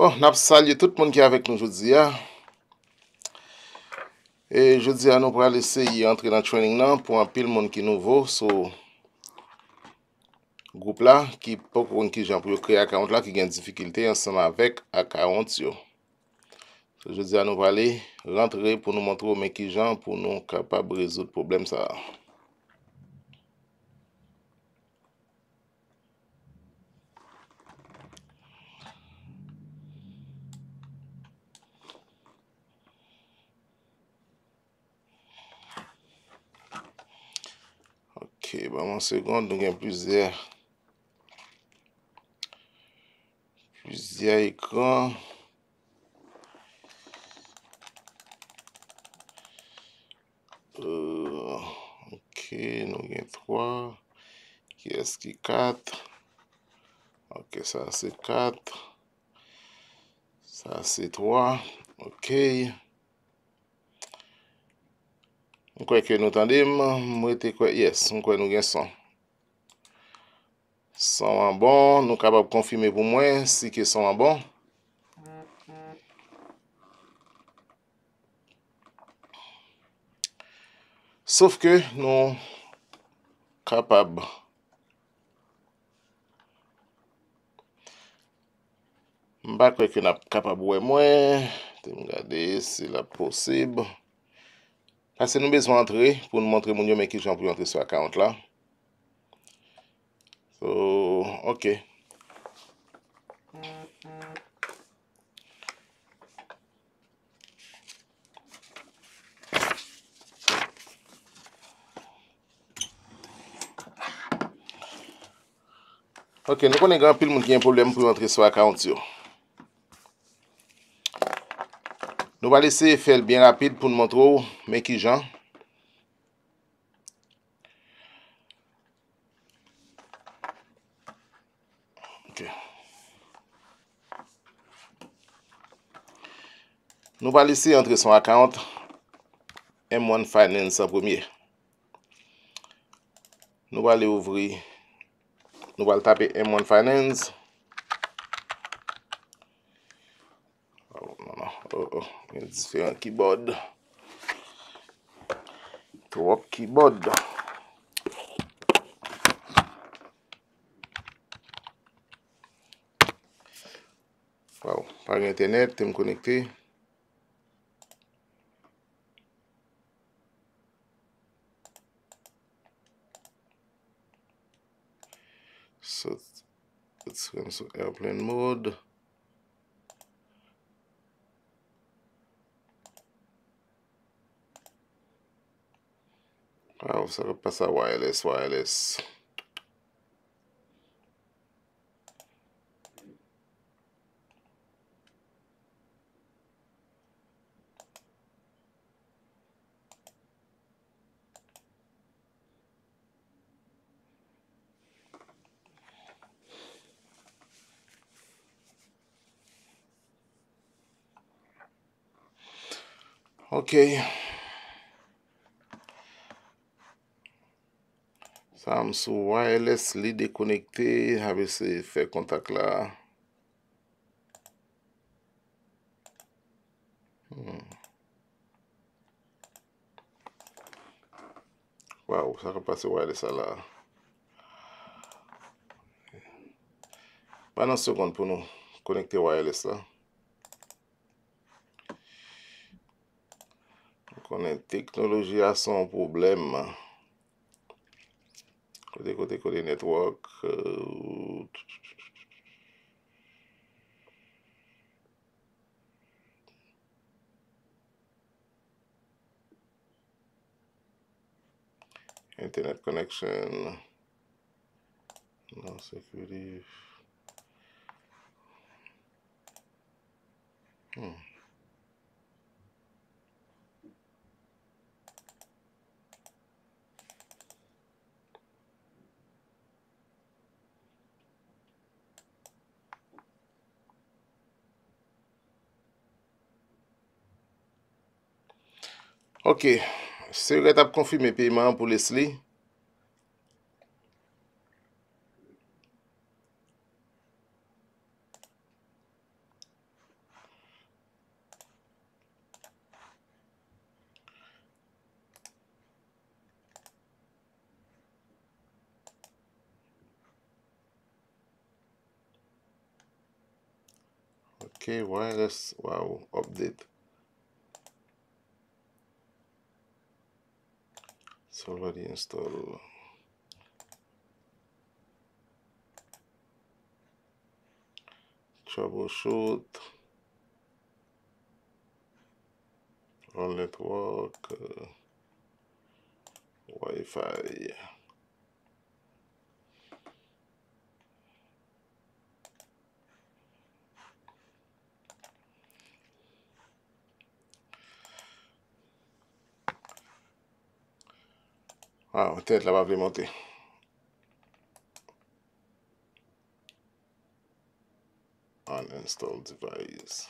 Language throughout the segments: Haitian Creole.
Bon, nap salye tout moun ki avek nou joudzi ya. E joudzi ya nou pral ese yi entre nan training nan pou an pil moun ki nouvo sou goup la ki pok roun ki jan pou yo kre akaront la ki gen difikilte yon seman vek akaront yo. Joudzi ya nou pral ese yi rentre pou nou montre ou men ki jan pou nou kapab rezout problem sa la. second nou gen plus zè plus zè ekran euh, ok nou gen 3 ki es ki 4 ok sa se 4 sa se 3 ok Mwen kweke nou tandim, mwen te kwe yes, mwen kwe nou gen son. Son an bon, nou kapab konfime pou mwen, si ke son an bon. Sof ke nou kapab. Mwen bak kweke nou kapab wè mwen, te mwen gade si la posib. Ase nou bezwa antre pou nou montre moun yo men ki jan pou yon antre sou akant la. So, ok. Ok, nou konen gran pil moun gen pou lèm pou yon antre sou akant yo. Nou va lese fel byen rapide pou nou montrou Mekijan. Nou va lese entri son akant M1 Finance a premye. Nou va lese ouvri, nou va l tape M1 Finance. M1 Finance. gen oh, disfe yon keyboard drop keyboard waw, pan internet tem konekte so disfe yon airplane mode vamos a pasar wireless, wireless. Okay. Tam sou wireless lidi konekte. Habe se fe kontak la. Hmm. Waw, sa repase wireless a la. Panan sekonde pou nou konekte wireless la. Konek teknoloji a son probleme. what they call they call the network. internet connection. No security. Ok, se yo gata pou konfirm epi, man pou les li. Ok, wireless, wow, update. Ok. already installed troubleshoot on network uh, Wi-Fi A, ah, mwen tèd la pa vle montè. Uninstall device.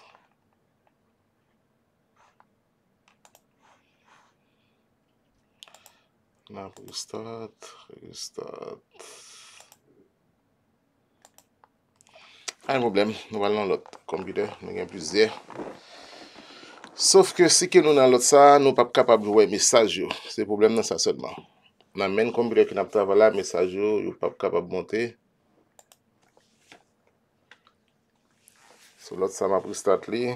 Na pou start. Restart. A yon problem. Nou wale nan lot. Konbide, nou gen pwize. Sòf ke si ke nou nan lot sa, nou pa kapab lou wè mesaj yo. Se problem nan sa sèdman. nan men kombi lè ki nap tava la, mesaj yo, yon pap kapab monte. Sou lot sa ma pou start li,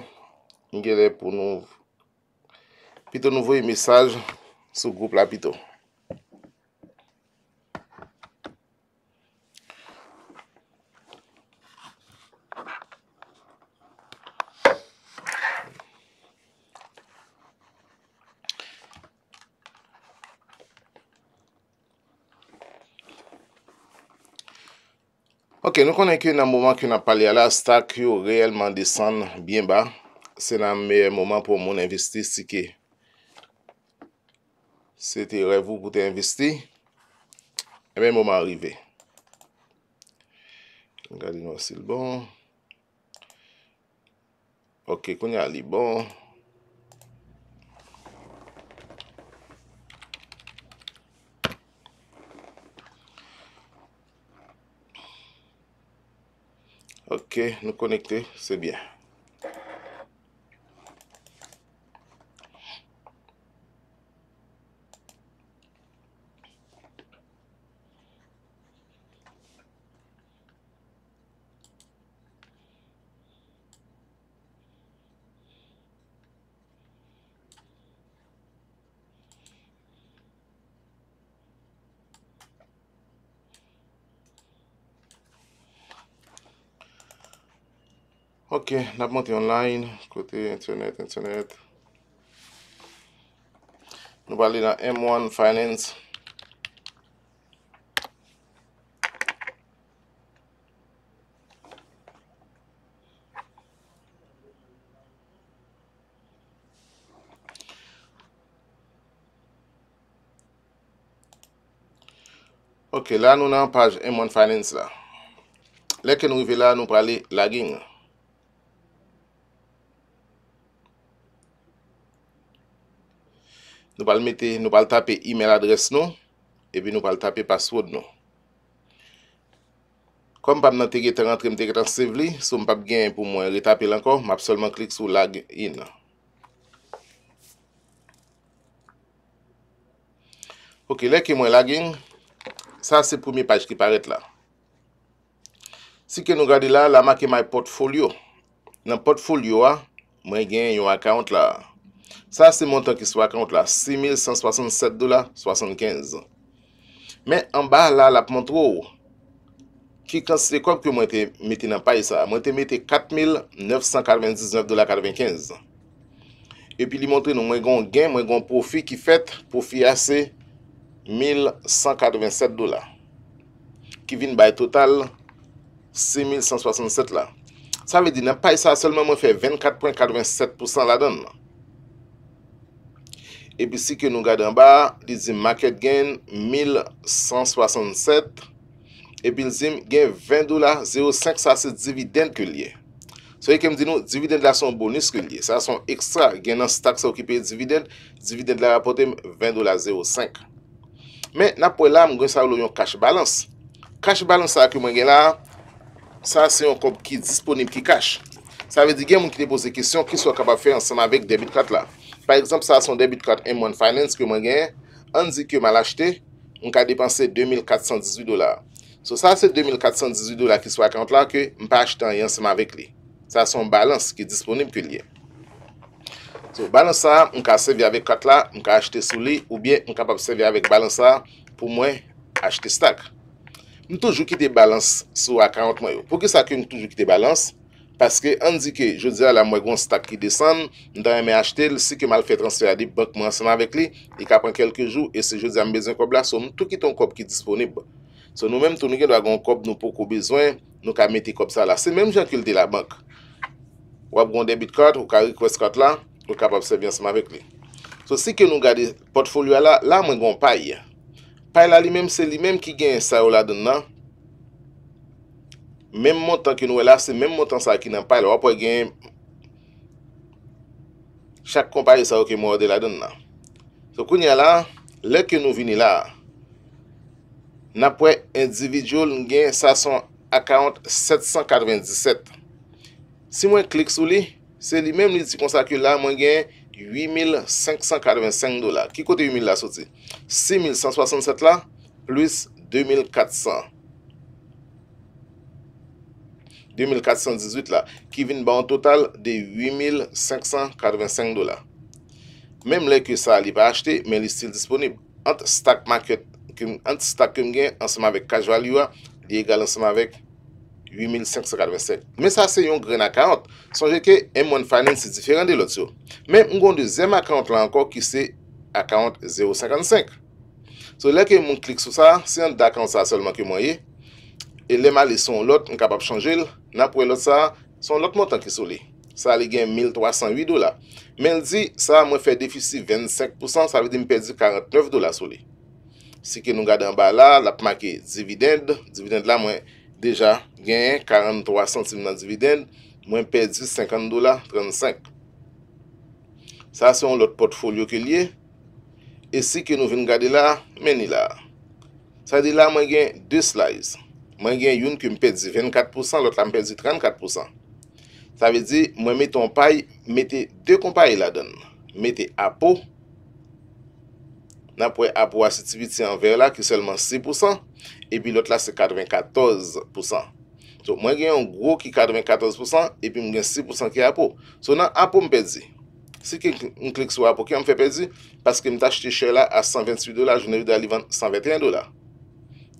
nge lè pou nou, pito nouvoye mesaj, sou goup la pito. nou konen ke nan mouman ki nan pali ala stak yo reyelman disan bien ba, se nan meyè mouman pou moun investi si ke se te revou pou te investi e men mouman arrive gadi nou sil bon ok konen a li bon Ok, nous connecter, c'est bien. Ok, nab monti online, kote internet, internet. Nou pa li nan M1 Finance. Ok, la nou nan page M1 Finance la. Leke nou i ve la, nou pa li lagging la. Nou pal mete, nou pal tape e-mail adres non? nou. E pi nou pal tape password nou. Kom pa m nan tege ten rentre m tege tan save li. Sou m pap gen pou mwen re tape lankon. M ap solman klik sou lag in. Ok, le ke mwen lag in. Sa se premi page ki paret la. Si ke nou gadi la, la ma ke my portfolio. Nan portfolio a, mwen gen yon akant la. Sa se montan ki swa kante la, 6167 dola 75. Men an ba la la pwant wou. Ki kansi rekom ki mwen te meti nan pay sa. Mwen te meti 4999 dola 95. E pi li montan nou mwen gon gen, mwen gon profi ki fet, profi ase 1187 dola. Ki vin bay total 6167 la. Sa ve di nan pay sa, se lman mwen fe 24.87% la don nan. Epi si ke nou gade an ba, li zim maket gen 1167, epi li zim gen 20.05, sa se dividen ke liye. So ye kem di nou, dividen la son bonus ke liye, sa son ekstra, gen nan stakse ou ki peye dividen, dividen la rapote 20.05. Men, napoy e la, mwen gen sa ou lo yon cash balance. Cash balance sa akumwen gen la, sa se yon kop ki disponib ki cash. Sa ve di gen mwen ki te pose kisyon ki so kapap fe ansan avik debit kat la. Par exemple, sa son debit kote M1 Finance ke mwen genye, anzi ke mwen lachete, mwen ka depanse 2418 dolar. So sa se 2418 dolar ki sou akant la ke mwen pa achete an yansama vek li. Sa son balance ki disponib ke li. So balance la, mwen ka serve avik kote la, mwen ka achete sou li, ou bien mwen ka pa serve avik balance la pou mwen achete stak. Mwen toujou ki te balance sou akant mayo. Pou ke sa ke mwen toujou ki te balance? Paske an di ke, je di a la mwen gwen stak ki desan, mwen dayan mwen achete, si ke mal fè transfer a di, bank mwen anseman vek li, li e ka pran kelke jou, e se je di a mwen bezwen kop la, sou mwen tou ki ton kop ki disponib. Sou nou mèm tou nou gen dwa gwen kop nou pokou bezwen, nou ka meti kop sa la. Se mèm jankil de la bank. Wap gwen debit kod, ou ka rikwes kod la, ou ka pafse vyen anseman vek li. Sou si ke nou gwen de potfolio la, la mwen gwen pay. Pay la li mèm se li mèm ki gen sa yo la den nan, Mèm montan ki nou wè e la, se mèm montan sa ki nan paye, lò wap wè gen chak kompaye sa wè ki mwode la don nan. So kou nye la, lè ki nou vini la, nan pwè individyol gen sa son akant 797. Si mwen klik sou li, se li mèm li di konsa ki la, mwen gen 8545 do la. Ki kote 8000 la soti? 6167 la, plus 2400. 2,418 la, ki vin ba an total de 8,585 dola. Mem le ke sa li pa achete, men li stil disponib. Ante stak kem gen, anseman vek cash value a, li egal anseman vek 8,585. Men sa se yon gren a 40. Sonje ke, en mwen fanen se diferende lot yo. Men mwen gonde zem a 40 la anko ki se a 40, 0,55. So le ke mwen klik sou sa, se yon dak an sa solman ke mwen ye, E lema li son lot, an kapap chanjil, nan pou elot sa, son lot mot an ki soli. Sa li gen 1,308 dola. Men li di, sa mwen fe defisi 25%, sa vede mi perdi 49 dola soli. Si ke nou gade an ba la, la pma ke dividend, dividend la mwen deja gen 40, 300, 7,000 dividend, mwen perdi 50 dola, 35. Sa se yon lot potfolio ke liye, e si ke nou vene gade la, men li la. Sa di la mwen gen 2 slaiz. Mwen gen yon ki m pedzi 24%, lot la m pedzi 34%. Sa ve di, mwen me ton pay, mette de kon pay la don. Mette apo, nan pou e apo asitiviti an ver la ki selman 6%, epi lot la se 94%. So, mwen gen yon gro ki 94% epi mwen gen 6% ki apo. So, nan apo m pedzi. Se ki m klik sou apo ki an m fe pedzi, paske m ta chite chè la a 128 dola, joun evi da li vande 120 dola.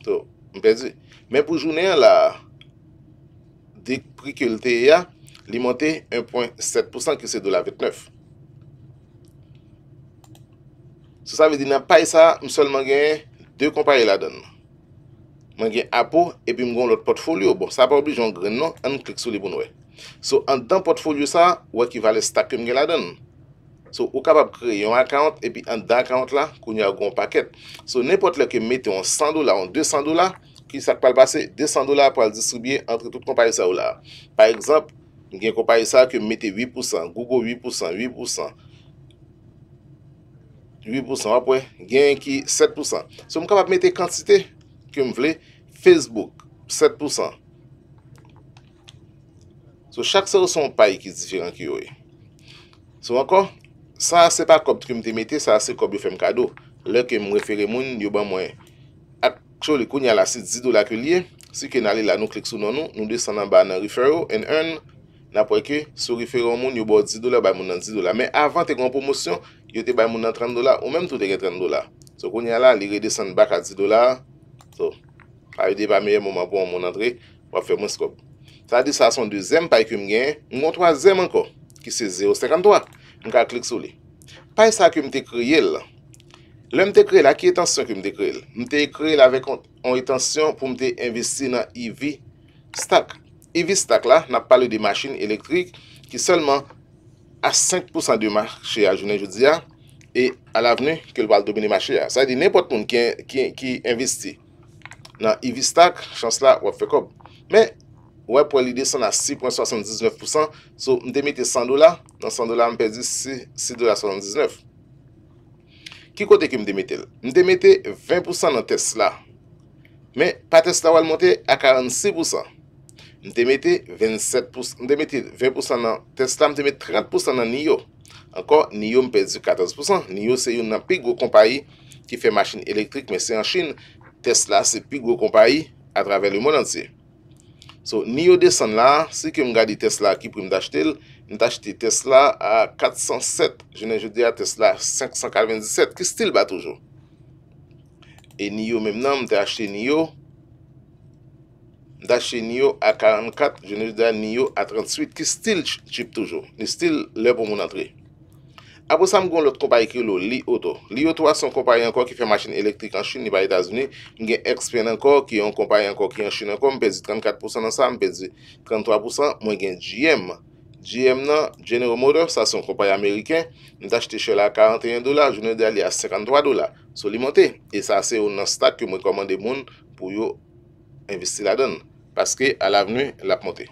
So, m pedzi. Men pou jounen la, de prik yo lte ya, li monte 1.7% ki se do la 29. So sa ve di nan pay sa, msele man gen, de kompaye la den. Man gen apo, epi mgon lot potfolio. Bon, sa apoblijon gren non, an klik sou li bon we. So an dan potfolio sa, wakivali stak kem gen la den. So wakabab kre yon akant, epi an dan akant la, kon yon akon paket. So nepot le kem mete an 100 dola, an 200 dola, Sak pal pase, 200 dolar pal distribye Antre tout kompare sa ou la Par exemple, gen kompare sa kem mette 8% Google 8%, 8% 8% apwe, gen ki 7% So m kapap mette kantite Kem vle, Facebook 7% So chak se w son pay Ki zifiran ki yo e So ankon, sa se pa kop Kem te mette, sa se kop yo fem kado Le kem refere moun, yo ban mwen Chou li koun ya la si 10 dola ke liye, si ken a li la nou klik sou nan nou, nou desan nan ba nan refero, en en, na pou eke, sou refero moun yo bo 10 dola, bay moun nan 10 dola. Men avan te kompomosyon, yo te bay moun nan 30 dola, ou menm tou te gen 30 dola. So koun ya la, li redesan baka 10 dola, so, a yede pa meye mouman pou an moun andre, wap fe moun skop. Sa de sa son 2em pay kem gen, moun 3em anko, ki se 0.53, moun ka klik sou li. Pay sa kem te kriye la. Le mte krele, a ki etansyon ki mte krele? Mte krele avek an etansyon pou mte investi nan EVStack. EVStack la, nan pale de maschin elektrik ki selman a 5% de masche a, jounen joudiya, e al avene ke lwal dobe de masche a. Sa di nepot moun ki investi nan EVStack, chans la wap fe kob. Me, wap wap wale lide san a 6.79%, sou mte mte 100 dola, nan 100 dola mpe di 6.79%. Ki kote ki m demetel? M demete 20% nan Tesla, me pa Tesla wal monte a 46%. M demete 27%, m demete 20% nan Tesla, m demete 30% nan Niyo. Anko, Niyo m perdi 14%, Niyo se yon nan pi gwo kompayi ki fe machin elektrik, me se an Chin, Tesla se pi gwo kompayi a travel yon moun anse. So, Niyo desen la, se ki m gadi Tesla ki prim da chetel, N da chete Tesla a 407, jene jode a Tesla a 597, ki stil ba toujou. E Nio mem nan, m da chete Nio, N da chete Nio a 44, jene jode a Nio a 38, ki stil chib toujou. Ni stil le pou moun antre. A pou sa m goun lout kompaye ke lo, li oto. Li oto asan kompaye anko ki fè machin elektrik an chine ni baye da zouni, n gen ekspen anko ki yon kompaye anko ki yon chine anko, m benzi 34% nan sa, m benzi 33%, mwen gen jyemman. GM nan, General Motors, sa son kompany Ameriken, nou da chete chela 41 dolar, jounen de al li a 53 dolar. So li monte, e sa se ou nan stat ke mwen komande moun pou yo investi la don. Paske al aveni, l ap monte.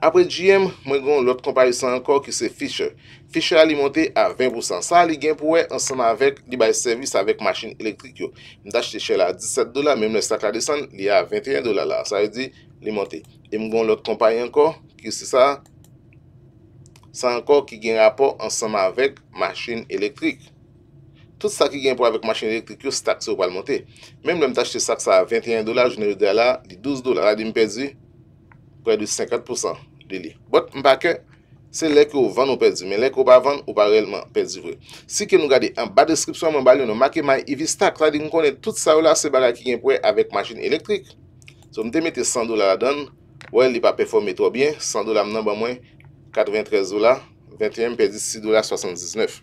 Apre GM, mwen kon l ot kompany san ankor ki se Fischer. Fischer li monte a 20%. Sa li gen pou we, an san avek li baye servis avek masin elektrik yo. Nou da chete chela 17 dolar, men mwen sat la desan, li a 21 dolar la. Sa e di li monte. E mwen kon lòt kompaye anko, ki se sa, sa anko ki gen rapor ansama avèk machin elektrik. Tout sa ki gen pou avèk machin elektrik yo, stak se ou pal montè. Mèm lèm t'achete sak sa 21 dolar, jounèri de la, di 12 dolar, la di mwen pedzi, kwa de 50% de li. Bòt mwen pake, se lèk ou van ou pedzi, men lèk ou pa van ou pa relman pedzi vre. Si ke mwen gade, an ba deskripsyon mwen bale yon, mwen pake my e-vistak, la di mwen konne tout sa ou la se bagay ki gen pou avèk machin elektrik. So mwen demete 100 dolar a donn. Ouè, li pa performe trobyen. 100 dola mnen ba mwen, 93 dola. 21 pedi 6 dola, 79.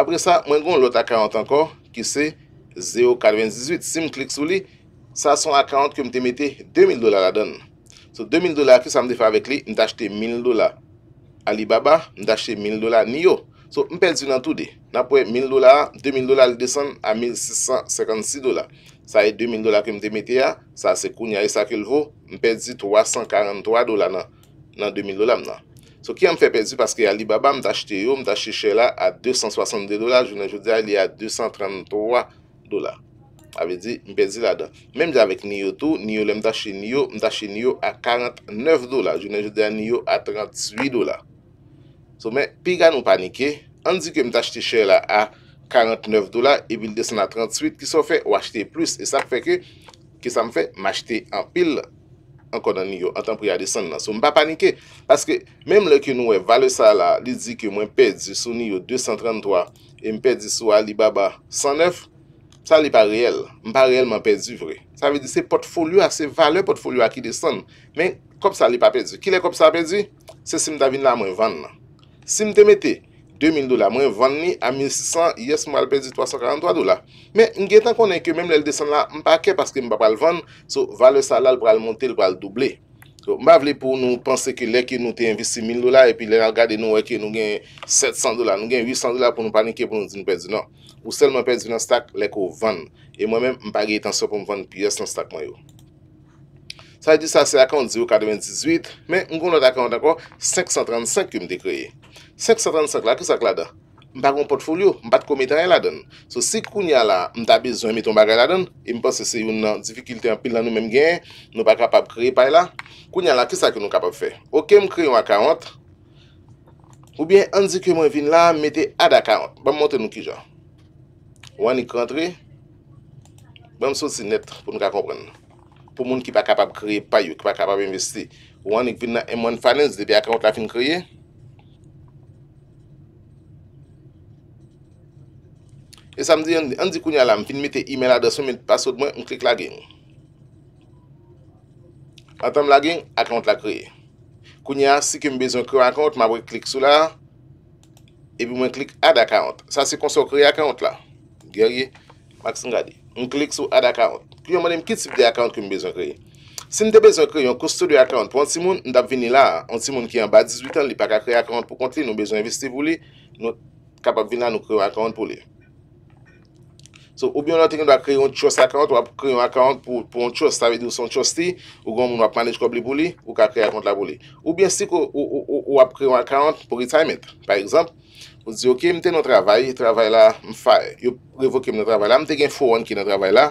Apre sa, mwen kon lout a 40 ankon, ki se 0,48. Si m klik sou li, sa son a 40 ki m te mette 2000 dola la don. So 2000 dola ki sa m defa avek li, m te achete 1000 dola. Alibaba m da che 1000 dola ni yo. So m pedi nan tou de. Na pou e 1000 dola a, 2000 dola al desan a 1656 dola. Sa e 2000 dola ke m te meti a, sa se koun ya e sa ke lvo, m pedi 343 dola nan 2000 dola m nan. So ki an m fe pedi paske Alibaba m da che yo, m da che chela a 262 dola, jounen joudi a li a 233 dola. A ve di m pedi la dan. Mem de avik ni yo tou, ni yo le m da che ni yo, m da che ni yo a 49 dola, jounen joudi a ni yo a 38 dola. Sou men, pi gan ou panike, an di ke m da chete chè la a 49 dola, e bil desen a 38, ki sou fe ou achete plus. E sa fe ke, ki sa m fe m achete an pil, an konan ni yo, an tan priya desen nan. Sou m pa panike, paske, menm le ki nou e vale sa la, li di ke mwen pedi sou ni yo 233, e m pedi sou Alibaba 109, sa li pa reel, m pa reelman pedi vre. Sa ve di se potfolio a, se vale potfolio a ki desen, menm kop sa li pa pedi. Ki le kop sa pedi? Se si m davin la mwen vande nan. Sim te mette, 2000 dola. Mwen vande ni, a 1600, yes mwen al pedi 343 dola. Men, nge ten konen ke mwen lel desen la, mpa ke paske mwen pa pal vande. So, vale salal pral monte, pral doble. So, mba vle pou nou pense ke lè ke nou te investi 1000 dola, epi lè al gade nou wè ke nou gen 700 dola. Nou gen 800 dola pou nou panike pou nou di nou pedi nan. Ou selman pedi nan stak, lè ko vande. E mwen men mpa ge ten sop mwen vande pi yes nan stak mwen yo. Sa di sa, se akon di yo 98, men, mwen konon akon dako 535 ke mwen de kreye. 575 la, kisak la da? Mba kon potfolio, mbat kon metan e la den. So, si koun ya la, mta bezon metan bagan la den, e mba se se yon nan, difikilte an pil nan nou men gen, nou pa kapab kre pay e la, koun ya la, kisak nou kapab fe? Ou kem kre yon akant, ou bien, anzi kwen mwen vin la, meti ad akant. Bame monten nou ki jan. Wanik rentre, bame sou si net, pou nou ka kompren. Pou moun ki pa kapab kre pay yo, ki pa kapab investi, wanik vin la M1 Finance, debe akant la fin kreye, E sa m di yon di, an di kounya la, m vinmite e-mail la doson, m pasod mwen, m klik la geng. Matanm la geng, akant la kreye. Kounya, si ke m bezon kreye akant, m avre klik sou la, e bi mwen klik add akant. Sa si konson kreye akant la. Gerge, maks n gadi. M klik sou add akant. Kli yon manen m kitip de akant ke m bezon kreye. Si m de bezon kreye, yon konson kreye akant pou an ti moun, m dab vini la, an ti moun ki yon ba 18 an, li pa ka kreye akant pou kont li, m bezon investi pou li, m kapab vina nou kreye akant pou li. So oubyen an te gen do a kre yon chos akant, wap kre yon akant pou yon chos, ta ve di ou son chos ti, ou gen moun wap manej kobli pou li, ou ka kre akant la pou li. Oubyen si kou wap kre yon akant pou ritaymet, par exemple, ou zi yo ke mte nou travay, travay la mfay, yo revoke mne travay la, mte gen fowan ki nou travay la,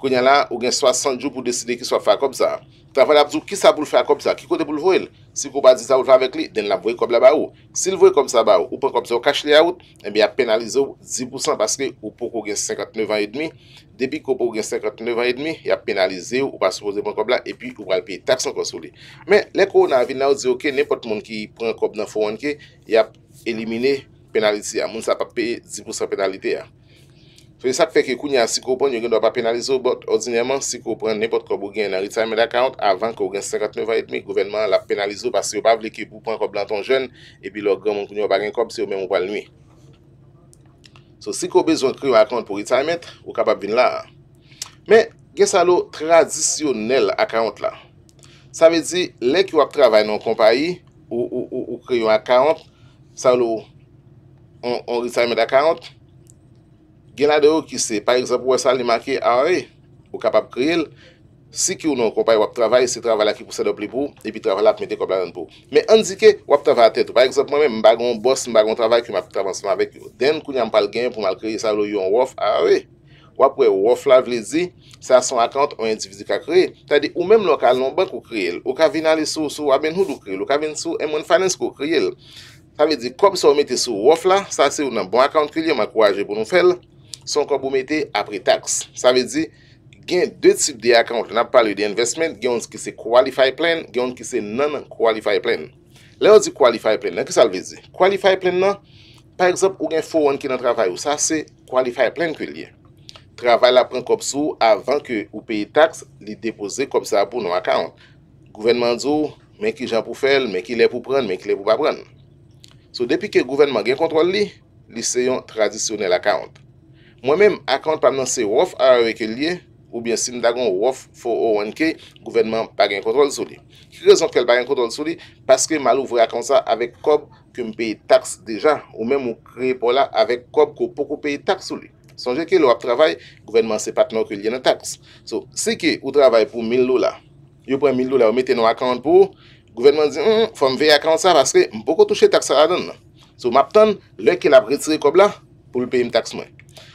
kwenye la ou gen 60 jou pou deside ki swa fay kobza. Tafan ap zou ki sa pou l fè a kob la, ki kote pou l fò el, si kou pa zi sa ou fè avèk li, den la vwè kob la ba ou. Si l vwè kob la ba ou, ou pa kob la ou kache li a out, embe ya penalize ou 10% baske ou pou kou gen 59,5. Depi kou pou gen 59,5, ya penalize ou, ou pa suppose bon ah, kob la, epi kou pral pi tap son kos wou li. Men, lek ou nan vina ou zi ouke, nepot moun ki pran kob nan fò anke, ya elimine penalite ya, moun sa pa pe 10% penalite ya. Fèk fèk e koun ya siko bon, yon gen do pa penalizo, bot ordinèman siko pren nepot ko bou gen nan ritaymet akant avan ko gen 59,8 mi, gouvenman la penalizo, basi yo pa vleke pou pren ko blanton jen, epi lor gen moun koun yo bagen kop, se yo men moun pal mi. So, siko bezon kri yo akant pou ritaymet, ou kapap vin la. Men, gen salo tradisyonel akant la. Sa ve di, lè ki wap travay nan kompayi, ou kri yo akant, salo, an ritaymet akant, Gena de ou ki se, par eksep ou wè sal ni makè a ah re, ou kapap kri el, si ki ou nou kon pay wap travay, se travay la ki pou sedop li pou, epi travay la ki mette kop la ren pou. Me andike wap travay a tet, ou par eksep mwen m bagon boss, m bagon travay ki m api travansman vek yo, den kou nyam pal gen pou mal kriye sa lo yon wof, a ah re, wap wè wof la vlezi, sa son akant an indivizi ka kri, ta de ou menm lokal non ban kou kri el, ou ka vinali sou, sou waben nou do kri el, ou ka ven sou, emwen fanens kou kri el. Ta ve di, kop se ou mette sou wof la, sa Son kon pou mette apre taks. Sa ve di gen de tip de akant nan ap pale de investment, gen yon ki se kwalifay plen, gen yon ki se nan kwalifay plen. Le yo di kwalifay plen, nan ki sa le ve di? Kwalifay plen nan, par exemple, ou gen fwo wan ki nan travay ou sa, se kwalifay plen ke li. Travay la pren kop sou avan ke ou pey taks li depose kop sa pou nou akant. Gouvenman dzo, men ki jan pou fel, men ki le pou pran, men ki le pou pa pran. So depi ke gouvenman gen kontrol li, li se yon tradisyonel akant. Mwen men akant pa nan se wof aweke liye ou bien sin dagon wof fo ou anke gouvenman bagen kontrol sou li. Ki rezon ke l bagen kontrol sou li? Paske malou vwe akant sa avek kob ke mpey taks deja ou men mw kre po la avek kob ko poko pey taks sou li. Sonje ke lou ap travay, gouvenman se patman ke liye nan taks. So, se ke ou travay pou 1000 lola, yo pou 1000 lola ou meten nou akant pou, gouvenman di, fwem vwe akant sa vaske mpoko touche taks a radon nan. So, map ton, lwen ke la pretire kob la pou lpey mtaks mwen.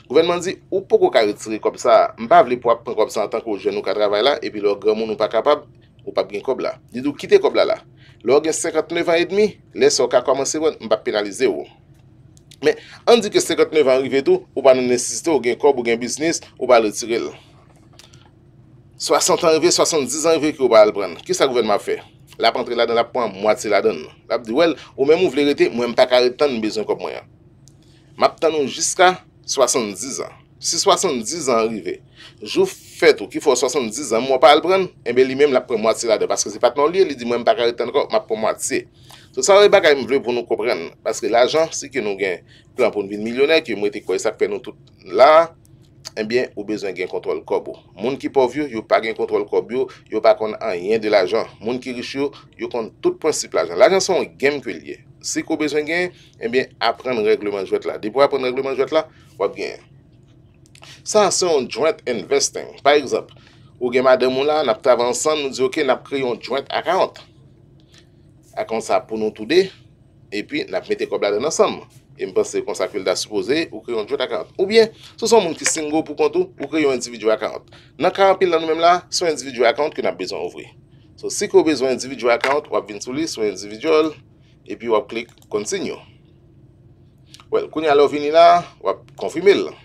Gouvenman di, ou pou kou kare tiri kob sa, mbav li pou ap pren kob sa an tanko ou jen nou ka travay la, epi lor gran moun nou pa kapab, ou pap gen kob la. Nidou kite kob la la. Lor gen 59 an et demi, lè so ka komanse gwen, mbap penalize ou. Mè, an di ke 59 an rive tou, ou pa nou nensisite ou gen kob ou gen biznis, ou pa le tiril. 60 an rive, 70 an rive ki ou pa albren. Ki sa gouvenman fe? La pantre la den la pon, mwati la den. La di wel, ou mè mou vle rete, mwen mpa kare tan nbezon kob mwen. Map tan nou jiska... 70 an. Si 70 an rive, jou fèt ou ki fò 70 an, mwen pa al pren, enbe li mèm la pren mwati la de, paske se pat non li, li di mwen baka reten kò, mwen pa mwati se. So sa wè baka mwen vle pou nou kopren, paske l'ajan, si ki nou gen, plan pou nou bin milyonè, ki mwen te kòy sak pen nou tout la, sa, Enbyen, eh ou bezwen gen kontrol kobyo. Bon. Moun ki povyo, yo pa gen kontrol kobyo, yo pa kon an yen de l'ajan. Moun ki rishyo, yo kon tout prinsip l'ajan. L'ajan son genm kwe liye. Si kou bezwen gen, enbyen, apren reglouman jwet la. De pou apren reglouman jwet la, wap gen. Sa, se yon joint investing. Par exemple, ou genm adem mou la, nap tavan san, nou diyo ke, nap kri yon joint akant. Akant sa, pou nou tou de, epi, nap mette kobla den ansan mou. E mpense konsakwel da supose ou kreyon jwot akant. Ou bien, sou son moun ki sengou pou kontou, ou kreyon individu akant. Nan karapil nan nou menm la, sou individu akant ki nan bezon ouvre. So, si ki ou bezon individu akant, wap vin sou li, sou individu al, e pi wap klik continue. Wel, kouni alovini la, wap konfimil la.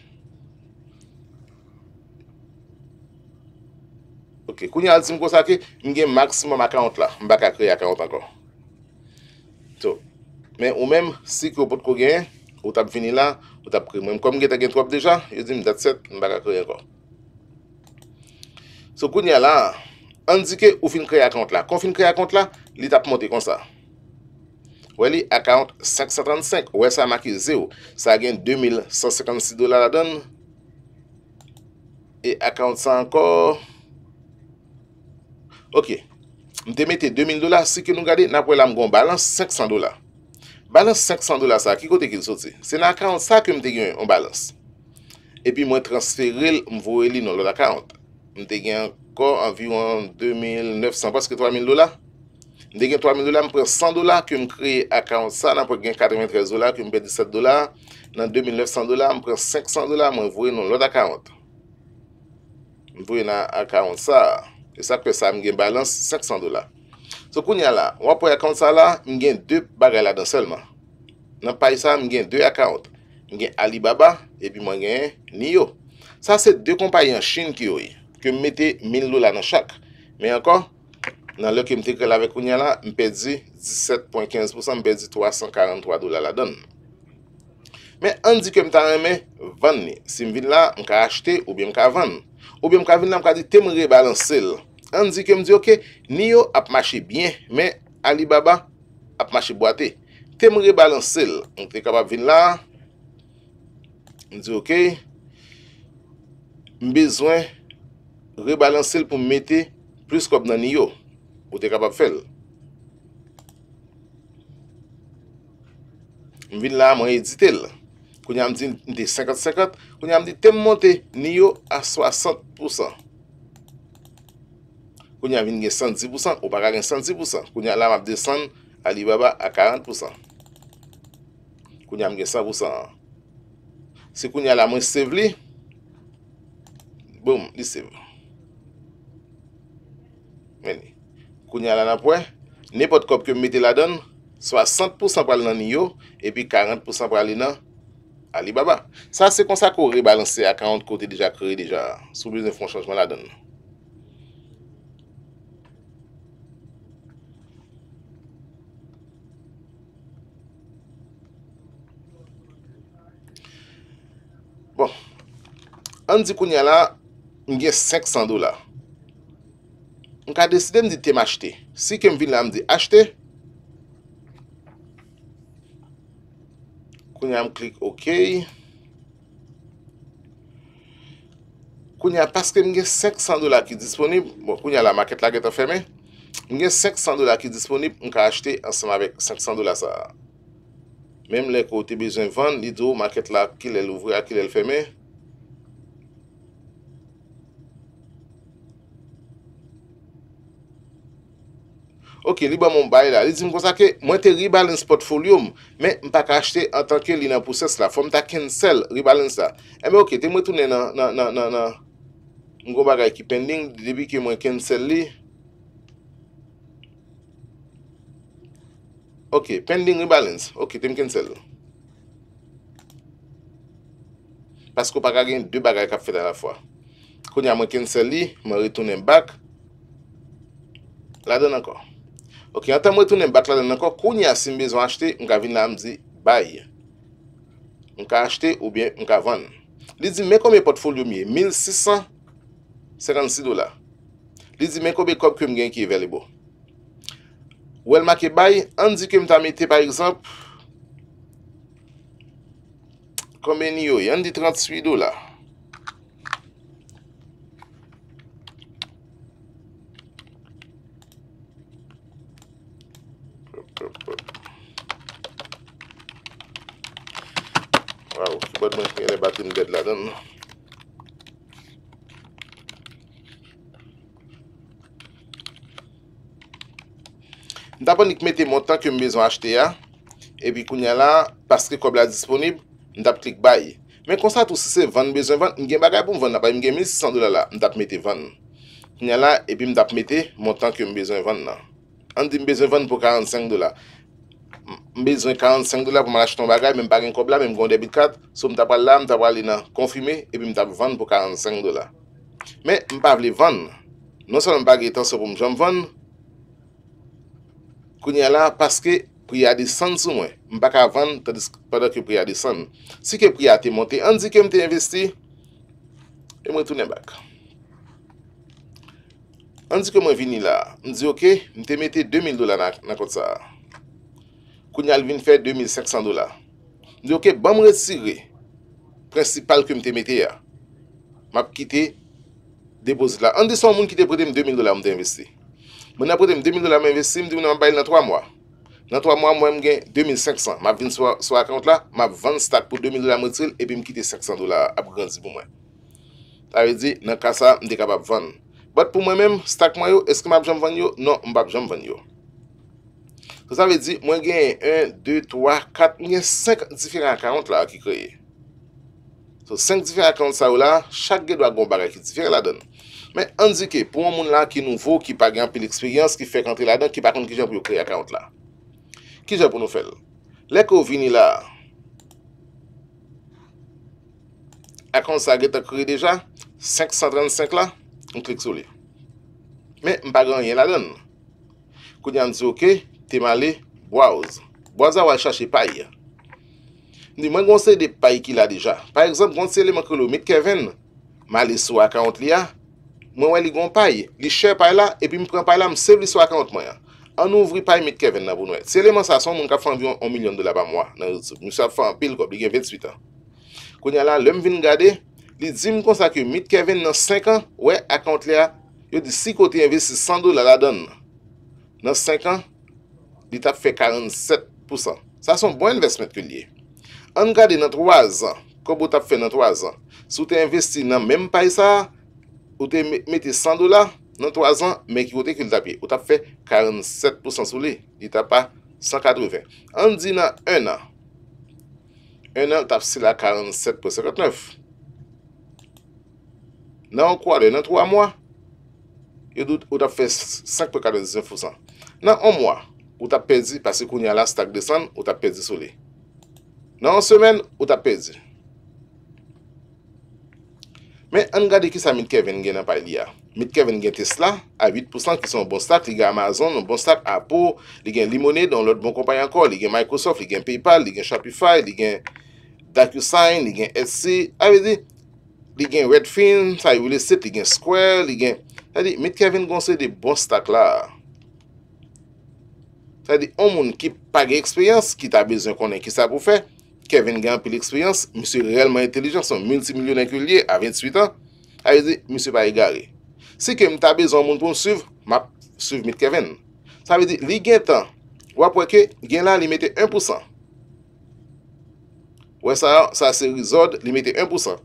Ok, kouni alzim konsake, mgen maksimum akant la, mbak akrey akant akon. Men ou men, si ki ou pot kou gen, ou tap vini la, ou tap kou gen. Mwen kom gen ta gen 3 ap deja, yon di mi dat 7, m baka kou gen kon. Sou kou nya la, an di ke ou fin kre akont la. Kon fin kre akont la, li tap monte kon sa. Wè li, akont 535, wè sa maki 0. Sa gen 2156 dola la don. E akont sa anko. Ok, m te mette 2000 dola, si ke nou gade, nap wè la m kon balans 500 dola. Balans 500 dola sa, ki kote ki sou ti? Se nan akant sa ke mwen te gen, mwen balans. E pi mwen transferil, mwen vwe li nan lot akant. Mwen te gen kon environ 2,900, paske 3,000 dola. Mwen te gen 3,000 dola, mwen pre 100 dola, ke mwen kre akant sa, nan pre gen 93 dola, ke mwen pe 17 dola. Nan 2,900 dola, mwen pre 500 dola, mwen vwe nan lot akant. Mwen vwe nan akant sa, e sa pe sa mwen gen balans 500 dola. So kounya la, wapou akount sa la, mwen gen 2 bagay la don selman. Nan pay sa, mwen gen 2 akount. Mwen gen Alibaba, epi mwen gen Niyo. Sa se 2 kompanyan chine ki yoy, ke mwen mete 1000 lola nan chak. Men ankon, nan lò ke mwen teke la ve kounya la, mwen pedi 17.15%, mwen pedi 343 lola la don. Men an di ke mwen tan reme, vande ne. Si mwen vin la, mwen ka achete, oube mwen ka vande. Oube mwen ka vin la, mwen ka di temre balan sel. An di ke m di ok, Niyo ap mache byen, men Alibaba ap mache boate. Tem rebalanse l, an te kapap vin la, m di ok, m bezwen rebalanse l pou mete plus kop nan Niyo, ou te kapap fel. M vin la, m an edite l, kon yon am di 50-50, kon yon am di tem monte Niyo a 60%. Koun ya vin gen 110%, ou pa karen 110%, koun ya lan ap desen Alibaba a 40%. Koun ya m gen 100%. Se koun ya lan mwen save li, boom, li save. Meni, koun ya lan apwe, nepot kop kem meti la don, so a 100% pral nan yo, epi 40% pral nan Alibaba. Sa se konsa kore balanse a 40 kote deja kore deja, sou bizen fon chanjman la don nou. An di koun ya la, mwen gen 500 dola. Mwen ka deside mwen di tem achete. Si kem vin la mwen di achete, koun ya mwen klik OK. Koun ya, paske mwen gen 500 dola ki disponib, mwen gen 500 dola ki disponib, mwen ka achete ansanm avek 500 dola sa. Mem le kote bezwen van, ni do maket la ki lel ouvre a ki lel feme. Ok, li ba mwen bay la. Li zi mwen konsa ke, mwen te rebalance potfolyoum. Men, mwen pa ka achete an tanke li nan pwoses la. Fom ta cancel rebalance la. Emen, eh ok, te mwen retounen nan, nan, nan, nan, nan. Mwen kon bagay ki pending. Di debi ke mwen cancel li. Ok, pending rebalance. Ok, te mwen cancel li. Pas ko pa ka gen dwe bagay ka pwede la fwa. Kon ya mwen cancel li. Mwen retounen back. La den ankon. Ok, anta mwen tonen bat la den anko, kou ni asin bezon achete, mwen ka vin la mzi bay. Mwen ka achete ou bien mwen ka van. Li di men kome potfolyo miye, 1656 dolar. Li di men kome kop kem gen ki e velebo. Wel ma ke bay, an di kem ta meti, par exemple, kome ni yo, an di 38 dolar. Mwen kon sa kwenye rebatte mwen ded la den. Mwen dap mwen i mwen te mwen tan ke mwen bezon achete ya. E pi kou nye la, paske kou blan disponib, mwen dap klik bay. Men konsant ou se se vane bezon vane, mwen gen bagay pou mwen vane. Napa mwen gen mwen 600 dola la, mwen dap mwen te vane. Kou nye la, e pi mwen dap mwen te mwen tan ke mwen bezon vane la. An di mwen bezon vane pou 45 dola. m bezwen 45 dola pou man achiton bagay men bagen kop la, men m gonde bitkat sou m tapwa la, m tapwa li nan konfime epi m tapwa van pou 45 dola men m pa vle van non san m bagen tan se pou m jan van kounye la paske priyade san sou mwe m baka van padak yo priyade san si ke priyate monte anzi ke m te investi e m retounen bak anzi ke m vini la m di ok, m te mette 2000 dola nan koutsa Koun yal vin fèr 2,500 dola. Mdouke, ban mwen resigre, prensipal kwen mwen te metè ya, mwen ki te depozit la. An de son mwen ki te prete mwen 2,000 dola mwen te investi. Mwen aprete mwen 2,000 dola mwen investi, mwen aprete mwen baye nan 3 mwa. Nan 3 mwa mwen mwen gen 2,500. Mwen vin sou akant la, mwen ap vèn stak pou 2,000 dola mwen tiril, epi mwen ki te 500 dola ap grenzi pou mwen. Tare di, nan kasa, mwen dekabap vèn. Bote pou mwen mèm, stak mwen yo, eske mwen ap jom vèn yo? Non, Sous avè di, mwen gen 1, 2, 3, 4, mwen gen 5 diferent akant la a ki kreye. Sous 5 diferent akant sa ou la, chak gen do a gom barè ki diferent la den. Mè, anzi ke, pou an moun la ki nouvo, ki pa gen api l'eksperyans, ki fekantri la den, ki pa konn ki jen pou yo kreye akant la. Ki jen pou nou fel? Lèk ou vini la, akant sa gen ta kreye deja, 535 la, mwen krik sou li. Mè, mpa gran yen la den. Kou di an di yo ke, te man li boaz. Boaz a waj chache paye. Ni man gonsen de paye ki la deja. Par exemple, gonsen li man kre lou mid keven, man li sou akant li ya, man wè li gonsen paye, li chè paye la, epi mi pren paye la, msev li sou akant mwen ya. An ouvri paye mid keven nan bon wè. Se li man sa son, mwen ka fè anvyon 1 milyon dola ba mwen, nan yon sou. Mwen sa fè anpil go, bi gen 28 an. Kwen yon lan, lèm vin gade, li di m konsak yo mid keven nan 5 an, wè akant li ya, yo di si kote yon visi li tap fe 47%. Sa son bon investment ke liye. An gade nan 3 an, koubo tap fe nan 3 an, sou te investi nan menm pay sa, ou te meti 100 dola nan 3 an, menk kikote ke li tap fe. Ou tap fe 47% sou li, li tap pa 180. An di nan 1 an, 1 an, ou tap se la 47% 59. Nan an kwa de nan 3 an mwa, ou tap fe 549%. Nan an mwa, ou ta pezi pasi kon yon la stak desan, ou ta pezi sou li. Nan an semen, ou ta pezi. Men, an gade ki sa mid keven gen apay li ya. Mid keven gen Tesla, a 8% ki son bon stak, li gen Amazon, non bon stak Apple, li gen Limone, don lode bon kompany ankor, li gen Microsoft, li gen PayPal, li gen Shopify, li gen DacuSign, li gen Etsy, a ah, vezi, li gen Redfin, sa Yule Estate, li gen Square, li gen, a vezi, mid keven gonsen de bon stak la, Sa di, an moun ki pa ge eksperyans, ki ta bezon konen ki sa pou fe, Kevin gen an pil eksperyans, mou se relman entelijans, an moun si milyon an kou liye a 28 an, a yo di, mou se pa e gare. Si ke mou ta bezon an moun pou mou suv, ma suv mit Kevin. Sa vi di, li gen tan, wap wak ke, gen lan li mette 1%. Wè sa, sa se rizod, li mette 1%.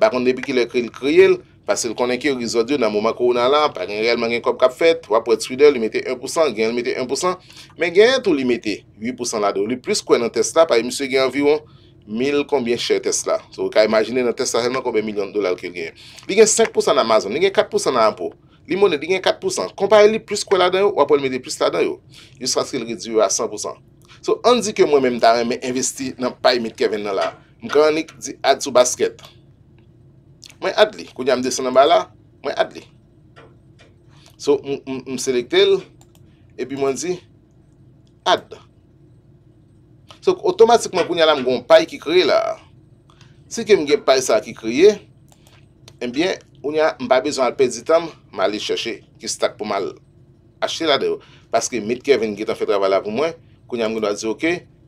Bakon ne bi ki le kri l kri el, Pase l konen ki yo gizot diyo nan mouman koron nan lan, pa gen relman gen kop kap fet, wap pou ete swider, li mette 1%, gen li mette 1%, men gen yon tou li mette 8% la do. Li plus kwen nan Tesla, pa yon msye gen environ 1000 konbyen chè Tesla. So, ka imagine nan Tesla renman konbyen milyon de dolar ke gen. Li gen 5% nan Amazon, li gen 4% nan Ampo, li mounen li gen 4%. Kompare li plus kwen la do yo, wap pou li mette plus la do yo, yon sraske li ridu yo a 100%. So, an di ke mwen men daran men investi nan paye mit keven nan la, mwen kwen anik di ad sou basket. Mwen ad li. Kounya mde se namba la, mwen ad li. So, mselekte el, epi mwen zi, ad. So, otomatikman kounya la mwen pay ki kriye la. Si ke mwen ge pay sa ki kriye, mwen eh biye mba bezon al pezitam, mwen ali chache ki stak pou mwen achte la deyo. Paske mid keven ge tan fe drava la pou mwen, kounya mwen doa zi, ok,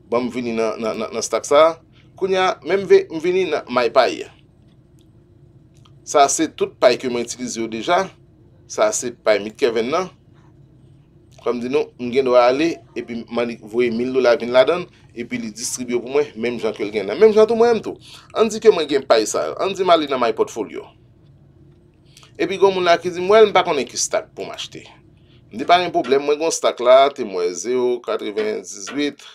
bon mwen vini nan stak sa. Kounya, mwen vini nan may paye. Sa se tout paye ke mwen itilize yo deja. Sa se paye mi keven nan. Kwa mdi nou, mwen gen do a ale, epi mwen vwe mil do la vin ladan, epi li distribyo pou mwen, menm jan ke l gen nan. Menm jan tou mwen em tou. An di ke mwen gen paye sa, an di mwen ale nan my portfolio. Epi goun moun ake di mwen, mwen pa konen ki stak pou m achete. Ndi pa ren problem, mwen goun stak la, te mwen 0, 80, 18.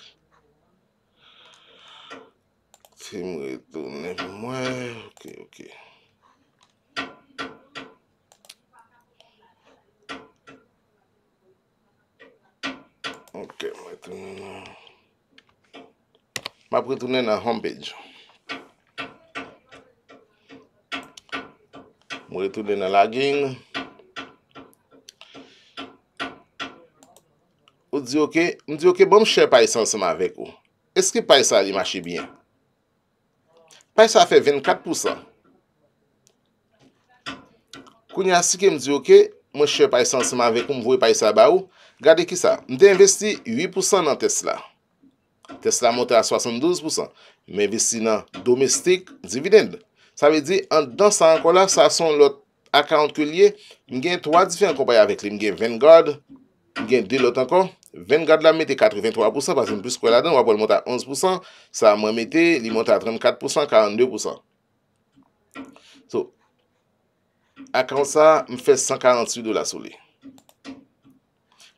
Te mwen eto mwen mwen, ok, ok. Mwen pre tout mwen nan homepage. Mwen pre tout mwen nan lagging. Mwen di yo ke, mwen di yo ke, bon mwen share paye sansima vek ou. Eske paye sa li mache byen? Paye sa fe 24%. Kou nyan si ke mwen di yo ke, mwen share paye sansima vek ou mwen vwe paye sa ba ou. Gade ki sa, m de investi 8% nan Tesla. Tesla monte a 72%. M investi nan domestik dividend. Sa ve di, an dan sa anko la, sa son lot akant ke liye, m gen 3 difi an kompaye avek li. M gen Vanguard, m gen 2 lot anko. Vanguard la m mete 83% pase m plus kwe la den, wapol monte a 11%. Sa m mete, li monte a 34%, 42%. So, akant sa, m fe 148 dola sou liye.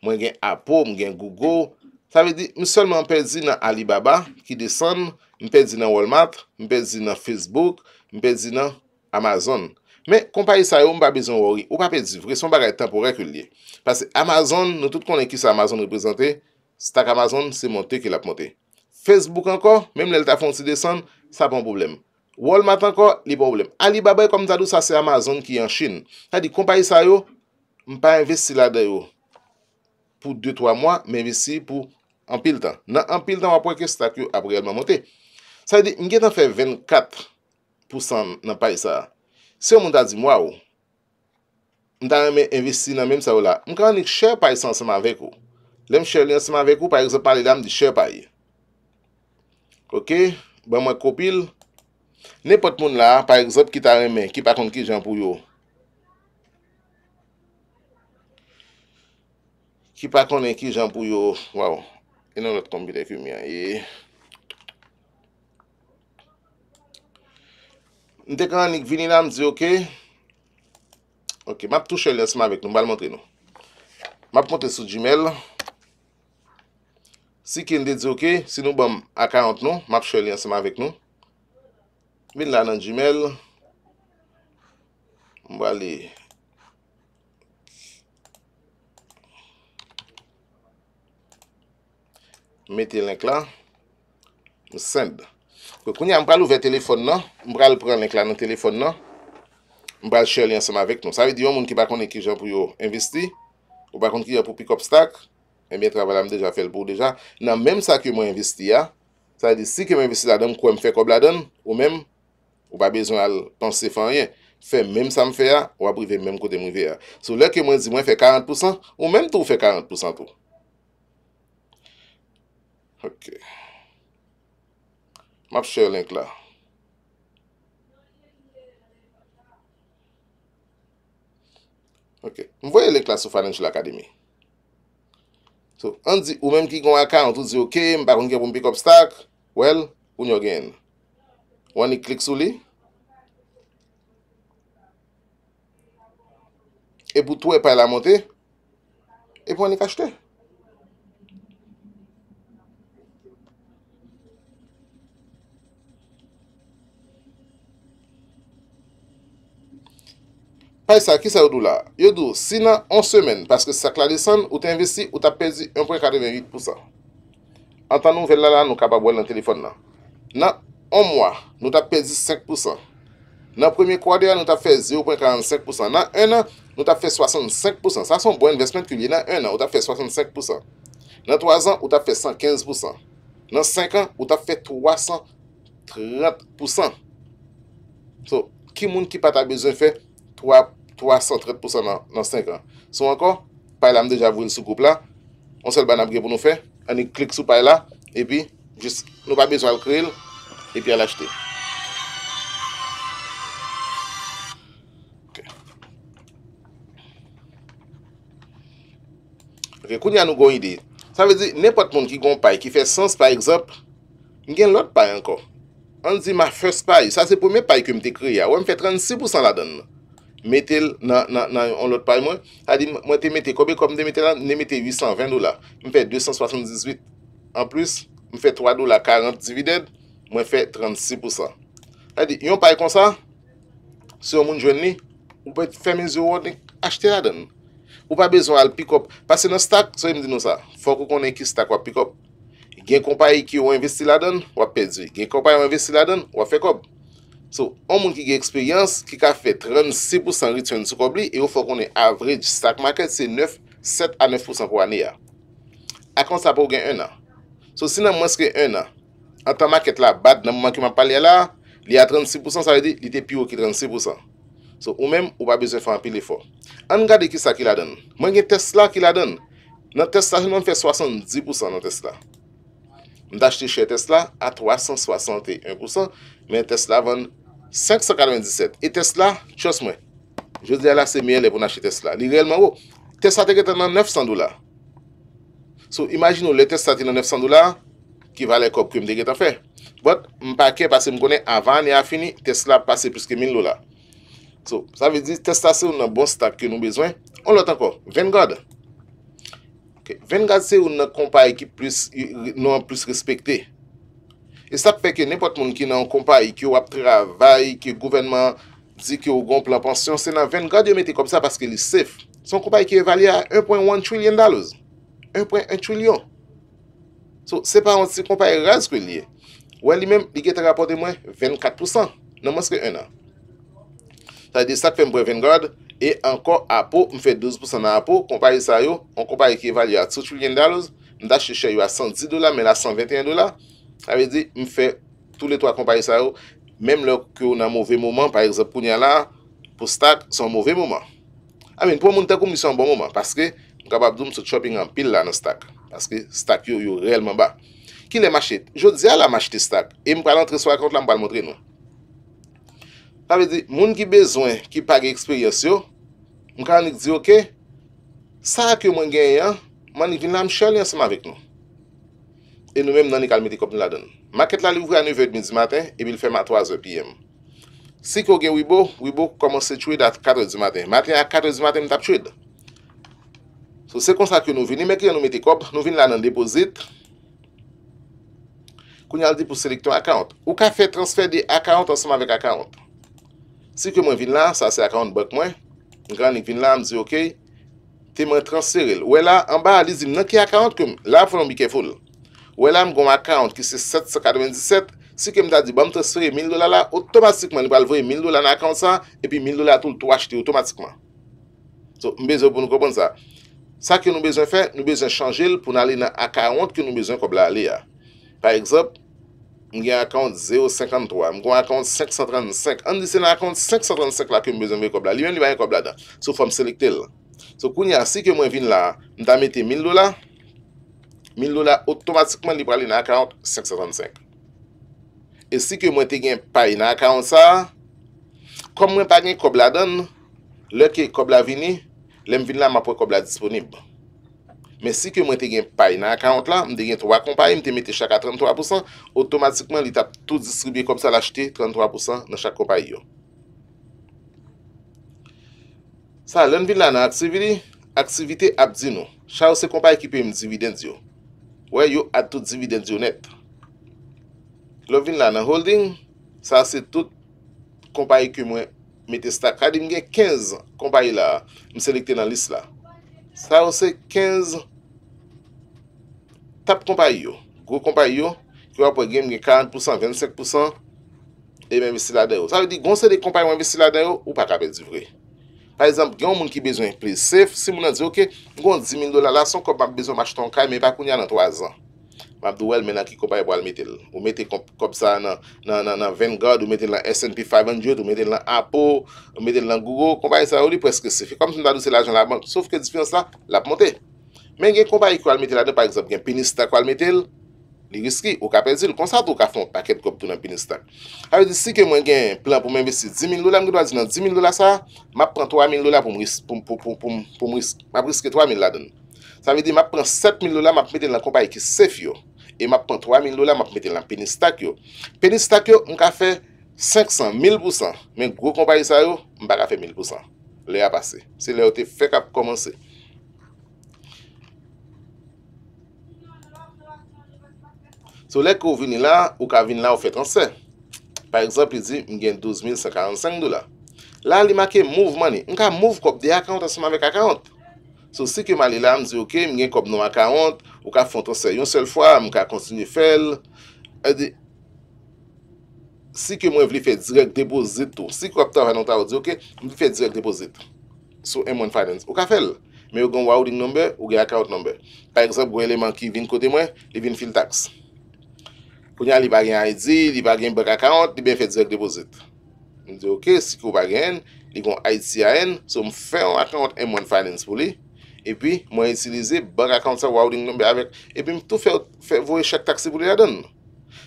Mwen gen Apple, mwen gen Google. Sa ve di, mwen selle mwen pezi nan Alibaba ki desan, mwen pezi nan Walmart, mwen pezi nan Facebook, mwen pezi nan Amazon. Men, kompa yi sa yo, mwen pa bezon ori. Ou pa pezi, vresyon mwen pa gaye temporek yon liye. Pase Amazon, nou tout konen ki sa Amazon reprezenté, stak Amazon, se monte ke la ponte. Facebook anko, men mwen lel ta fon si desan, sa bon probleme. Walmart anko, li bon probleme. Alibaba yon komta dou, sa se Amazon ki yon chine. Sa di, kompa yi sa yo, mwen pa investi la dayo. pou 2-3 mwa, mwen investi pou anpil tan. Nan anpil tan wapwen ke stak yo apre elman monte. Sa ydi, mwen gen tan fe 24% nan pay sa. Se yon moun ta di mwa ou, mwen tan reme investi nan menm sa ou la, mwen kanan li share pay san seman vek ou. Lem share li san seman vek ou, par exemple, par lè dam di share pay. Ok, ban mwen kopil, ne pot moun la, par exemple, ki ta reme, ki pa kont ki jan pou yo, Ki pa konen ki jan pou yo, waw. E nan lot konbite ki mi a ye. N dek an anik vinina m zi ok. Ok, map tou chel yansima avek nou. Bal montre nou. Map kontre sou jimel. Si ki ndi zi ok, si nou bom akarent nou, map chel yansima avek nou. Min lan an jimel. M bali... E. Mete lèk la, mwen send. Kwenye mwen pral ouve telefon nan, mwen pral pral lèk la nan telefon nan, mwen pral chèl yon seman vek nou. Sa ve diyon moun ki bakon e kijan pou yo investi, ou bakon ki yo pou pikop stak, mwen eh mwen travala mwen deja fel pou deja. Nan mèm sa ki mwen investi ya, sa ve di si ki mwen investi la don kwen mwen fè kò bladon, ou mèm, ou ba bezon al ton sefan yon, fè mèm sa mwen fè ya, ou aprive mèm kote mwen fè ya. Sou lèk ki mwen zi mwen fè 40%, ou mèm tou fè 40% tou. Ok, m apche yon lenk la. Ok, m voye lenk la sou farenche l'akademi. So, an di, ou menm ki yon akademi, an tou di ok, m bakon gen pou m pikop stak, wel, ou nyo gen. Ou an yi klik sou li. E pou tou e pa la monte, e pou an yi kachte. E pou tou e pa la monte, e pou an yi kachte. Paysa, ki sa yo dou la? Yo dou, si nan an semen, paske sa kladisan, ou te investi, ou ta pezi 1.48%. Antan nou vela la, nou kaba bole nan telefon nan. Nan an mwa, nou ta pezi 5%. Nan premi kwa dea, nou ta fe 0.45%. Nan an an, nou ta fe 65%. Sa son bon investment ki li nan an an, nou ta fe 65%. Nan 3 an, nou ta fe 115%. Nan 5 an, nou ta fe 330%. So, ki moun ki pa ta bezen fe 330%. 330% nan 5 an. Sou ankon, pay la m deja avou yon soukoupe la. On se l banap ge pou nou fe. An ni klik sou pay la. E pi, nou pa bezwa l kreil. E pi an l achete. Ok. Ok, kouni an nou goun ide. Sa vezi, nepot moun ki goun pay, ki fe sens pay egzop, gen lot pay ankon. An di ma first pay. Sa se poume pay ke m dekre ya. Ou m fe 36% la denne. Metel nan yon lot pay mwen. Adi mwen te metel. Kope kope mwen te metel nan, mwen ne metel 820 dola. Mwen pe 278 an plus. Mwen fe 3 dola 40 divided. Mwen fe 36%. Adi yon pay konsa. Se yon moun jwenni, mwen pe fèmè zyo wòd nèk achte la don. Mwen pa bezon al pikop. Pase nan stak, so yon mwen di nou sa. Fokou konen ki stak wap pikop. Gen kompaye ki yo investi la don, wap pedi. Gen kompaye yo investi la don, wap fe kob. So, an moun ki ge eksperyans, ki ka fè 36% return sou kobli, e ou fò konè avrej stak makèd, se 9, 7 a 9% pou anè ya. A kon sa pou gen 1 an. So, si nan moun skè 1 an, an ta makèd la bad nan moun ki man palè la, li a 36%, sa lè di, li te pi ou ki 36%. So, ou mèm, ou pa bezè fè an pi lè fò. An gade ki sa ki la den? Mwen gen Tesla ki la den? Nan Tesla, sa jen nan fè 70% nan Tesla. Mwen da chè Tesla a 361%, men Tesla vèn 1%. 597, e Tesla, chos mwen. Je zi la se miye le pou nache Tesla. Ni reyelman ou, oh, Tesla te getan nan 900 dolar. Sou, imajin ou, le Tesla te getan nan 900 dolar, ki vale kop koum te getan fe. Bote, mpa ke pase mkone, avan ni afini, Tesla pase pase plus ke 1000 dolar. Sou, sa vezi, Tesla se ou nan bon stak ki nou bezwen. On lot anko, Vanguard. Vanguard se ou nan kompa ekip nou an plus non, respekte. E sa peke nepot moun ki nan kompaye ki ou ap travay, ki gouvenman, di ki ou gon planpansyon, se nan vengad yo meti kom sa paske li sef. Son kompaye ki evalye a 1.1 trillion dollars. 1.1 trillion. So se pa an ti kompaye raz kwen liye. Ou an e li men, li gete rapote mwen 24%. Nan monske 1 an. Sa de sa peke mwen vengad, e an kon apo, mwen fe 12% nan apo, kompaye sa yo, an kompaye ki evalye a 3 trillion dollars, mwen da cheche yo a 110 dola men a 121 dola. Avè di, m fè, tout le to akompaye sa yo, mèm lò kyo nan mouvè mouman, par exemple, pounya la, pou stak, son mouvè mouman. Amin, pou moun te komisyon m pou mouman, paske, m kapap doun se choping an pil la nan stak. Paske, stak yo yo, rellman ba. Ki lè m achet? Je di, ala m acheti stak, e m pralantre so akont la m pal montre nou. Avè di, moun ki bezwen ki pake eksperyasyon, m karnik di, ok, sa akyo mwen gen yon, man yon vin la m chal yon seman vek nou. E nou menm nan li kal metikop nou la den. Maket la li ouvre a 9.30 maten, e bil fèm a 3.00 pm. Si ki ou gen wibo, wibo komanse chouid a 4.00 maten. Maten a 4.00 maten, mtap chouid. So se kon sa ki nou vini, men ki yon nou metikop, nou vini la nan depozit. Kou nyal di pou selekton akant. Ou ka fè transfer de akant ansanm avèk akant. Si ki mwen vini la, sa se akant bòk mwen. Mwen granik vini la, mzi ok. Ti mwen transferil. Ou e la, an ba li zim nan ki akant koum. La pou lom bikè foul. Wè e la m goun akant ki se 797, si ke m da di bèm te se fè 1000 dola la, otomatikman ni bè alvè 1000 dola nan akant sa, epi 1000 dola tou l tou achete otomatikman. So, m bezè pou nou kopon sa. Sa ki nou bezè fè, nou bezè chanjè l pou nan lè nan akant, ki nou bezè kopla lè ya. Par exemple, m gen akant 053, m goun akant 535, an disè nan akant 535 la ki m bezè m ve kopla lè, m gen li bayen kopla da, sou fòm selekte lè. So, koun ya, si ke m wè vin la, m da mette 1000 dola, Min lola otomatikman li prale nan akant 5,75. E si ke mwen te gen pay nan akant sa, kom mwen pay gen kob la don, lè ke kob la vini, lèm vin la mwen pou kob la disponib. Men si ke mwen te gen pay nan akant la, mwen te gen 3 kompayi, mwen te mette chaka 33%, otomatikman li tap tout distribye kom sa lachete 33% nan chak kompayi yo. Sa, lèm vin la nan aktivite, aktivite ap zinou. Chak ou se kompayi ki pe mwen zividen diyo. Wè yo atout dividen diyo net. Lovin la nan holding, sa se tout kompayi ki mwen mette stak. Adi mwen gen 15 kompayi la, mwen selekte nan list la. Sa yo se 15 tap kompayi yo. Gro kompayi yo, ki wap wè gen mwen gen 40%, 25%, e mwen vese la den yo. Sa yo di gonsen de kompayi mwen vese la den yo, ou pa kapè di vre. Par exemple, gen yon moun ki bezon pli sef, si moun nan di ok, yon 10.000 dolar la, son kop ap bezon mach ton kay, me pa koun yan nan 3 an. Mabdou el mena ki kopay pou e almetil. Ou meti kop sa nan Vanguard, ou meti nan S&P 500, ou meti nan Apple, ou meti nan Google, kopay e sa ou li pou eske sef. Kom si nou dadou se l'ajon la bank, souf ke disfiyans la, la ap monte. Men gen kopay e ki almetil la de, par exemple, gen Penista ku almetil, Li riski, ou ka pedi, l kon sa tou ka fon paket kop tou nan penistak. Awe di, si ke mwen gen plan pou mwen besi 10.000 lola, mwen gwa zinan 10.000 lola sa, map pren 3.000 lola pou mwiske 3.000 lola den. Sa ve di, map pren 7.000 lola, map meten lan kompaye ki sef yo, e map pren 3.000 lola, map meten lan penistak yo. Penistak yo, mwen ka fe 500, 1000 pousan, men gwo kompaye sa yo, mwen baka fe 1000 pousan. Le a pase, se le ote fe kap komanse. Sou lek ou vini la, ou ka vini la ou fet ansè. Par exemple, li di, mgen 12,545 dola. La li maken move money. Mgen kope de akant asman vek akant. Sou si ke mali la, mzi ok, mgen kope no akant, ou ka font ansè yon sel fwa, mgen kope kontinu fel. E di, si ke mwen vli fe direk depozit to, si ke mwen vli fe direk depozit. Sou mwen faden, ou ka fel. Mwen yon wawri nombè, ou yon akant nombè. Par exemple, gwen le man ki vin kote mwen, li vin fil taks. Kwenye li bagyen ID, li bagyen bank akant, li benfet zwek depozit. Mwen zi ok, si ko bagyen, li kon IDC an, so mwen fè akant M1 Finance pou li. E pi mwen etilize bank akant sa waw din lombe avek. E pi mwen tou fè vwe chek taksi pou li adan.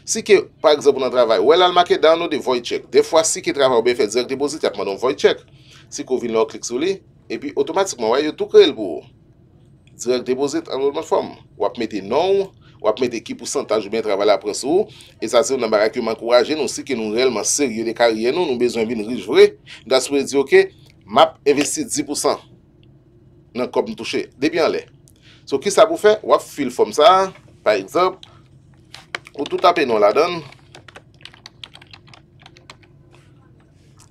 Si ke, pa ekzabou nan travay, wè lal maket dan nou, e di voy chek. Defwa si ke travay ou benfet zwek depozit, yapman don voy chek. Si ko vin lor klik sou li, e pi otomatikman wè yo tou krel pou. Zwek depozit an wou mwen fwam. Wap meti nou, an wou mwen fwam. wap met eki pousantaj ou ben travala pren sou ou, e sa se ou nan barak yo man kouraje, nou si ke nou rellman serye le karye nou, nou bezon bin rizvre, dan sou e di ok, map investi 10% nan kop nou touche, debyan le. So, ki sa pou fe? Wap fil fom sa, par exemple, ou tout apen nou la don,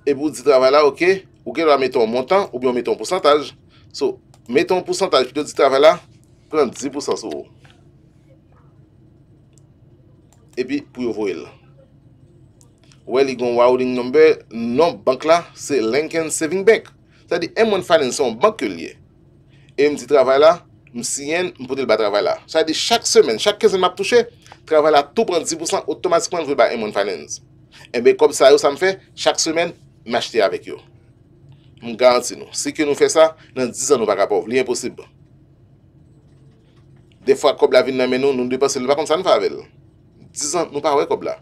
e pou ditravala ok, ou gen wap meton montan, ou gen wap meton pousantaj. So, meton pousantaj pou ditravala, pren 10% sou ou. bi pou yo vo el. Wel, yon wawou nin yon be, non bank la, se Lincoln Saving Bank. Sa di, eh, M1 Finance son bank ke liye. E mdi travay la, msiyen, mpote lba travay la. Sa di, chak semen, chak kesen map touche, travay la, tou pran 10% otomatikman vwe ba eh, M1 Finance. E eh be, kob sa yo sa mfe, chak semen, m achete avek yo. M garanti nou. Se ke nou fe sa, nan 10 an nou baka pov. Liye posib. De fwa, kob la vin nan men nou, nou dwe pa se lba kon san favel. Dizan nou pa wekob la.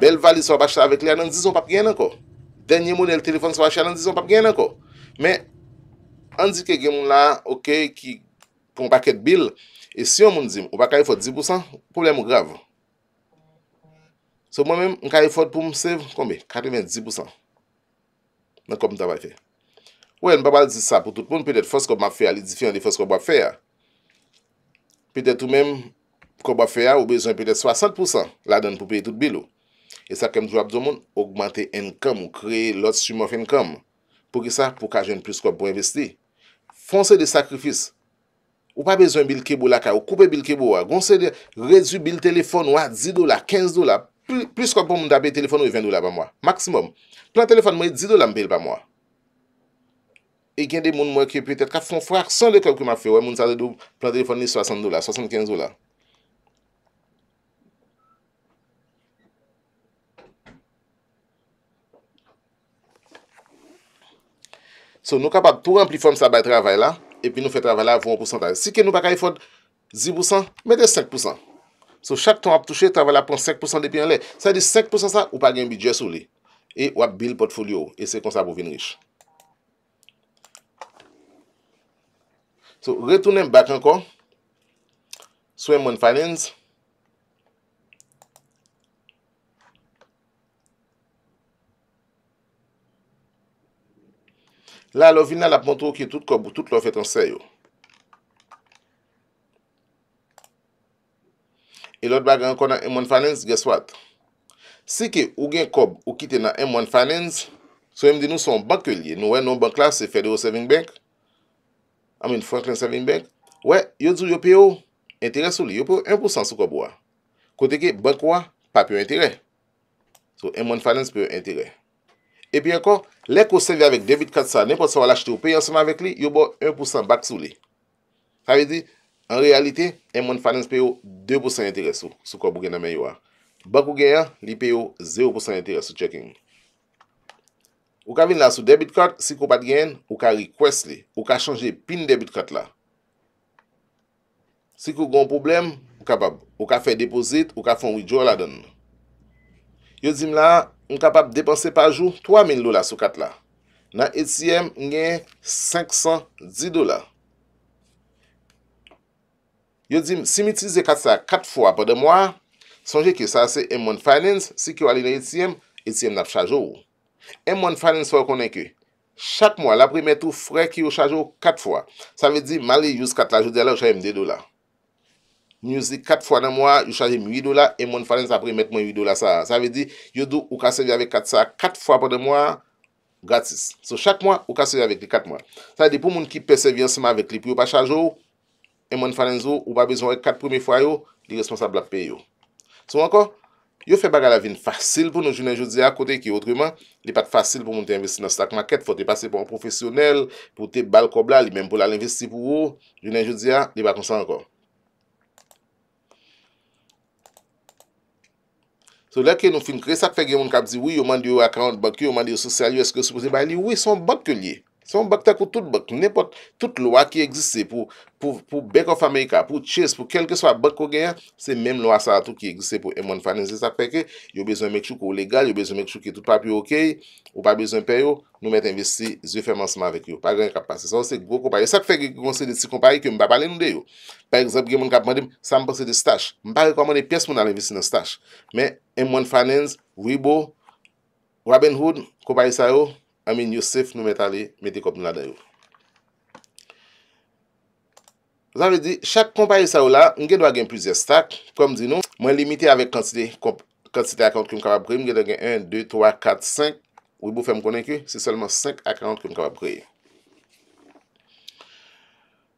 Bel vali sou apache avèk li anan, dizan pap gen anko. Denye moun el telefon sou apache anan, dizan pap gen anko. Men, anzike gen moun la, ok, ki, kon paket bil, e si yon moun dizim, ou pa kaye fote 10% poulem mou grav. So moun men, nkaye fote pou msev, konbe, karemen 10% nan kop mtabay fe. Ou en, mbaba dizi sa pou tout moun, pedet fosk ob ma fe, alidifi yon de fosk ob wap fe ya. Pedet ou men, mwen, Kwa ba fe ya, ou bezwen petet 60% la don pou peyi tout bil ou. E sa kem jwa ap zon moun, augmente income ou kreye lot stream of income. Pou ki sa, pou ka jen plus kwa pou investi. Fonse de sakrifis. Ou pa bezwen bil kebo la ka, ou koupe bil kebo la. Gon se de, reju bil telefon waa 10 dola, 15 dola. Plus kwa pou moun dabe telefon waa 20 dola pa mwa. Maksimum. Plan telefon mwen 10 dola mwen peyi la pa mwa. E gen de moun mwen ki petet ka fon frak 100 de kwa ki mwa fe. Ou moun sa de dou plan telefon ni 60 dola, 75 dola. So nou kapap pou rempli fòm sa bay travay la, epi nou fè travay la voun pòsantare. Si ke nou bakay fòd zi pòsant, mède 5 pòsant. So chak ton ap touche, travay la pon 5 pòsant depi an lè. Sa di 5 pòsant sa, ou pa gen bi djè sou li. E wak bil potfolyo, e se kon sa pou vin rish. So retounen bat an kon, swen moun finance, La, lo vin nan la pwantou ki tout kob ou tout lo fet an seyo. E lot bagan kon nan M1 Finance, guess what? Se ke ou gen kob ou kite nan M1 Finance, so yon mdi nou son bank ke liye, nou wè non bank la, se Federal Saving Bank, amin Franklin Saving Bank, wè, yon djou yon peyo, enteres oh. ou li, yon peyo 1% sou kob wwa. Kote ke, bank wwa, papeyo enteres. So M1 Finance peyo enteres. Epi anko, lèk ou seve avèk debit kòt sa, nenpòt sa wè l'achete ou, peye anseman avèk li, yo bò 1% bat sou li. Havè di, an realite, M1 Finance peye ou 2% yon terese ou, sou kòp bò gen amè yo a. Bak ou gen ya, li peye ou 0% yon terese ou checking. Ou ka vin la sou debit kòt, si kò bat gen, ou ka request li. Ou ka chanje pin debit kòt la. Si kò gon problem, ou ka bab. Ou ka fè deposit, ou ka fon wè jò la don. Yo zim la a, Un kapap depanse pa jou 3,000 lola sou kat la. Nan etiyem, nge 510 lola. Yo di, si mi tise kat la 4 fwa apo de mwa, sonje ki sa se M1 Finance, si ki wali nan etiyem, etiyem nap chajo ou. M1 Finance fwa konen ki, chak mwa la premi metou fre ki yo chajo 4 fwa. Sa ve di, ma li yous kat la joudela ou chayem 2 lola. Mewzi kat fwa nan mwa, yu chaje mwido la, e mwen farenz apre mwen mwido la sa. Sa ve di, yu dou ou ka sevi avek kat sa kat fwa pan nan mwa, gratis. So, chak mwa, ou ka sevi avek li kat mwa. Sa de pou moun ki persevi ansama vek li pou yu pa chaje ou, e mwen farenz ou, ou pa bezon e kat prime fwa yo, li responsable la pe yo. So, anko, yu fe baga la vin fasil pou nou jounen joudia kote ki otreman, li pat fasil pou moun te investi nan stak maket, fote pase pou an profesyonel, pote bal kobla, li menm pou la investi pou ou, joun Se lè ke nou fin kre, sak fe gen moun kap zi, wè yon man di yon akran, wè yon man di yon sosyaryo, eske sou posi, bè yon li wè son bak ke liye. Se yon bakte kou tout bak, nepot tout lwa ki egzise pou Bank of America, pou Chase, pou kelke swa bak kou genya, se menm lwa sa la tou ki egzise pou M1 Finance. Se sak peke, yo bezon mek chou kou legal, yo bezon mek chou ki tout papi yo key, ou pa bezon peyo, nou met investi zi fermanseman vek yo. Pa gen kap pase. Se sak feke konsede si kompare ke mba pale nou deyo. Par exemple, gen mon kap mande, sa mpase de stache. Mpare kompane piyes moun al investi nan stache. Men, M1 Finance, Weibo, Robinhood, kompare sa yo, Amin Youssef nou met ale, met e kop nou la den yo. Zan ve di, chak kompaye sa ou la, mge dwa gen pwizye stak. Kom di nou, mwen limite avek kantite akant ki mkabab brey. Mge dwe gen 1, 2, 3, 4, 5. Ou e bou fèm konen ki, se solman 5 akant ki mkabab brey.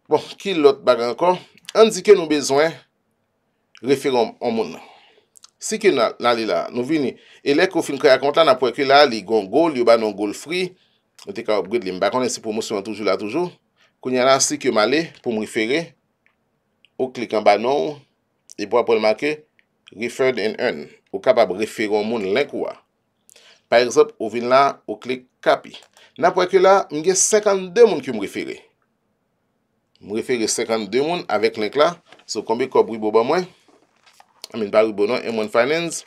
Bon, ki lot bagan kon? Andike nou bezwen, referom an moun nan. Si ke nan li la, nou vini, e lek ou fin kre akon la, nan pou ekre la, li gon goal, li ou banon goal free, ou te ka upgrade li mba, konen si promosyon toujou la toujou, konye la, si ke male, pou mwifere, ou klik an banon, e pou apol make, referred and earned, ou kapab referon moun lenk wwa. Par exemple, ou vini la, ou klik copy. Nan pou ekre la, mwen gen 52 moun ki mwifere. Mwifere 52 moun avek lenk la, sou konbe kobri bo ba mwen. Amin, pari bonon, M1 Finance,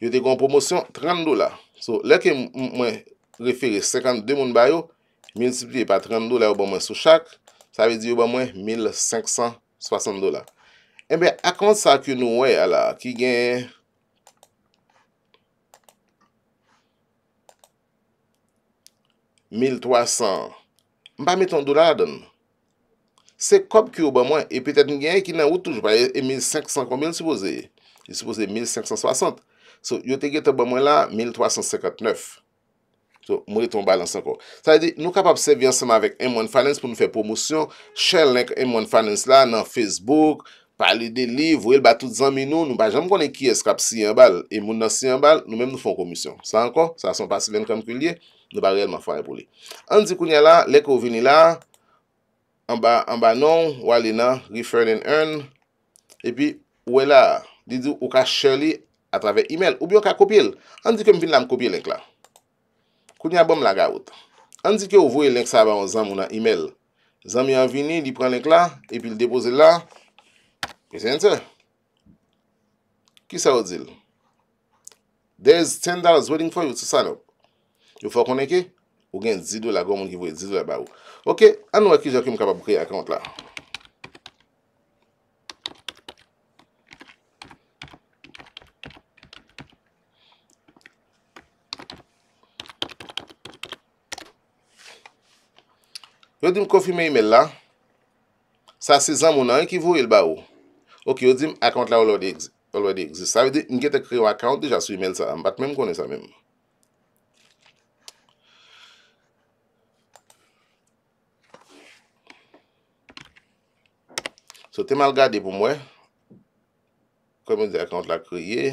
yote kon promosyon 30 dola. So, lè ke mwen referi 52 moun bayo, mwensipli e pa 30 dola ou ban mwen sou chak, sa vezi ou ban mwen 1,560 dola. Ebe, akonsa ki nou wè ala, ki gen 1,300. Mba meton dola adonm? Se kop ki yo ba mwen, e pwetet ni genye ki nan wotou. Je baye, e 1,500 komil supose. Je supose 1,560. So, yo te ge te ba mwen la, 1,359. So, mouni ton balan san kon. Sa de, nou kap apse vi ansama vek M1 Finance pou nou fe promosyon. Share lèk M1 Finance la nan Facebook. Parle de liv, ou el batout zanmi nou. Nou baye jam konen ki eskap si yon bal. E moun nan si yon bal, nou menm nou fon komisyon. Sa an kon, sa asan pasilèn kan kwen liye. Nou baye reyman fany pou li. An di koun ya la, lèk ou veni la. An ba nan, non, wale nan, refer and earn. Epi, e wè la, di di ou ka share li atrave email. Ou bi an ka kopye li. An di ke m vin la m kopye link la. Kouni a bom la ga wot. An di ke ou vwe link sa ba wazan m wana email. Wazan mi an vini, di pran link la, epi l depoze la. Presente. Ki sa wot zil? There's $10 wedding for you, tsa salop. Yo fwa konen ke? Ou gen zidwe la gwa moun ki vwe, zidwe la ba wot. Ok, an wè ki jè ki m kapab kri akant la. Yò di m konfime email la, sa 6 an mounan, ekivou el ba ou. Ok, yò di m akant la oul wè di egzist. Sa wè di m gen te kri akant deja sou email sa, m bat mè m konè sa mèm. So te mal gade pou mwen, komen de akant la kriye,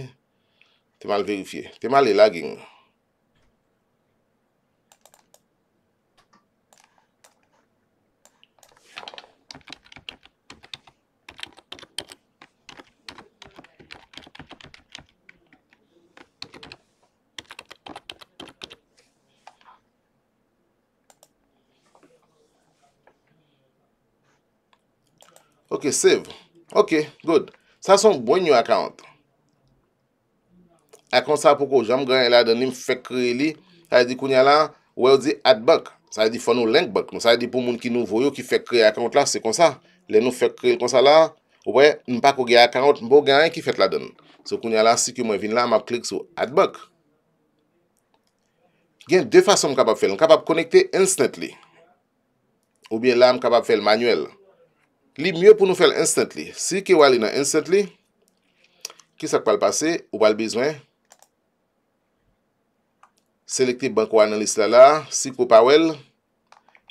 te mal verifiye, te mal e laging. Save Ok, good Sa son bon yon akant A kon sa pou kou Jam gen yon la den Yon fè kre li Sa yon di koun yon la Ou yon di ad bak Sa yon di fon yon link bak Moun sa yon di pou moun ki nouvo yon Ki fè kre akant la Se kon sa Le nou fè kre kon sa la Ou bè Yon pa kou gen akant Moun gen yon ki fè kre la den Se koun yon la Si ki mwen vin la Mwen klik sou ad bak Gen de fason mwen kapap fè Mwen kapap konekte instantly Ou bien la mwen kapap fè manuel Li mye pou nou fel instant li. Si ki wali nan instant li, ki sak pal pase, ou pal bezwen, selekte bankwa nan lis la la, si pou pa wel,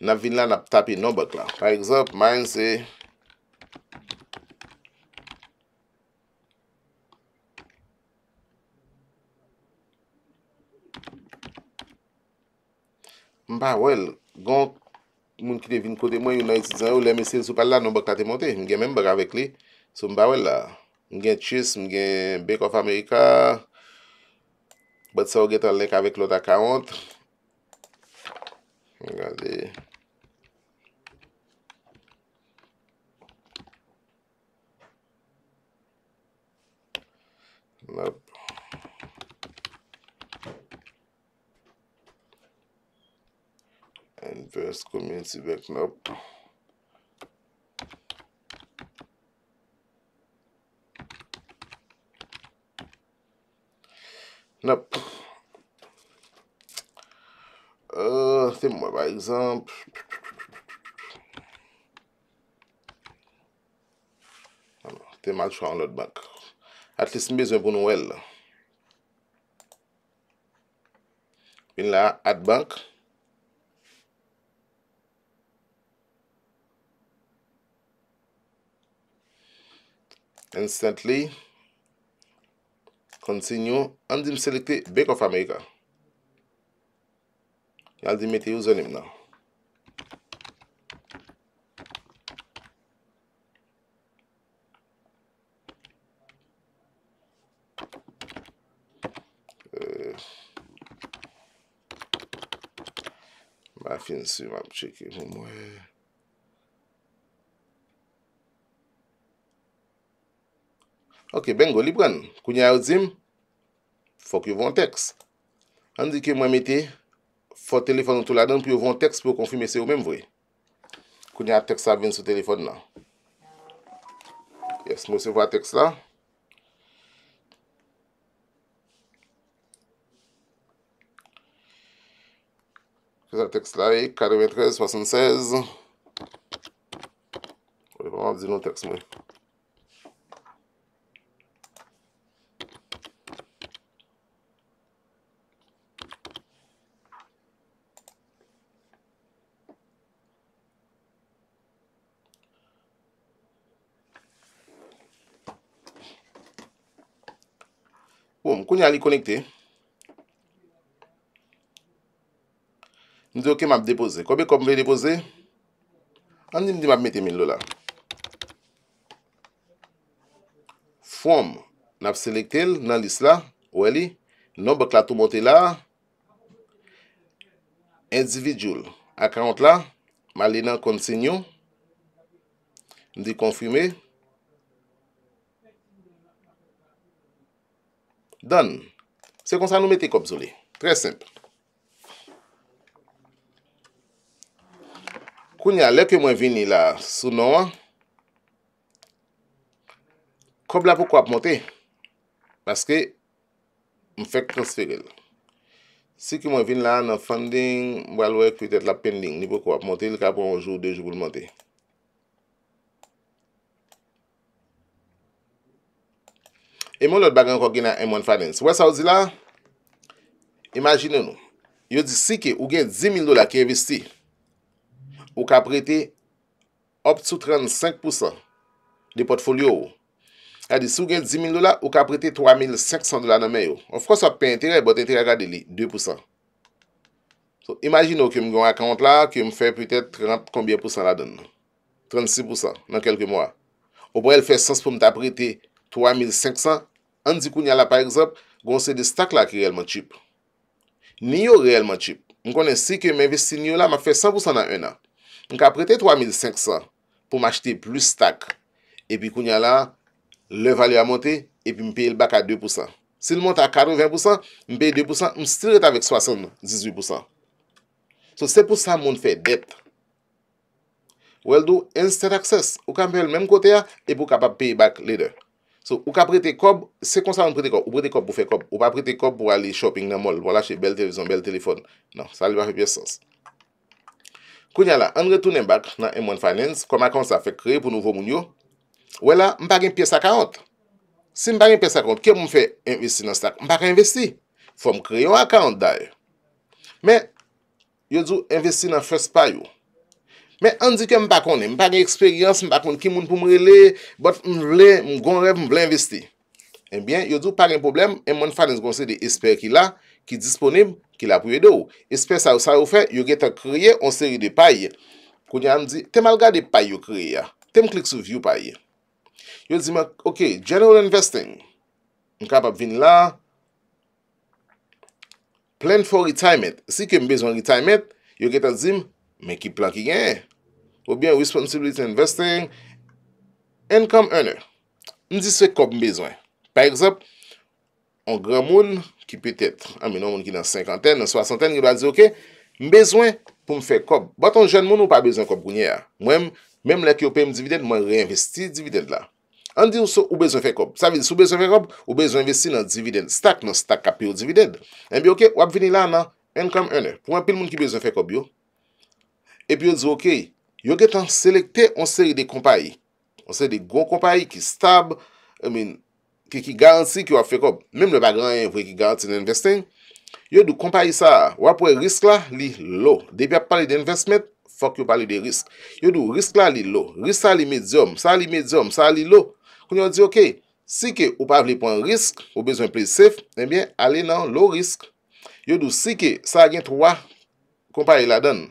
nan vin la nan tapin nan bak la. Par exemple, man se, mba wel, gant, Moun ki te vin kote mwen yon nan yon se zan ou lèmese sou pal la non bak la te monte. Mwen gen men bak avek li. Sou mba we la. Mwen gen Chiss. Mwen gen Bake of America. Bat sa ou gen talen ka vek loda 40. Mwen gade. Mwen ap. Nenvers komensi vek nop. Nop. Te mwen mwen par exemple. Te mwen chwa an lot bank. At least mbe zwen pou nou el. Bin la at bank. At bank. Instantly, continue, an di m selekte Bake of America. Yal di meti username eh. nou. Ba fin si, mam cheke m wè. Ok, bengo, libran. Koun ya yo dzim, fok yo von teks. An di ke mwen meti, fok telefon nou tou la den, pi yo von teks pou konfime se yo menm vwe. Koun ya teks avin sou telefon nan. Yes, mwen se vwa teks la. Kou se vwa teks la e, 43, 76. Mwen se vwa teks mwen e. Pouni a li konekte. Ndi yo ke map depose. Koube koube me depose. An nin di map metemil lo la. Form. Nap selekte l nan lis la. Ou el li. Non be klato monti la. Individyoul. Akant la. Malina konsenyo. Ndi konfume. Ndi konfume. Don, se kon sa nou meti kop zole. Tre semp. Kounya, leke mwen vin ni la sou nou, kop la pou kwa apmote. Paske, mwen fek transferil. Si ki mwen vin la, nan funding, mwen alwek wite la pending, ni pou kwa apmote, li ka pou anjou, dejou pou apmote. E moun lout bagan kwa gen a M1 Finance. Wè sa ou zi la, imagine nou, yo di si ke ou gen 10.000 dola ki investi, ou ka prete up sou 35% de potfolio ou. A di si ou gen 10.000 dola, ou ka prete 3.500 dola nan men yo. Ou fwa sa pey entere, e bot entere akade li, 2%. So imagine nou ke mwen akonte la, ke mwen fè pwetè 30, kombien pwosan la den nou? 36% nan kelke mwa. Ou pou el fè sens pou mwen aprete 3500, an di kou nya la par exemple, goun se de stak la ki reyelman chip. Niyo reyelman chip, m konen si ke m investi niyo la, m a fe 100% nan 1 an. M ka prete 3500 pou m achete plus stak, epi kou nya la, le value a monte, epi m peye l bak a 2%. Se l monte a 80%, m peye 2%, m stiret avek 78%. Se 7% moun fe debt. Wel do, instant access, ou ka m peye l menm kote ya, epi m pou kapap peye bak le dey. So, ou ka prete kob, se konsa an prete kob, ou prete kob pou fe kob, ou pa prete kob pou wali shopping nan mol, wala che bel televizyon, bel telefon, nan, sa li va fe piye sos. Kounya la, an retounen bak nan M1 Finance, kom akonsa fe kreye pou nouvo moun yo, ou e la, mba gen piye sa kaont. Si mba gen piye sa kaont, ke mbe mfe investi nan stak, mba gen investi, fom kreye yo akont daye. Me, yo dju investi nan fes payo. Men an di ke m pa konen, m pa gen eksperyans, m pa konen ki moun pou mre le, bot m vle, m gon rep, m vle investi. Enbyen, eh yo di ou pa gen problem, en mwen fane zi kon se de esper ki la, ki disponib, ki la pou edou. Esper sa ou sa ou fe, yo get a kreye, on se ri de paye. Kounye an di, te mal gade paye yo kreye ya, te m klik sou vye paye. Yo di man, ok, general investing, m kap ap vin la, plan for retirement, si ke m bezon retirement, yo get a zim, men ki plan ki gen e. Ou bien, responsibility investing. Income earner. Mdi se kop mbezwen. Par exemple, an gran moun ki petet, an ah, menon moun ki nan 50, nan 60, mbezwen pou mfe kop. Baton jen moun ou pa bezwen kop gounye a. Mwen, mwen lak yo pe mdivided, mwen reinvesti divided la. An dir sou ou bezwen fe kop. Sa vide sou bezwen fe kop, ou bezwen investi nan divided. Stak nan stak kapi ou divided. En bi ok, wap vini la nan income earner. Pou an pil moun ki bezwen fe kop yo. Epi yo di yo ok, ok, Yo getan selekte, on seri de kompaye. On seri de gwo kompaye ki stab, ki garansi ki wafekop. Mem le bagran yon vwe ki garansi nan investen. Yo do kompaye sa, wapwe risk la, li low. Debya pali de investment, fok yo pali de risk. Yo do risk la, li low. Risk sa li medium, sa li medium, sa li low. Koun yo di, ok, si ke ou pa vle pon risk, ou bezwen ple sef, eh enbyen, ale nan low risk. Yo do si ke sa gen troa, kompaye la dene.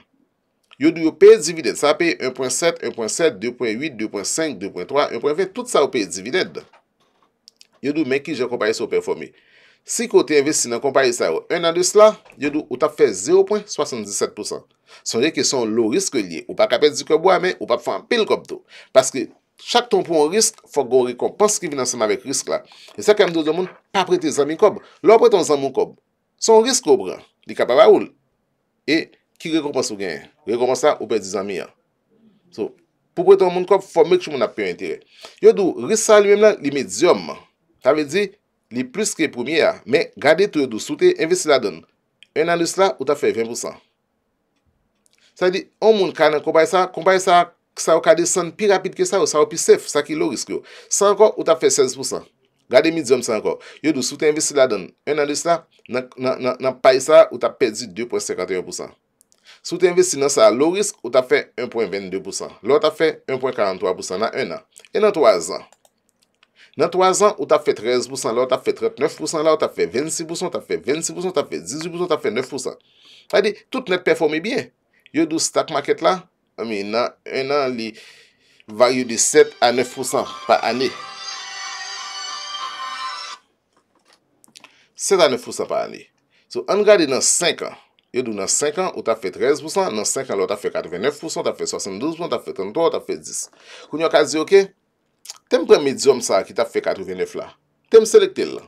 Yo do yo paye dividet. Sa paye 1.7, 1.7, 2.8, 2.5, 2.3, 1.5. Tout sa yo paye dividet. Yo do men ki je kompare sou performe. Si kote investi nan kompare sa yo. Un an de slan, yo do ou tap fè 0.77%. Son ye ki son lo risk liye. Ou pa kapè dik yo bo amè, ou pa fè an pil kop to. Paske chak ton pou an risk, fòk go rekompans ki vinansèman avèk risk la. E se kèm do zon moun pa prete zanmi kop. Lo prete zanmi kop. Son risk yo bran. Li kapè ba oul. E ki rekompans ou genye. Rekonman sa, ou pe di zanmi ya. So, pou kwen ton moun kop, fò mèk chou moun ap pe yon entere. Yo dò, risk sa lè mèm lan, li medyom. Ta ve di, li plus ki premier ya. Mè, gade tou yo dò soute, investi la don. En anus la, ou ta fe 20%. Sa di, an moun ka nan kompaye sa, kompaye sa, sa wakade san pi rapid ke sa, ou sa wakade san pi sef, sa ki lò risk yo. Sa ankon, ou ta fe 16%. Gade medyom sa ankon. Yo dò soute, investi la don. En anus la, nan paye sa, ou ta pe di 2.51%. Sou te investi nan sa low risk, ou ta fe 1.22%. Lò e ou ta fe 1.43% nan 1 an. E nan 3 an. Nan 3 an, ou ta fe 13%. Lò ou ta fe 39%. Lò ou ta fe 26%. Ta fe 26%. Ta fe 18%. Ta fe 9%. A di, tout net performe bien. Yo dou stack market la, a mi nan 1 an li, va yu di 7 a 9% pa ane. 7 a 9% pa ane. Sou an gade nan 5 an, Yo e nou nan 5 an ou ta fe 13%, nan 5 an ou ta fe 89%, ta fe 72%, ta fe 33%, ta fe 10%. Koun yo ka zi ok, te m pre medium sa ki ta fe 89 la. Te m selekte l.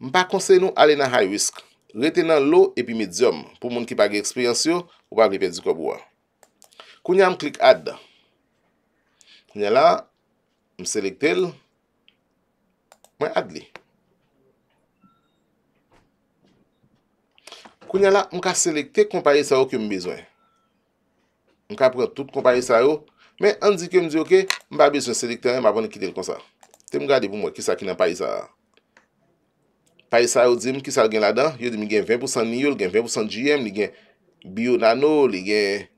M pa konsey nou ale nan high risk. Reten nan low epi medium pou moun ki pa ge eksperyans yo ou pa ge pe dik ob wwa. Koun yo am klik add. Koun yo la, m selekte l, mwen add li. Kounye la, mwen ka selekte kompare sa yo ke mwen bezwen. Mwen ka pren tout kompare sa yo. Men, anzi ke mwen di yo ke, mwen pa bezwen selekte an, mwen pa pon ekite l kon sa. Te mwen gade pou mwen, ki sa ki nan pari sa. Pari sa yo di mwen, ki sa gen la dan. Yo di mwen gen 20% New, gen 20% GM, gen Bio Nano, gen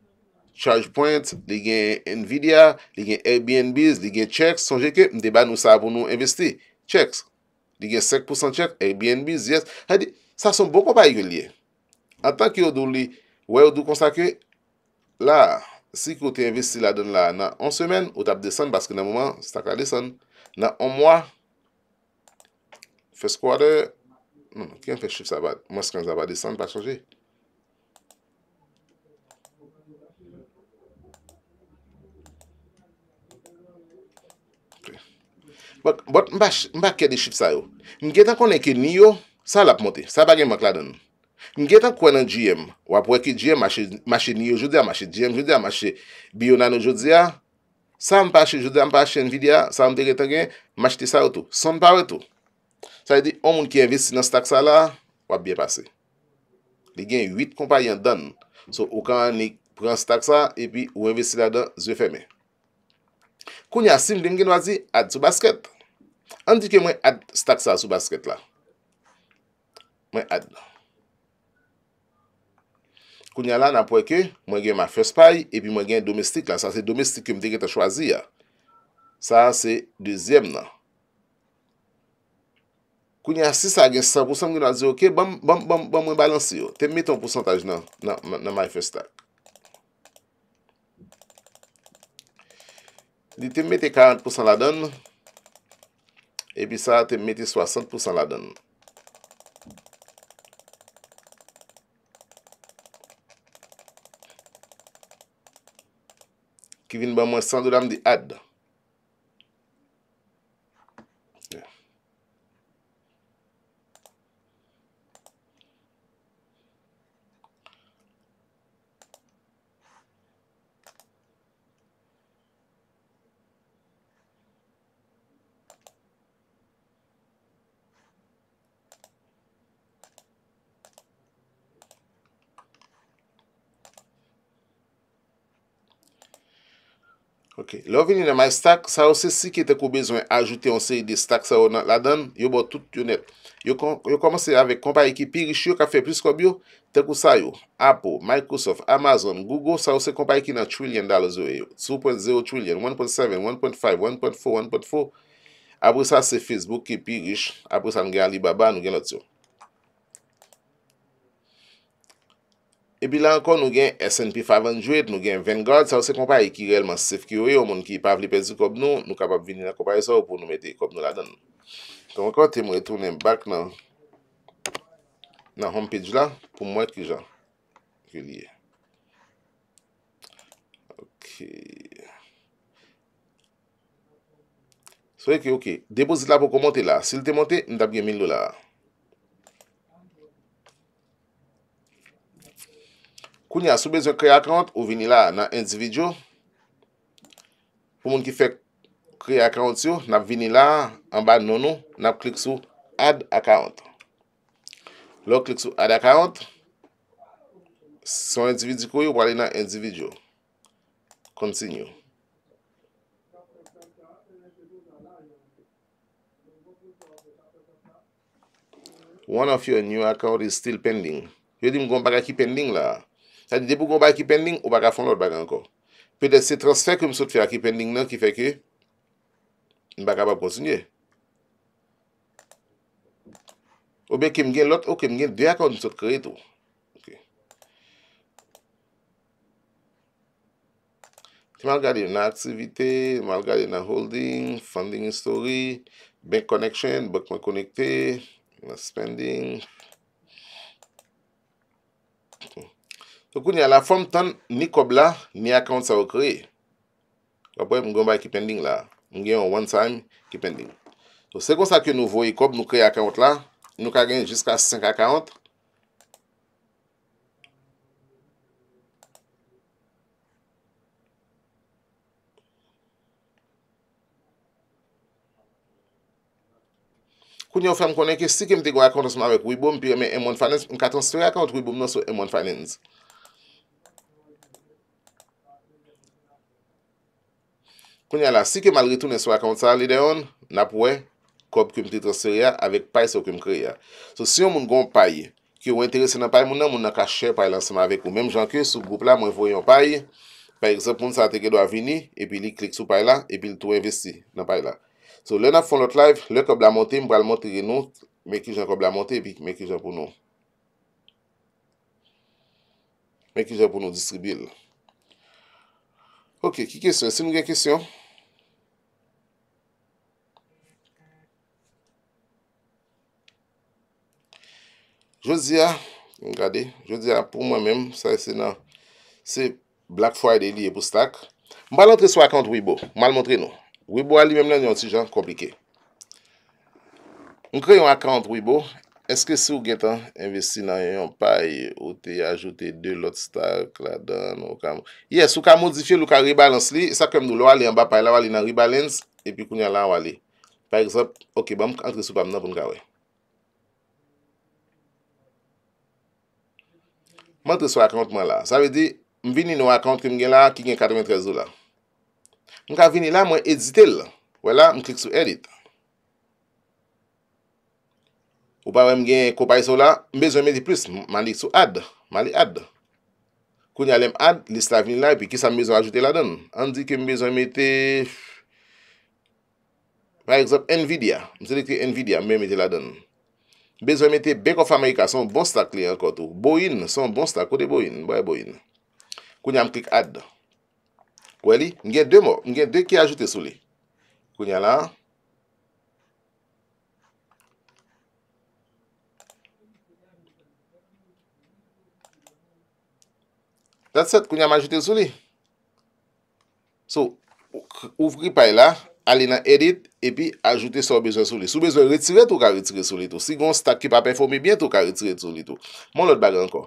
Charge Point, gen Nvidia, gen Airbnb, gen Chex. Sonje ke, mwen de ba nou sa pou nou investi. Chex, gen 5% Chex, Airbnb, yes. Ha di, sa son bon kompare yo liye. Atan ki yo dou li, wè yo dou konsake, la, si ki yo te investi la don la nan an semen, ou tap desen, baske nan mouman, stak la desen. Nan an mouman, feskwade, nan, ken feskwade sa bat, mouman skan sa bat desen, pa chanje. Bote mba kede shif sa yo, mge ta konen ke ni yo, sa lap moti, sa bagen mak la don. Mge tan kwen an GM, wapwe ki GM mache ni yo jodia, mache GM jodia, mache Bionano jodia, san mpache jodia, mpache Nvidia, san mte reten gen, mache ti sa wotou, san mpache wotou. Sa yi di, on moun ki investi nan staksa la, wap biye pase. Li gen 8 kompanyen dan, so okan ni pran staksa, epi ou investi la dan, ze feme. Koun ya sim, li mgen wazi, ad sou basket. An di ke mwen ad staksa sou basket la? Mwen ad la. Kounya la nan pou eke, mwen gen ma first pay, epi mwen gen domestik la. Sa se domestik kem deke ta chwazi ya. Sa se dezyem nan. Kounya si sa gen 100% mwen gen aze yo ke, bon mwen balansi yo. Te met ton pwosantaj nan ma first pay. Li te met 40% la dan. Epi sa te met 60% la dan. ki vin ba mwen san do dam di ad. Lo veni nan may stak, sa ou se si ki te ko bezwen ajoute an se yi di stak sa ou nan ladan, yo bo tout yon net. Yo komanse avek kompa yi ki pirish yo ka fe pris ko byo, te ko sayo, Apple, Microsoft, Amazon, Google, sa ou se kompa yi ki nan trillion dollars yo e yo. 2.0 trillion, 1.7, 1.5, 1.4, 1.4, apre sa se Facebook ki pirish, apre sa nou gen Alibaba nou gen lot yo. Epi la ankon nou gen SNP 500, nou gen Vanguard. Sa ou se kompaye ki relman safe ki ou e, ou moun ki pa avli pezi kob nou, nou kapap vini la kompaye sa ou pou nou mette kob nou la dan. Ton akon te mou etounen bak nan homepage la pou mwen ki jan. Ki liye. Ok. So e ki ok, depozit la pou komonte la. Se li te monte, nou tap gen 1000 dolar a. Koun ya sou bezwen kre akant, ou vini la nan endividyo. Fou moun ki fe kre akant yo, nap vini la, amba nono, nap klik sou add akant. Lò klik sou add akant. Son endividyo kou yo wale nan endividyo. Continue. One of your new akant is still pending. Yo di mgon baga ki pending la. Sa yon debou kon bay ki pending, ou baga fon lot baga anko. Pe de se transfer ke msot fira ki pending nan ki feke, mbaga ba pos nye. Ou be kem gen lot ou kem gen de akon msot kre to. Te mal gade yon na aktivite, mal gade yon na holding, funding story, bank connection, bakman konekte, yon na spending. Ok. So kwenye la fom ton ni kob la ni akant sa wak kreye. Wap wè mwen gwen bay ki pending la. Mwen gen yon one time ki pending. Se kon sa ki nou voyi kob nou kreye akant la. Nou ka gen jiska 5 akant. Kwenye ou fèm konen ki si ke mwen dekwa akant wak wèk wiboum pi yon mwen M1 Finance. Mwen katon 6 akant wiboum nou sou M1 Finance. Kwenye la, si ke malritou nè sou akant sa li deyon, na pouè, kob kèm titran sèrya avèk pay sou kèm kèrya. So, si yon moun goun pay, ki ou interese nan pay moun nan, moun nan ka chè pay lansèman avèk ou. Mèm jan kè, sou goup la, moun voyon pay, par exemple, moun sa teke do avini, epi li klik sou pay la, epi li tou investi nan pay la. So, lè nan fon lot live, lè kob la montè, moun pral montè gen nou, mèkè jan kob la montè, mèkè jan pou nou. Mèkè jan pou nou distribil. Ok, ki kè sè, si moun gen kèsyon? Je zi a, gade, je zi a pou mwen menm, sa e senan, se Black Friday li e pou stak. Mbalantre sou akant wibo, mal montre nou. Wibo al li menm nen yon ti jan komplike. Mkre yon akant wibo, eske si ou gen tan investi nan yon paye, ote ajoute de lot stak la dan. Yes, ou ka modifiye, ou ka rebalance li, sa kem nou lo ale, yon ba paye la wale nan rebalance, epi koun ya la wale. Par exemple, ok bam, antre sou pam nan bon gawen. Mwen te sou akonte mwen la. Sa ve di mwen vini nou akonte ki mwen gen la ki gen 93 do la. Mwen ka vini la mwen edite l. Wè la mwen klik sou edit. Ou pa wè mwen gen kopay sou la mwen bezo mwen di plus. Mwen li sou add. Mwen li add. Kou nye alem add list la vini la epi ki sa mwen bezo ajote la don. An di ke mwen bezo mwen te. Par exemple Nvidia. Mwen se deke Nvidia mwen bezo mwen te la don. Bezo emete Bank of America, son bon stak li an kontou. Bo in, son bon stak, kote bo in, bo e bo in. Kounyam klik add. Kwen li, mgen de mò, mgen de ki ajoute sou li. Kounyam la. That's it, kounyam ajoute sou li. So, ouvri pay la, alina edit. E pi ajoute sou bezwen sou li. Sou bezwen retire tou ka retire sou li tou. Si gon stak ki pa performe bie tou ka retire tou li tou. Mon lot bagan anko.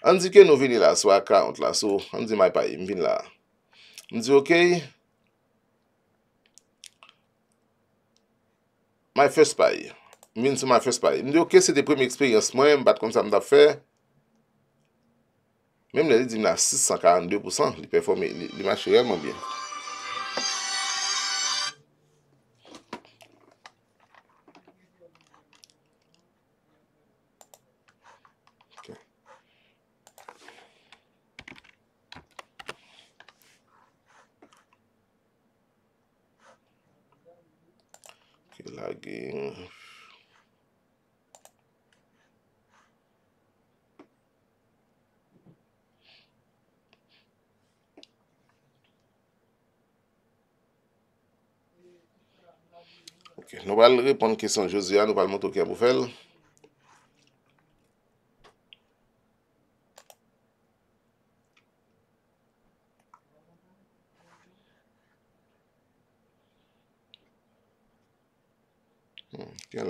An di ke nou vini la sou akant la. Sou an di my paye. M bin la. M di ok. My first paye. M bin sou my first paye. M di ok. Se de premi experience mwen. M bat kon sa m tap fe. M men lè di m la 642%. Li performe. Li mache reyman bin. Nou val repon ki San Josia, nou val motok ya bouvel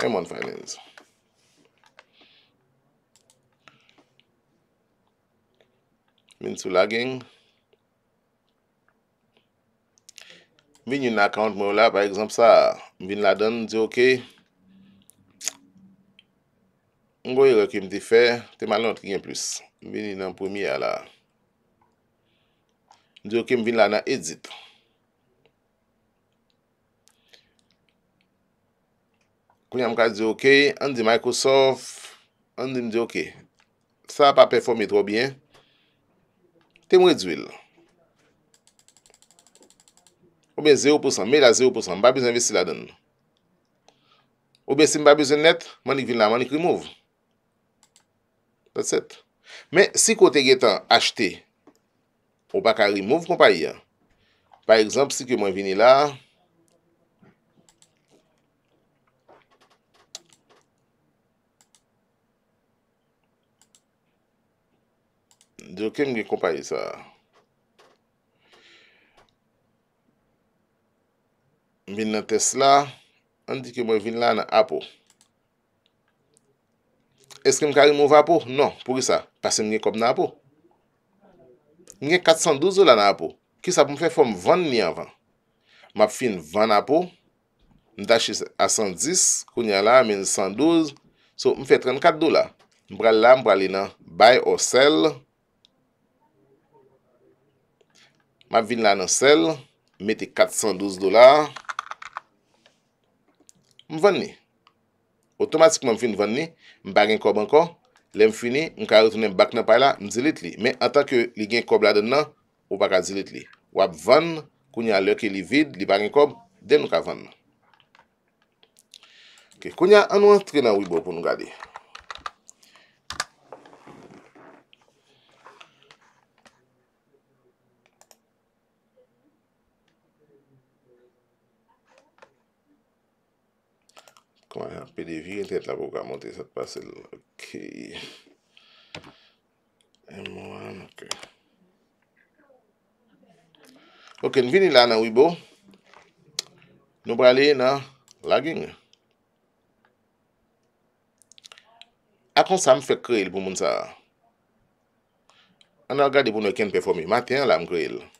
M1 Finance. Min sou la gen. Vin yon akant mwen la, pa ekzamp sa, vin la den, diyo ki, mwen goye gen ki mdi fe, te man lont gen plus. Vin yon nan pwemi ya la. Diyo ki mvin la nan edit. Diyo ki mvin la nan edit. Kou yam ka di ok, an di Microsoft, an di m di ok. Sa pa performe tro byen, te m redwil. Ou ben 0%, mè la 0%, ba bizen vesi la den. Ou ben si m ba bizen net, manik vin la, manik rimov. That's it. Men, si kote getan ht, ou baka rimov kompa yon. Par exemple, si ke m wini la... Dyo ke mge kompaye sa? Min nan Tesla, an di ke mwen vin lan nan apo. Eske m ka remove apo? Non, pou ki sa? Pase m gen kop nan apo. M gen 412 ou lan apo? Ki sa pou m fe fom 20 ni avan? Map fin 20 apo, m dashi a 110, koun ya la men 112, sou m fe 34 do la. M bral la, m bral ina, bay ou sel, Ma vin la nan sel, meti 412 dolar, mwen ven ni. Otomatikman mwen vin ven ni, mwen bagen kob anko, lè mwen fini, mwen ka retounen bak nan pay la, mwen zilit li. Men anta ke li gen kob la den nan, mwen bagen zilit li. Wap ven, kounya lè ke li vid, li bagen kob, den mwen ka ven. Kounya anwen tre nan wibo pou nou gade. Mwen apè de vie yon tèt la pou ka montè sè t'pase lò. Ok. M1, ok. Ok, nou vinil la nan wibo. Nou pralè nan lagging. Akon sa m fè kreil pou moun sa. An nan agade pou nou ken performi. Matyen la m kreil. Ok.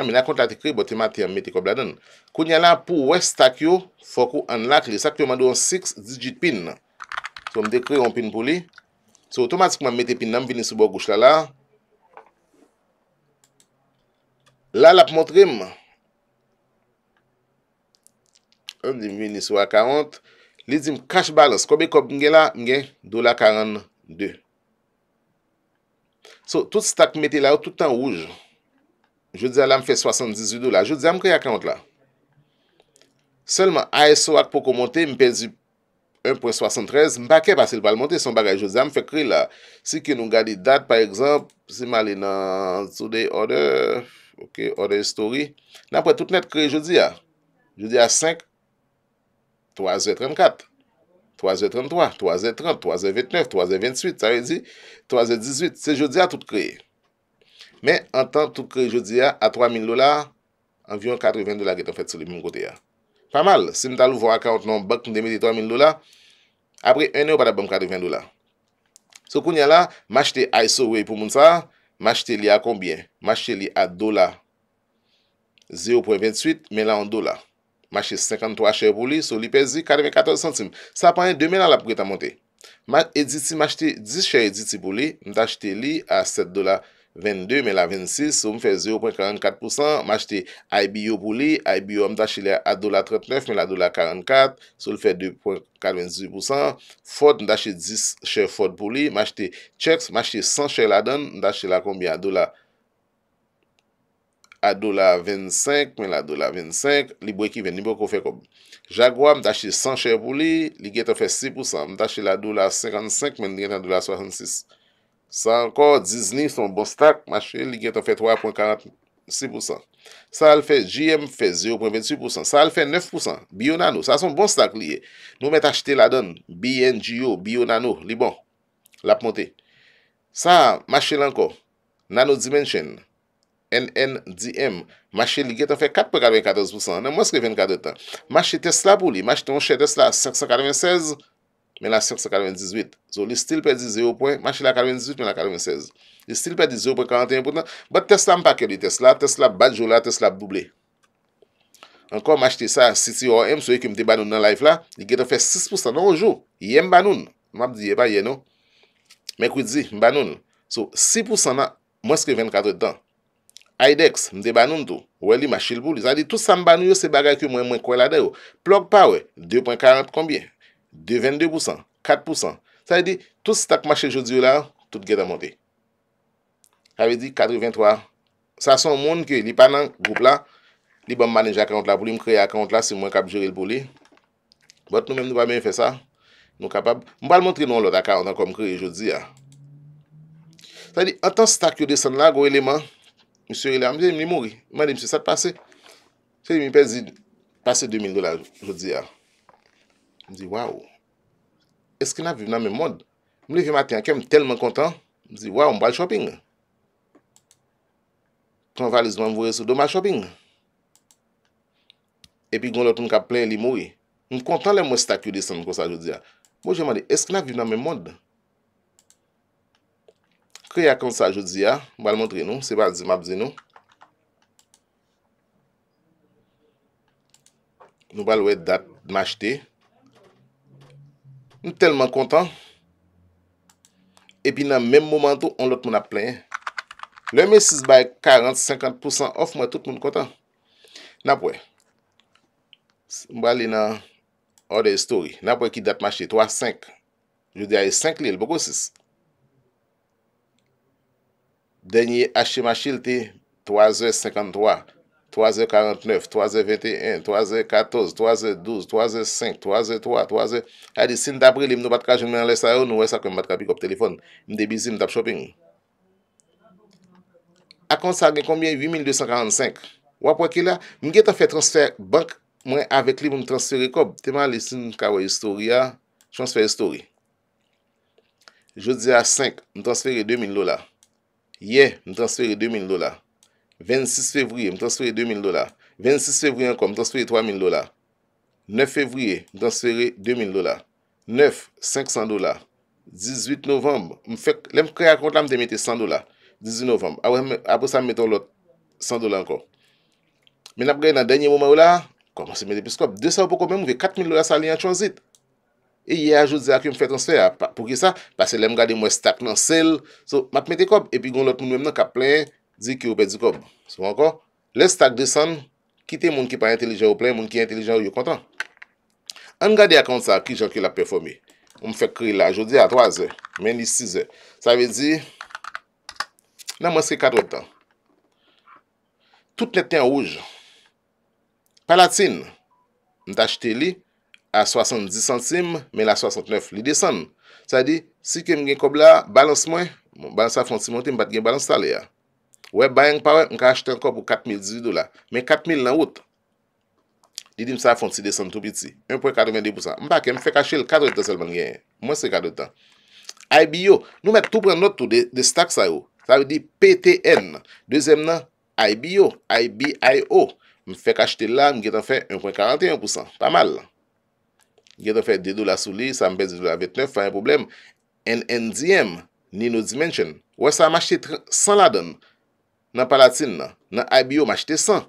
A mi la konta te kre, bo te mati an meti kob la don. Kou nye la pou we stak yo, foko an lak. Li sak te mandou an six digit pin. So, m de kre an pin pou li. So, otomatikman meti pin nan vini soubo gouch la la. La la pou motrem. An di vini soubo a 40. Li di m cash balance. Kou be kob nge la, nge do la 42. So, tout stak meti la ou tout an ouj. Jeudi a la m fè 78 do la. Jeudi a m kre akant la. Selman ASO ak pou kou montè, m pè di 1.73, m bakè pasè l pa l montè son bagay. Jeudi a m fè kre la. Si ki nou gade dat, par exemple, si ma li nan Soudé, Ode, Ode Story, nan pou tout net kre jeudi a. Jeudi a 5, 3,34, 3,33, 3,30, 3,29, 3,28, 3,18, se jeudi a tout kre. Se jeudi a tout kre. Men, non, an tan tou kre jodi a, a 3,000 dolar, anvyon 80 dolar gen tan fèt sou li mwen kote a. Pa mal, se mwen talou vwa akant nan, bak mwen demedi 3,000 dolar, apre 1,000 dolar pata bom 80 dolar. Sou koun ya la, mwen achete ISO wey pou moun sa, mwen achete li a konbyen? Mwen achete li a dolar, 0.28, men la an dolar. Mwen achete 53 cheye pou li, sou li pezi 44 centime. Sa panye 2,000 la pou gen tan monte. Mwen achete 10 cheye diti pou li, mwen achete li a 7 dolar dolar. 22 men la 26, sou mwen fè 0.44%, mwen achete IBO pou li, IBO mwen achete a dola 39 men la dola 44, sou mwen fè 2.48%, Ford mwen achete 10 share Ford pou li, mwen achete Chex, mwen achete 100 share la don, mwen achete la kombi a dola 25 men la dola 25, li bwe ki ven, li bwe kon fè kon. Jaguar mwen achete 100 share pou li, li gète fè 6%, mwen achete la dola 55 men li gète la dola 66%. Sa anko Disney son bon stak. Ma chè li gèt an fè 3.46%. Sa al fè GM fè 0.28%. Sa al fè 9%. Bionano. Sa son bon stak li e. Nou mèt achète la don. BNGO. Bionano. Li bon. Lap montè. Sa, ma chè la anko. Nanodimension. NNDM. Ma chè li gèt an fè 4.94%. Nan mòske 24 tan. Ma chè Tesla pou li. Ma chè tesla 596%. Men la sèk sa 98. So li still pè di 0 point. Mè chè la 98 men la 96. Li still pè di 0 point 41. Bè Tesla mpake li Tesla. Tesla badjou la. Tesla bouble. Ankon mè achète sa. Si ti yo mè mswe ki mte banoun nan life la. Ni gen te fè 6% nan oujou. Yè m banoun. Mè m diye pa yè nou. Mè kou di zi m banoun. So 6% nan mwen skè 24 tan. Idex mte banoun tou. Ouè li mè chè l pou. Zan di tout sa m banoun yo se bagay ki mwen mwen kwen la de yo. Plog power 2.40 konbyen. De 22%, 4%. Sa yi di, tout stak machè jodi ou la, tout gè damante. Sa yi di, 83. Sa son moun ki, li panan goup la, li ban manej akant la, pou li m kre akant la, se mwen kap jore l pou li. Bote nou men nou pa men fè sa. Nou kapab, m bal montri nou lò da kare anan kom kre jodi ya. Sa yi di, an tan stak yo de san la, gwe lèman, m sè yi lèman, m sè yi m li mouri, m mè di m sè sè t'pase. Sa yi di, m pè zi, pase 2000 dola jodi ya. M zi, waw, eske na vib nan men mod? M li vi mati anke, m telman kontan. M zi, waw, m bal shopping. Kon valizman m vwe sou do ma shopping. Epi kon loton ka plen li moui. M kontan le m westakyo ah, non? non? de san m konsa jodi ya. M wajan man de, eske na vib nan men mod? Kri ya konsa jodi ya, m bal montre nou, se bal zi map zi nou. M bal we dat m achete. Nou m'm telman kontan, epi nan menm momentou, on lot moun ap plenye. Le men sis bay 40-50% off, mwen tout moun kontan. Napwe, m'm mwen bali nan order story, napwe ki dat machi, 3-5. Jou de aye 5 li, l boko sis. Denye ashe machi l te 3-0-53. 3 e 49, 3 e 21, 3 e 14, 3 e 12, 3 e 5, 3 e 3, 3 e... Adi, sin dapre li m nou batka jen men alè sa yo, nou wè sa ke m batka pi kop telefon, m debizi m dap chopin. A kon sa gen kombien 8245. Wap wakila, m gen ta fè transfer bank mwen avek li m transferi kop, teman li sin kwa wè histori ya, transfer histori. Je dize a 5, m transferi 2000 lola. Ye, m transferi 2000 lola. 26 fevriye, m tan sferi 2.000 dola. 26 fevriye an kon, m tan sferi 3.000 dola. 9 fevriye, m tan sferi 2.000 dola. 9, 500 dola. 18 novembe, m fèk, lèm kre akont la m demete 100 dola. 18 novembe, aposan m meton lot 100 dola an kon. Men ap gè nan denye mouman ou la, komansi mè depis kop, 200 pou kòp mèm, m vè 4.000 dola sa li an chansit. E yè ajout zè akèm fè tansfer, pou ki sa, pasè lèm gade m wè stak nan sel, so, m ap metekop, epi kon lot m wèm Di ki ou pe di kob. Sou ankon. Le stak desan. Kite moun ki pa entelijen ou ple. Moun ki entelijen ou yo kontan. An gade a konta ki jokil ap performe. Ou m fe kri la. Jodi a 3e. Meni 6e. Sa ve di. Nan mwen se 4e tan. Tout neten rouge. Palatin. M te achete li. A 70 centime. Men la 69. Li desan. Sa di. Si ke m gen kob la. Balance mwen. M balance a fonci monti. M bat gen balance tali ya. Wè bayan pa wè, mwen ka achete ankon pou 4.018 do la. Men 4.000 nan wot, di di msa fonsi desan tou piti. 1.42%. Mbakè, mwen fè kache l 4.000 do selman genye. Mwen se 4.000 do. IBO. Nou mwen tou pren notou de stak sa yo. Sa wè di PTN. Dezem nan, IBO. IBIO. Mwen fè kache l la, mwen getan fè 1.41%. Ta mal. Getan fè 2 do la sou li, sa mwen pè 2 do la bè 9. Fa yon problem. N N ZM. Nino Dimension. Wè sa m achete 100 la don. Nan palatine nan, nan iBio ma chete 100.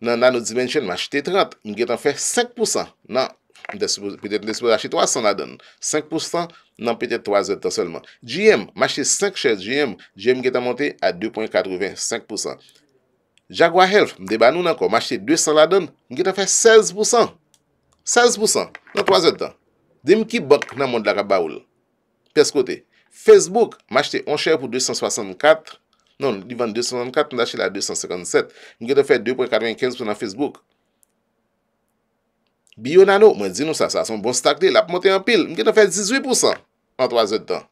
Nan nanodimension ma chete 30. Mwen getan fe 5%. Nan, pwede te despo rachete 300 la don. 5% nan pwede te 3 etan selman. GM, ma chete 5 chez GM. GM getan monte a 2.85%. Jaguar Health, mde banou nan ko. Ma chete 200 la don. Mwen getan fe 16%. 16% nan 3 etan. Demi ki bok nan moun la ka baoul. Peskote. Facebook, ma chete 1 chez pou 264. Non, di vande 264, mwen dashi la 257. Mwen gete fè 2.95% nan Facebook. Bionano, mwen zin nou sa, sa son bon stak de. La p motè an pil. Mwen gete fè 18% nan 3Z tan.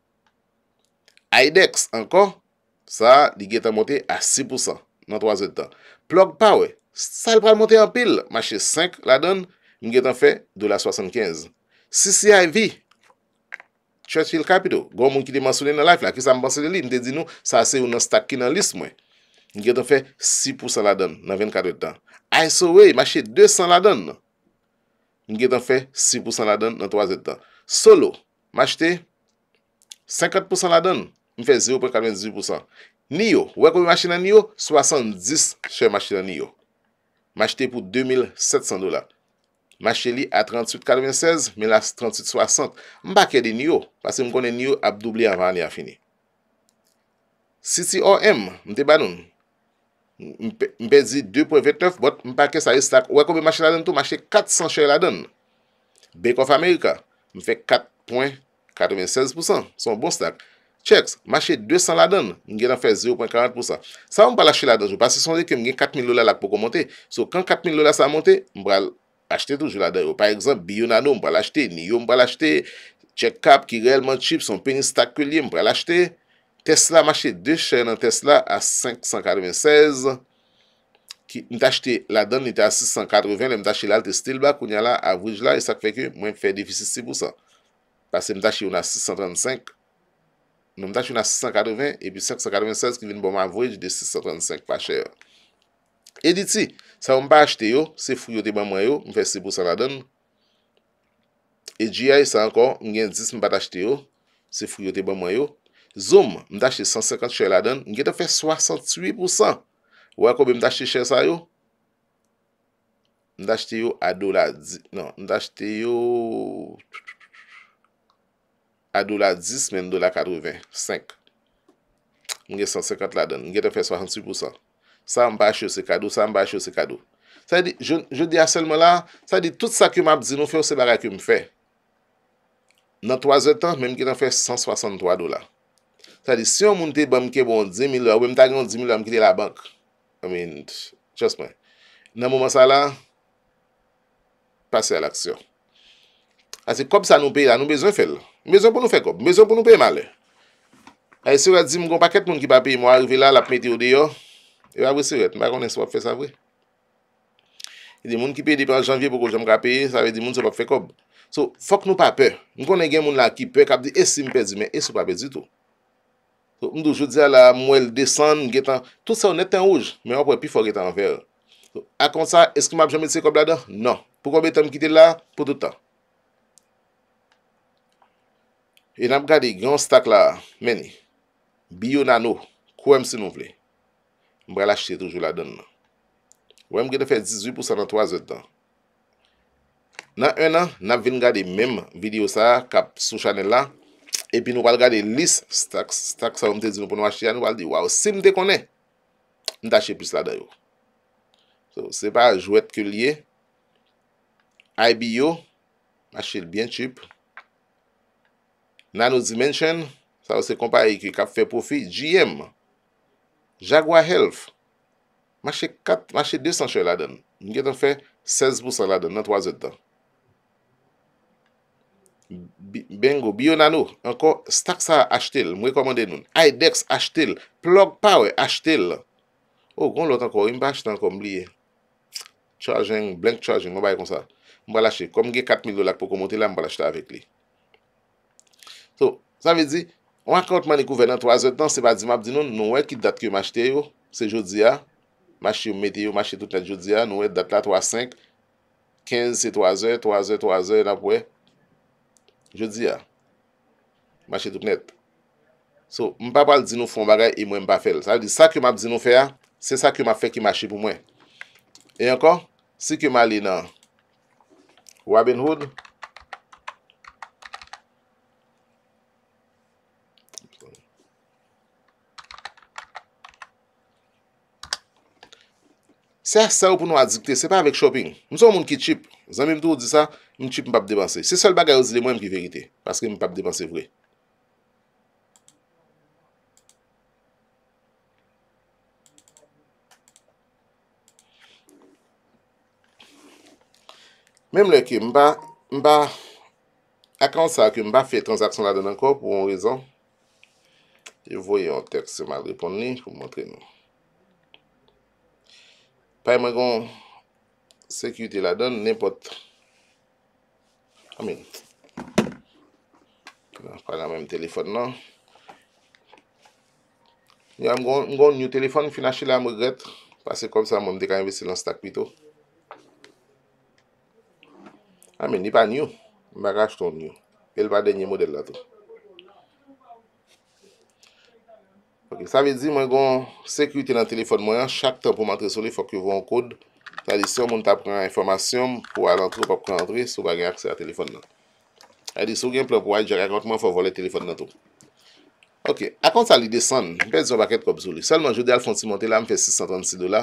Idex, ankon. Sa, di gete an motè a 6% nan 3Z tan. Plogpower, sal pral motè an pil. Mwen chè 5 la don. Mwen gete an fè 2.75. CCIV. Churchill Capital, goun moun ki te mansole nan laif la, ki sa mbansole li, mte di nou sa ase ou nan stak ki nan lis mwen. Nge tan fe 6% la dan nan 24 etan. Aiso wey, mache 200 la dan nan. Nge tan fe 6% la dan nan 3 etan. Solo, mache te 50% la dan, mfe 0.98%. Niyo, wek wè mache nan niyo, 70 che mache nan niyo. Mache te pou 2700 dolar. Mache li a 38.96, men la 38.60. M pa kede nyo, pasi m konen nyo ap doubli avan li a fini. Sisi OM, m te banoun. M pe zi 2.29, bot m pa kese a ye stak. Ou akon be mache la don tou, mache 400 che la don. Bank of America, m fe 4.96%. Son bon stak. Cheks, mache 200 la don, m gen an fe 0.40%. Sa m pa lache la don, j ou pasi sondi ke m gen 4.000 lola la pou komonte. So, kan 4.000 lola sa amonte, m pa lache. Ache te toujou la de euro. Par exemple, Bionano mpa lache te, Niyo mpa lache te, Tchekap ki reyelman chip son penis tak kwe liye mpa lache te, Tesla mache de chè nan Tesla a 596, ki mta chete la don ni te a 680, le mta chè lalte Stilbak ou nye la avouj la, e sa kweke mwen fè defisisi pou sa. Pase mta chè yon a 635, nou mta chè yon a 680, e pi 596 ki vin pou m avouj de 635 pa chè yo. Edi ti, sa yon pa achete yo, se fuyote ban mwen yo, mwen fè 6% la den. Edi ya yon sa ankon, mwen gen 10 mwen pa achete yo, se fuyote ban mwen yo. Zoum, mwen da achete 150 chè la den, mwen gen te fè 68%. Ou an konbe mwen da achete chè sa yo, mwen da achete yo a dola 10, nan, mwen da achete yo a dola 10 men dola 80, 5. Mwen gen 150 la den, mwen gen te fè 68%. Sa m bache ou se kado, sa m bache ou se kado. Sa di, je di aselman la, sa di, tout sa ki m ap di nou fe ou se barak ki m fe. Nan 3 etan, menm ki nan fe 163 dola. Sa di, si yon moun te bomke bon 10.000 dola, ou menm ta genon 10.000 dola, menm ki de la bank. Amen, trust me. Nan mouman sa la, pase al aksyon. Asi, kop sa nou pe la, nou bezon fe lo. Bezon pou nou fe kop, bezon pou nou pe male. Asi, si yon a di, m goun paket moun ki pa pe, m warive la, la pmeti ou de yo. Ewa vwe se wet, mwa konen se wap fe savwe. E di moun ki pe di pen janvye pou kou jom kapi, sa ve di moun se wap fe kob. So, fok nou pa pe. Mwen konen gen moun la ki pe, kap di esi mpe di men, esi wap pe di tou. Mwen doujou di ala, mwen el desan, mwen getan, tout sa ou net ten ouj, men wap we pi fok getan an ver. A kon sa, esi ki mwa jom eti se kob la dan? Non. Pou kon bete mkite la? Pou toutan. E nan mwen kade gen stak la, meni, biyo nano, kou em si nou vle. Mbra la chè toujou la don nan. Wè mge te fè 18% nan 3 zet nan. Nan 1 nan, nan vin gade mèm video sa kap sou chanel la. Epi nou wale gade lis, stak stak sa mte zinou pou nou achè ya. Nou wale di waw, si mte konè, mta chè plus la dayo. Se pa, jouet ke liye. IBO, achè l byen chip. Nanodimension, sa wase kompare ki kap fè profi. JM. Jagwa Health. Mache 400, mache 200 che la den. Nge tan fe 16 pou sa la den, nan 3 zet tan. Bengo, Bionano. An kon, Staxa, achte l. Mwe komande nou. Idex, achte l. Plug Power, achte l. O, oh, kon lot an kon, imba achte an kon, mbliye. Charging, blank charging, mba bay kon sa. Mba lache, kon mge 4000 do lak pou komote la, mba lache ta avek li. So, sa mi di... wakant man e kou ven nan 3 zet nan, se ba di map di nou, nou e ki dat ki yo machete yo, se jodi ya, machete yo mette yo, machete tout net, jodi ya, nou e dat la 3, 5, 15, se 3 zet, 3 zet, 3 zet, apwe, jodi ya, machete tout net. So, mpa bal di nou fon bagay, e mwen mpa fel, sa li sa ki yo map di nou fe ya, se sa ki yo map fe ki yo machete pou mwen. E ankon, se ki yo map li nan Robin Hood, Se a sa ou pou nou adikte, se pa amek shopping. Mou son moun ki chip. Zan mèm tou ou di sa, moun chip m pap depanse. Se sol bagay ou zilem wèm ki verite. Paske m pap depanse vwe. Mèm lè ki mba, mba, akansan ki mba fe transaksyon la dè nan kor pou an rezon. Je voye an tek seman repond li pou mwantre nou. Pa yon me gon sekwite la don, ne pot. Amey. Pa la menm telefon nan. Nyon am gon, mgon nyon telefon, finashe la mwen gret. Pase kom sa mwen dek anvesi lans tak pito. Amey, ni pa nyon. Mba kaj ton nyon. El pa denye model la to. Ok, sa vezi, mwen gon sekwite lan telefon mwen, chak tan pou mantre soli, fok yo vou an kod. Sa di sou, mwen ta pran informasyon pou alantrou kop pran antre, sou ba gen akse la telefon nan. Sa di sou, gen plop waj, jare akot mwen fok vou le telefon nan tou. Ok, akon sa li desan, mwen pe di sou baket kop soli. Selman, jode al fon si monti la, mwen fe 636 dola.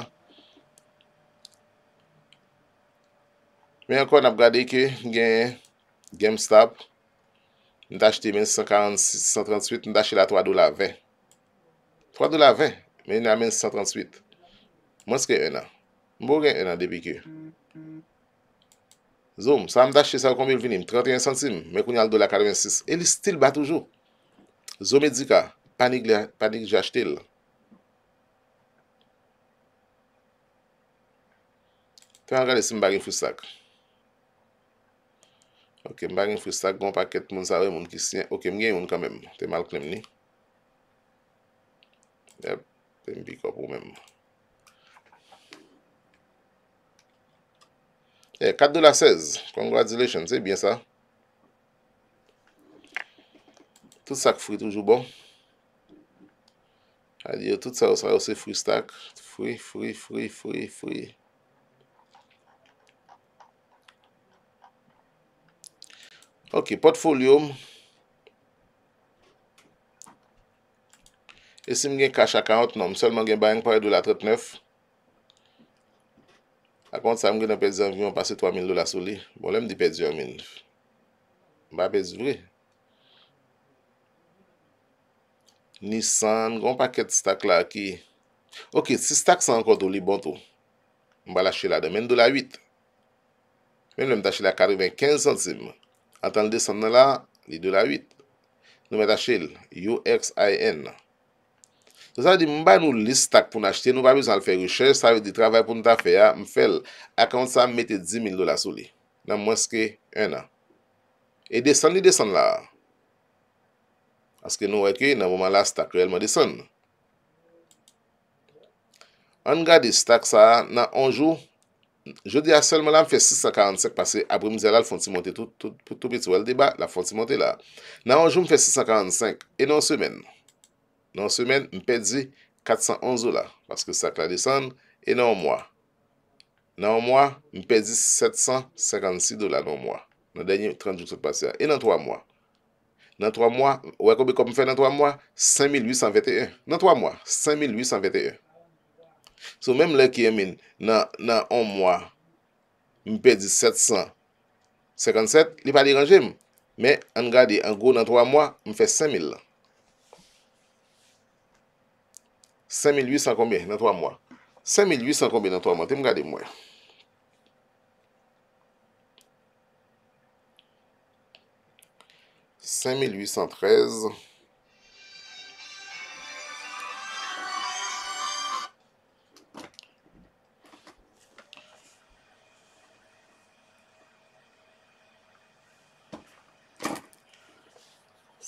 Mwen kon ap gade ke gen GameStop, mwen ta achete 1638, mwen ta achete la 3 dola 20. 3 dola 20, men yon amene 138. Mwen seke yon an. Mbo gen yon an debike. Zoum, sa amdache sa ou kon bel vinim, 31 centime, men kon yon al dola 46. Elistil ba toujou. Zoum edika, panik jach til. Te an gade si mbagin fustak. Ok, mbagin fustak, goun paket moun sawe moun ki sien. Ok, mgen yon kanmen, te mal klem li. E, $4 says, congratulations, ebyen sa. Tout sak free toujou bon. Adye, tout sa osay osay free stack. Free, free, free, free, free. Ok, portfolio. E si m gen kach a kaot nan, m sol nan gen bayen kwa e $39. A kont sa m gen an pezi an viyon pase $3,000 sou li. Bon, lèm di pezi an viyon. Ba pezi vre. Nissan, goun paket stak la ki. Ok, si stak san an kontou li bon tou. M ba lache la de men $8. M lèm tache la $45. $15. A tan de san nan la, di $8. Nou men tache l, UXIN. Se sa di mba nou li stak pou nou achete, nou pa bizan l fè richè, sa vè di travè pou nou ta fè ya, m fè l akant sa mette 10.000 dola sou li. Nan mwen skè 1 an. E desen li desen la? Aske nou wè kè, nan mouman la stak krel mwen desen. An gwa di stak sa, nan anjou, jodi asel mwen la m fè 645, pasè abrim zè la l fon si montè, toutou bitou wè l deba, la fon si montè la. Nan anjou m fè 645, e nan semen nou. nan semen, m pedi 411 dola, paske sakla desan, e nan 1 mwa. Nan 1 mwa, m pedi 756 dola nan 1 mwa. Nan danyen 30 joutouk pasya. E nan 3 mwa. Nan 3 mwa, wakobikop m fe nan 3 mwa, 5821. Nan 3 mwa, 5821. So, menm le ki emin, nan 1 mwa, m pedi 757, li pa li ranjim, men an gade, an gro nan 3 mwa, m fe 5000 la. 5850 nan 3 mwen. 5850 nan 3 mwen. Te m gade mwen. 5813.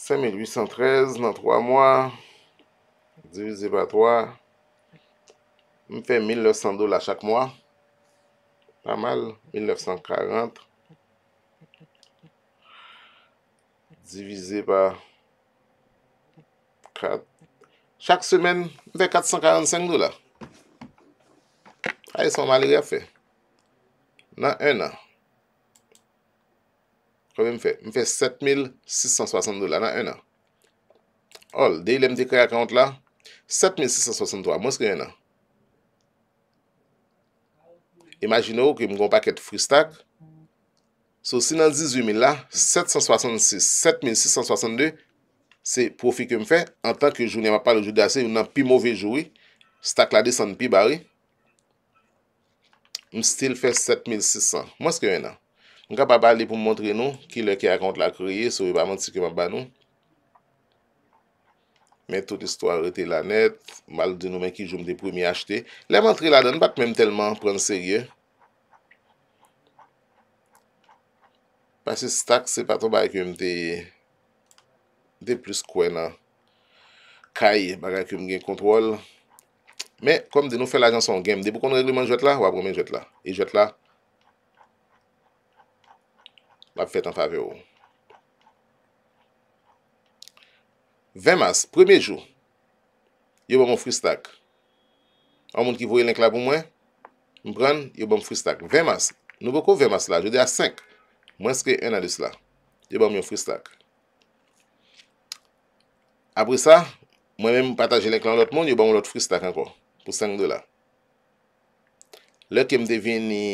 5813 nan 3 mwen. divize pa 3, mi fè 1900 dola chak mwa, pa mal, 1940, divize pa 4, chak semen, mi fè 445 dola, a yè son mali ya fè, nan 1 an, kowe mi fè, mi fè 7660 dola, nan 1 an, ol, dey lem di kaya kante la, 7663, mons kè yon an. Imaginè ou kè m kon pa kèt free stack. So, si nan 18000 la, 766, 7662, se profi kè m fè, an tan kè jounè ma palo joudi asè, yon nan pi mouvej joui, stack la de san pi bari, m stil fè 7600, mons kè yon an. M ka pa bali pou m montre nou, ki lè ki akont la kriye, sou yon ba man ti kè man ban nou. Men tout istwa rete la net, mal di nou men ki joum de premi achete. Le mantri la don bak men telman pren serye. Pasi stak se paton ba ekum de plus kwen non. la. Kaye ba ekum gen kontrol. Men kom di nou fe la janson gen, di pou kon regleman jet la, wap romen jet la. E jet la, wap fet an fave ou. 20 mas, premye jou, yo bom yon free stack An moun ki voye lenk la pou mwen, mbran, yo bom free stack 20 mas, nou boko 20 mas la, jode a 5, mwenske 1 a 2 la, yo bom yon free stack Apre sa, mwen men pataje lenk la an lot moun, yo bom yon lot free stack an kon, pou 5 dola Le kem devine ni,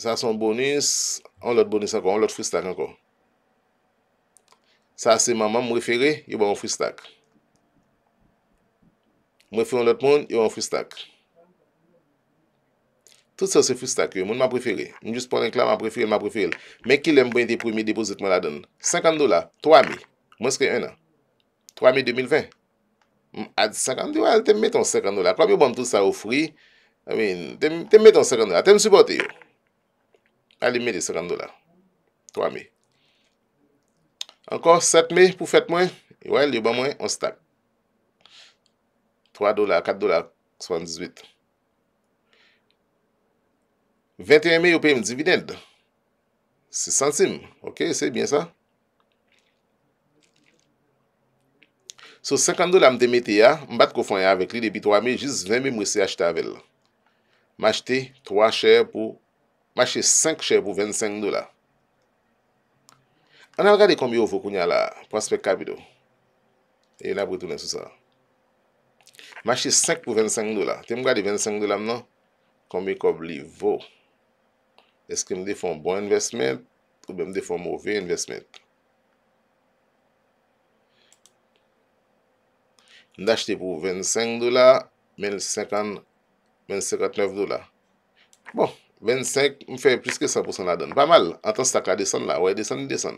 sa son bonus, an lot bonus an kon, an lot free stack an kon Sa semanman mou referi, yo bon mou free stack. Mou referi an lot moun, yo bon free stack. Tout sa se free stack yo, moun mou preferi. Moun jist pon enkla mou preferi, mou preferi. Mè ki lem bon yon depozit mou la don? 50 dola, 3 mi. Moun skè yon an. 3 mi 2020. A 50 dola, te m meton 50 dola. Kwa m yo bon tout sa ou free, te m meton 50 dola. Te m supporte yo. Ali m meti 50 dola. 3 mi. Ankor 7 me pou fèt mwen. Yon yon ban mwen, on stak. 3 dola, 4 dola, 38. 21 me yon pay mwen divinèd. 6 centime. Ok, se bien sa. So 50 dola mwen teme te ya, mbat kofon ya avèk li debi 3 me, jiz 20 me mwen se achete avèl. Mache te, 3 chè pou, mache 5 chè pou 25 dola. An an gade konbi yo vo kounya la prospek kapido. E la britounen sou sa. Mache 5 pou 25 dola. Te m gade 25 dola m non? Konbi kob li vo. Eske m defon bon investment. Ou be m defon mou ve investment. N da chete pou 25 dola. Men 50. Men 59 dola. Bon. 25. M fè pluske 100% la don. Pa mal. Antan staka deson la. Ouye deson, deson.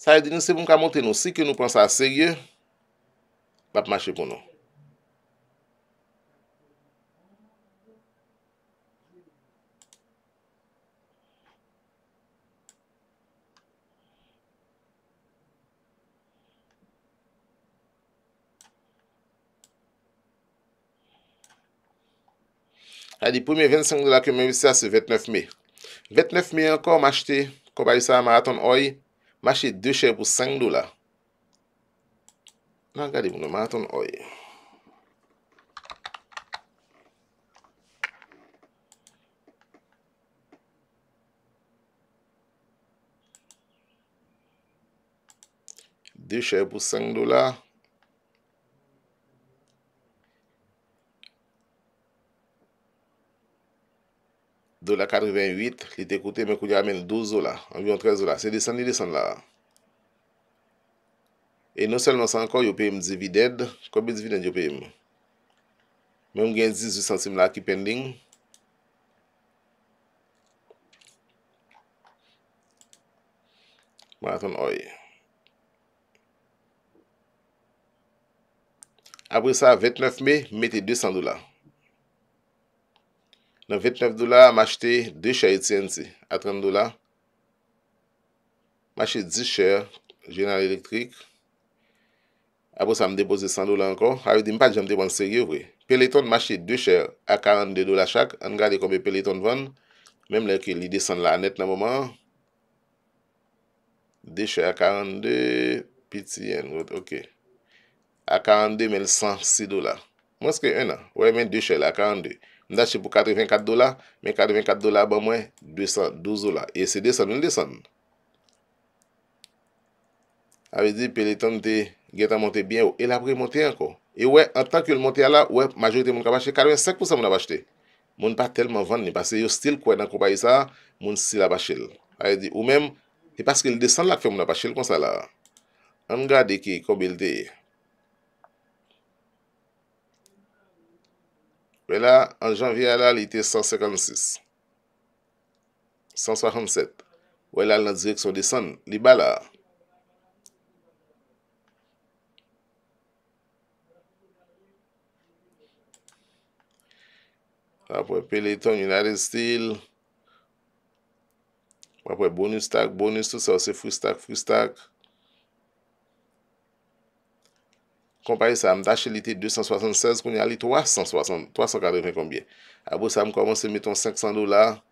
Sa yi e din se bon ka monten nou, si ke nou pansa a se gye, bat mache bon nou. A di pweme 25 de la kemen wisa se 29 me. 29 me an kon m'achete, kon ba yi sa a maraton hoyi, Mashi 2 che pou 5 do la. Nan gade mouno maton oye. 2 che pou 5 do la. Dola 88, li te kote men kou li amen 12 do la, anvion 13 do la. Se 200 ni 200 la. E non selman san akor yo peyem zivide, koube zivide an yo peyem. Men mwen gen 10 800 sim la ki penning. Mwen aton oye. Apre sa 29 me, mette 200 do la. Nan 29 do la, m'achete 2 chè etienne ti. A 30 do la. M'achete 10 chè. General elektrik. Abo sa m'depose 100 do la ankon. Ah a ou di m'pate jom te ban sege ou we. Pelé ton m'achete 2 chè. A 42 do la chak. An gade konbe pelé ton van. Mem lè ke li de san la net nan mouman. 2 chè a 42. Pi ti yen. Ok. A 42 men 106 do la. Monske 1 an. Ou e men 2 chè la 42. Nda che pou 84 dola, men 84 dola ban mwen 212 dola. E se desan, mwen desan. Awe di, peli tante getan monte bien ou, el apre monte anko. E we, an tan ki el monte ala, we, majotite moun kapache 45 pou sa moun apache te. Moun pa telman vande ni, pase yo stil kwe nan koupayi sa, moun stil apache el. Awe di, ou men, e paske el desan la ke moun apache el kon sa la. An gade ki, kobil deye. Ve la, an janvye alal ite 156. 167. Ve la, al nadzivek so disan, li bala. Wapwe, Peleiton United Steel. Wapwe, Bonus Stack, Bonus tout sa, wase Free Stack, Free Stack. Kompare sa am dashilite 276 kwenye ali 380 konbyen. Abo sa am komanse meton 500 dolar.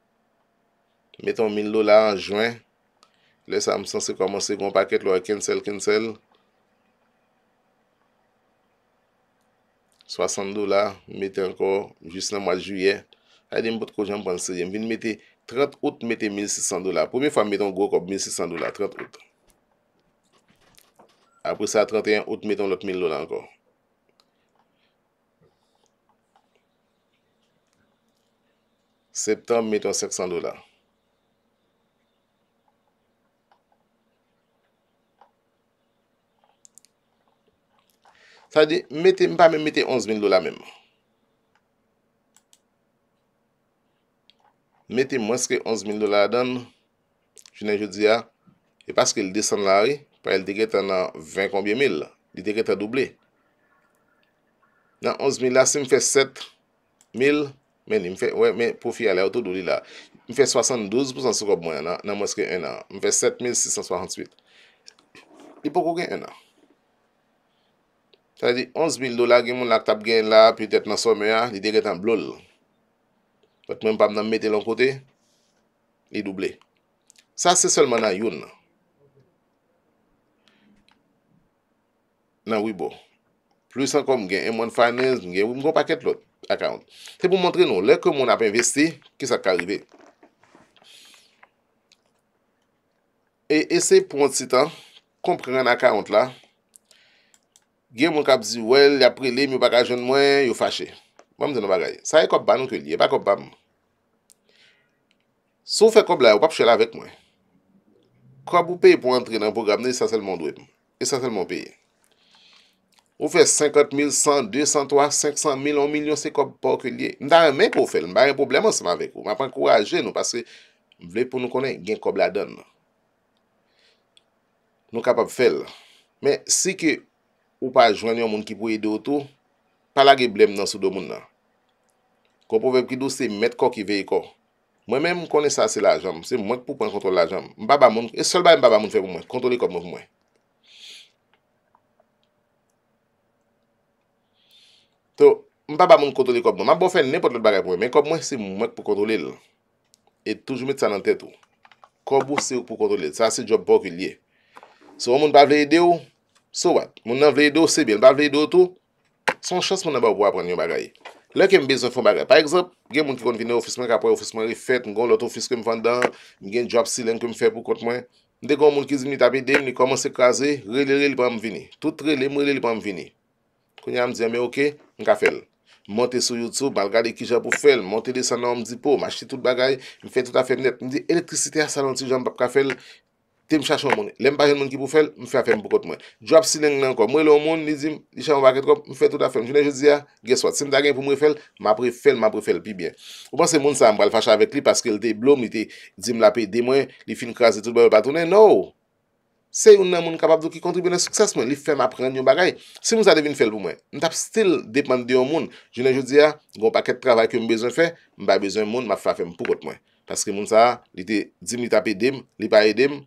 Meton 1000 dolar anjwen. Le sa am sanse komanse konpaket lo a kensel, kensel. 60 dolar meten konjus nan mwaz juye. A di mbot kojan panse. Vin meten 30 out meten 1600 dolar. Poumi fwa meton go kop 1600 dolar 30 out. apre sa 31, out meton lot 1000 dola ankon. Septembe meton 700 dola. Sa di, metem, pa men metem 11000 dola men. Metem mwenske 11000 dola adan, jine jodi ya, e paske l desen la rey, Pa el deget an la 20 konbyen mil. Di deget an doble. Nan 11000 la se m fe 7000. Men profi ala yotou do li la. M fe 72% soukob mwen an. Nan mweske 1 an. M fe 7648. Di pou kou gen 1 an. Sa di 11000 dola gen moun lak tap gen la. Pi tet nan soume ya. Di deget an blol. Fote mwen pa m nan mette lon kote. Di doble. Sa se selman an yon nan. nan wibou. Plou san kon mwen gen, mwen finance, mwen gen, mwen kon paket lout, akant. Te pou montre nou, lèk kon mwen ap investi, ki sa karibe. E ese pon titan, kompre nan akant la, gen mwen kap zi, wel, apri lè, mwen bagajen mwen, yo fache. Mwen mwen deno bagaje. Sa e kop ban, yon ke li, e pa kop ban. Sou fe kop la, wap chela vek mwen. Kwa pou pey pou antre nan program, ne yon sa selman dweyp, yon e sa selman pey. Ou fe 50.000, 100.000, 200.000, 300.000, 500.000, 1.000.000 se kob pou okulye. Ndare men pou fèl. Mbare problemo se mwavek pou. Mwapen kouraje nou. Pase vle pou nou konen gen kob la don. Nou kapop fèl. Men si ke ou pa jwanyon moun ki pou ide ou tou. Palage blèm nan sou do moun nan. Ko pou vep ki dou se met ko ki vey ko. Mwen men mw konen sa se la jom. Se mwen pou pon kontrol la jom. Mbaba moun. E sol bay mbaba moun fè pou mwen. Kontrol e kob moun mwen. Tou, mba ba moun kontroli kop nou. Mba bo fè nèpot lèt bagay pou mwen. Mwen kop mwen se mou mwèk pou kontroli lè. E touj mèt sa nan tèt ou. Kop mwen se mwèk pou kontroli lè. Sa se job bòk wè liè. Sou moun bav lèy de ou, sou wat. Moun nan vèy de ou, se bè. Moun bav lèy de ou tou, son chans moun nan bòk wèy prènyon bagay. Lè ke mbèzè fò bagay. Par exemple, gen moun ki kon vinè ofisman kapoy, ofisman rifèt. Mwen kon lòt ofiske mwen fèndan. Mwen gen job Nka fel, montè sou YouTube, mal gade ki jè pou fel, montè de sanon, m di po, m achè tout bagay, m fè tout a fel net, m di elektrisite a sanon ti jè m pap ka fel, te m chachon mwen, lèm pa jèn mwen ki pou fel, m fè a fel m pou kot mwen. Jwap si lèng nan kon, mwen lò moun, ni zim, lèm pa jèn m pou kot mwen, m fè tout a fel, jwè nè jè zi ya, gè swat, se m da gen pou m wè fel, m apre fel, m apre fel, pi bien. Oman se moun sa, m bal fache avèk li, paske l te blom, l te zim la pe, de mwen, li fin krasi tout bè wè patounen, non! Se yon nan moun kapap do ki kontribye nan sukses mwen, li fèm apren yon bagay, se moun sa devin fèl pou mwen. N tap stil depan de yon moun, jenè je di ya, yon paket travay ke m bezon fè, m bay bezon moun, m ap fèm pou kot mwen. Paske moun sa, li te dim li tape dem, li pare dem.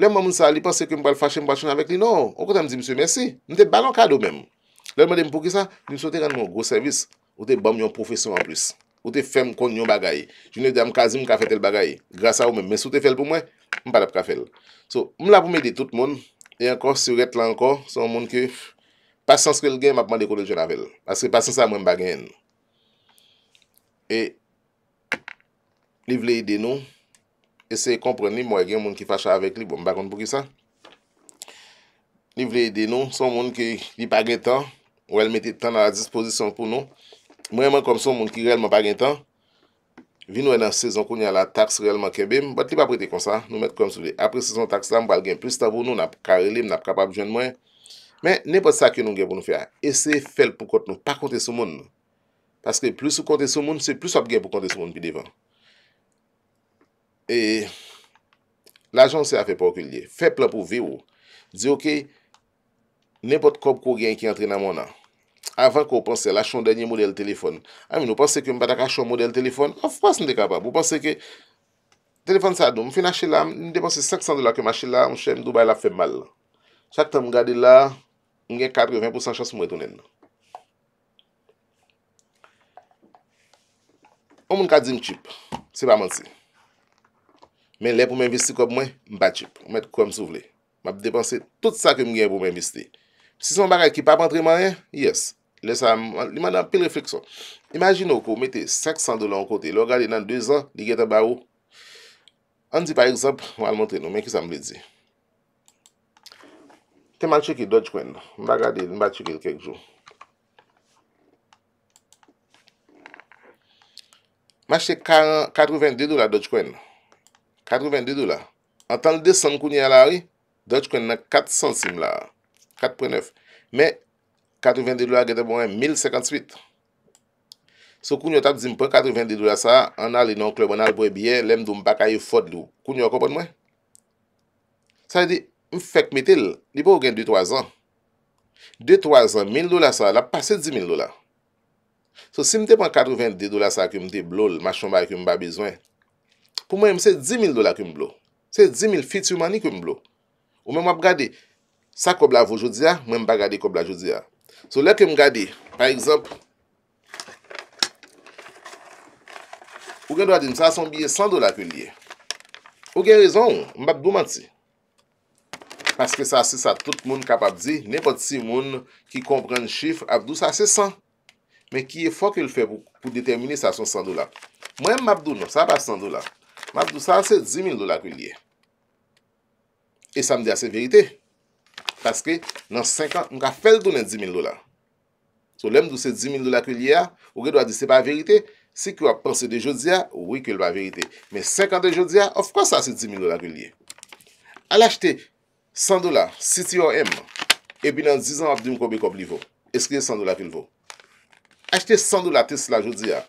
Lè m man moun sa, li panse ke m pal fache m pachon avèk li, non, okotan m di mse mersi, n te balan kado mèm. Lè m man dem pou ki sa, li m sote gan mwen gros servis, ou te bam yon profesyon an plus. Ou te fèm kon yon bagay, jenè di yon kazim ka fè tel bag Mpa lap kafel. So, mla pou me de tout moun. E ankon, suret la ankon. Son moun ki, pasans krel gen mapman de kolo jenafel. Aske pasans a mwen bagen. E, li vle ide nou. Ese kompren li mwen gen moun ki facha avek li. Bon, mpa bagen pou ki sa. Li vle ide nou. Son moun ki, li bagen tan. Ou el meti tan nan la disposisyon pou nou. Mwen man kom son moun ki reyman bagen tan. Vi nou e nan sezon kon yal la taks realman ke bim, bat li pa prete konsa, nou met kon sou li. Apre sezon taks lan, bal gen, plus tabou nou, nap kare li, nap kapab jen mwen. Men, ne pot sa ki nou gen pou nou fya. Ese fel pou kont nou, pa konti sou moun. Paske plus ou konti sou moun, se plus ap gen pou konti sou moun pi devan. E, la jansi a fe pou okil ye. Fe plop ou ve ou. Di ok, ne pot kop kou gen ki entre nan moun an. avan ki ou ponse la chon denye model telefon amin ou ponse ki ou mbata ka chon model telefon avan ki ou ponse ki telefon sa do, m finache la m deponse 500 dolar ki m ache la m chen m duba la fe mal chak ta m gade la m gen 80% chan se mwetounen om m kazi m chip se pa manse men le pou m investi kop mwen m ba chip, m met koum sou vle m ap depanse tout sa ki m gen pou m investi Si son bagay ki pa pantre manye, yes. Le sa, li man nan pil refleksyon. Imagino ko mette 500 dola an kote, lo gade nan 2 an, li geta ba ou. An di pa exemple, wal montre nou, men ki sa mle di. Te man cheki Dodgkwen, mba gade, mba cheki l kèk jou. Ma cheki 82 dola Dodgkwen. 82 dola. An tan l desan kouni alari, Dodgkwen nan 400 sim la a. 4.9 Me, 82 dola gade pou mwen 1058 So, koun yo tak zin pou 82 dola sa, an al inan klub An al pou e biye, lem dou mbakay Fod lou, koun yo akopon mwen Sa yi di, m fek metil Ni pou gen 2-3 an 2-3 an, 1000 dola sa, la pase 10.000 dola So, si m de pou an 82 dola sa kwen m de blol Ma chamba kwen m ba bizwen Pou mwen m se 10.000 dola kwen m blou Se 10.000 fitu mani kwen m blou Ou mwen m ap gade Sa kob la vo jodi a, mwen mba gade kob la jodi a. So lè ke m gade, par exemple, ou gen do a din, sa son biye 100 dola kwen liye. Ou gen rezon ou, mbak do manti. Paske sa se sa tout moun kapab di, nepot si moun ki kompren chif, ap do sa se 100. Men ki e fok el fe pou determini sa son 100 dola. Mwen m map do nou, sa pa 100 dola. Map do sa se 10.000 dola kwen liye. E sa m de a se verite. Paske nan 5 an, mka fel donen 10.000 dola. So lem do se 10.000 dola ke liye a, ouke do a di se pa verite, se ki wap panse de jodi a, ouwe ke lwa verite. Men 50 jodi a, ofkwa sa se 10.000 dola ke liye. Al achete 100 dola, siti yo em, epi nan 10 an ap di mkobe kobli vo. Eske 100 dola ke li vo. Achete 100 dola tes la jodi a,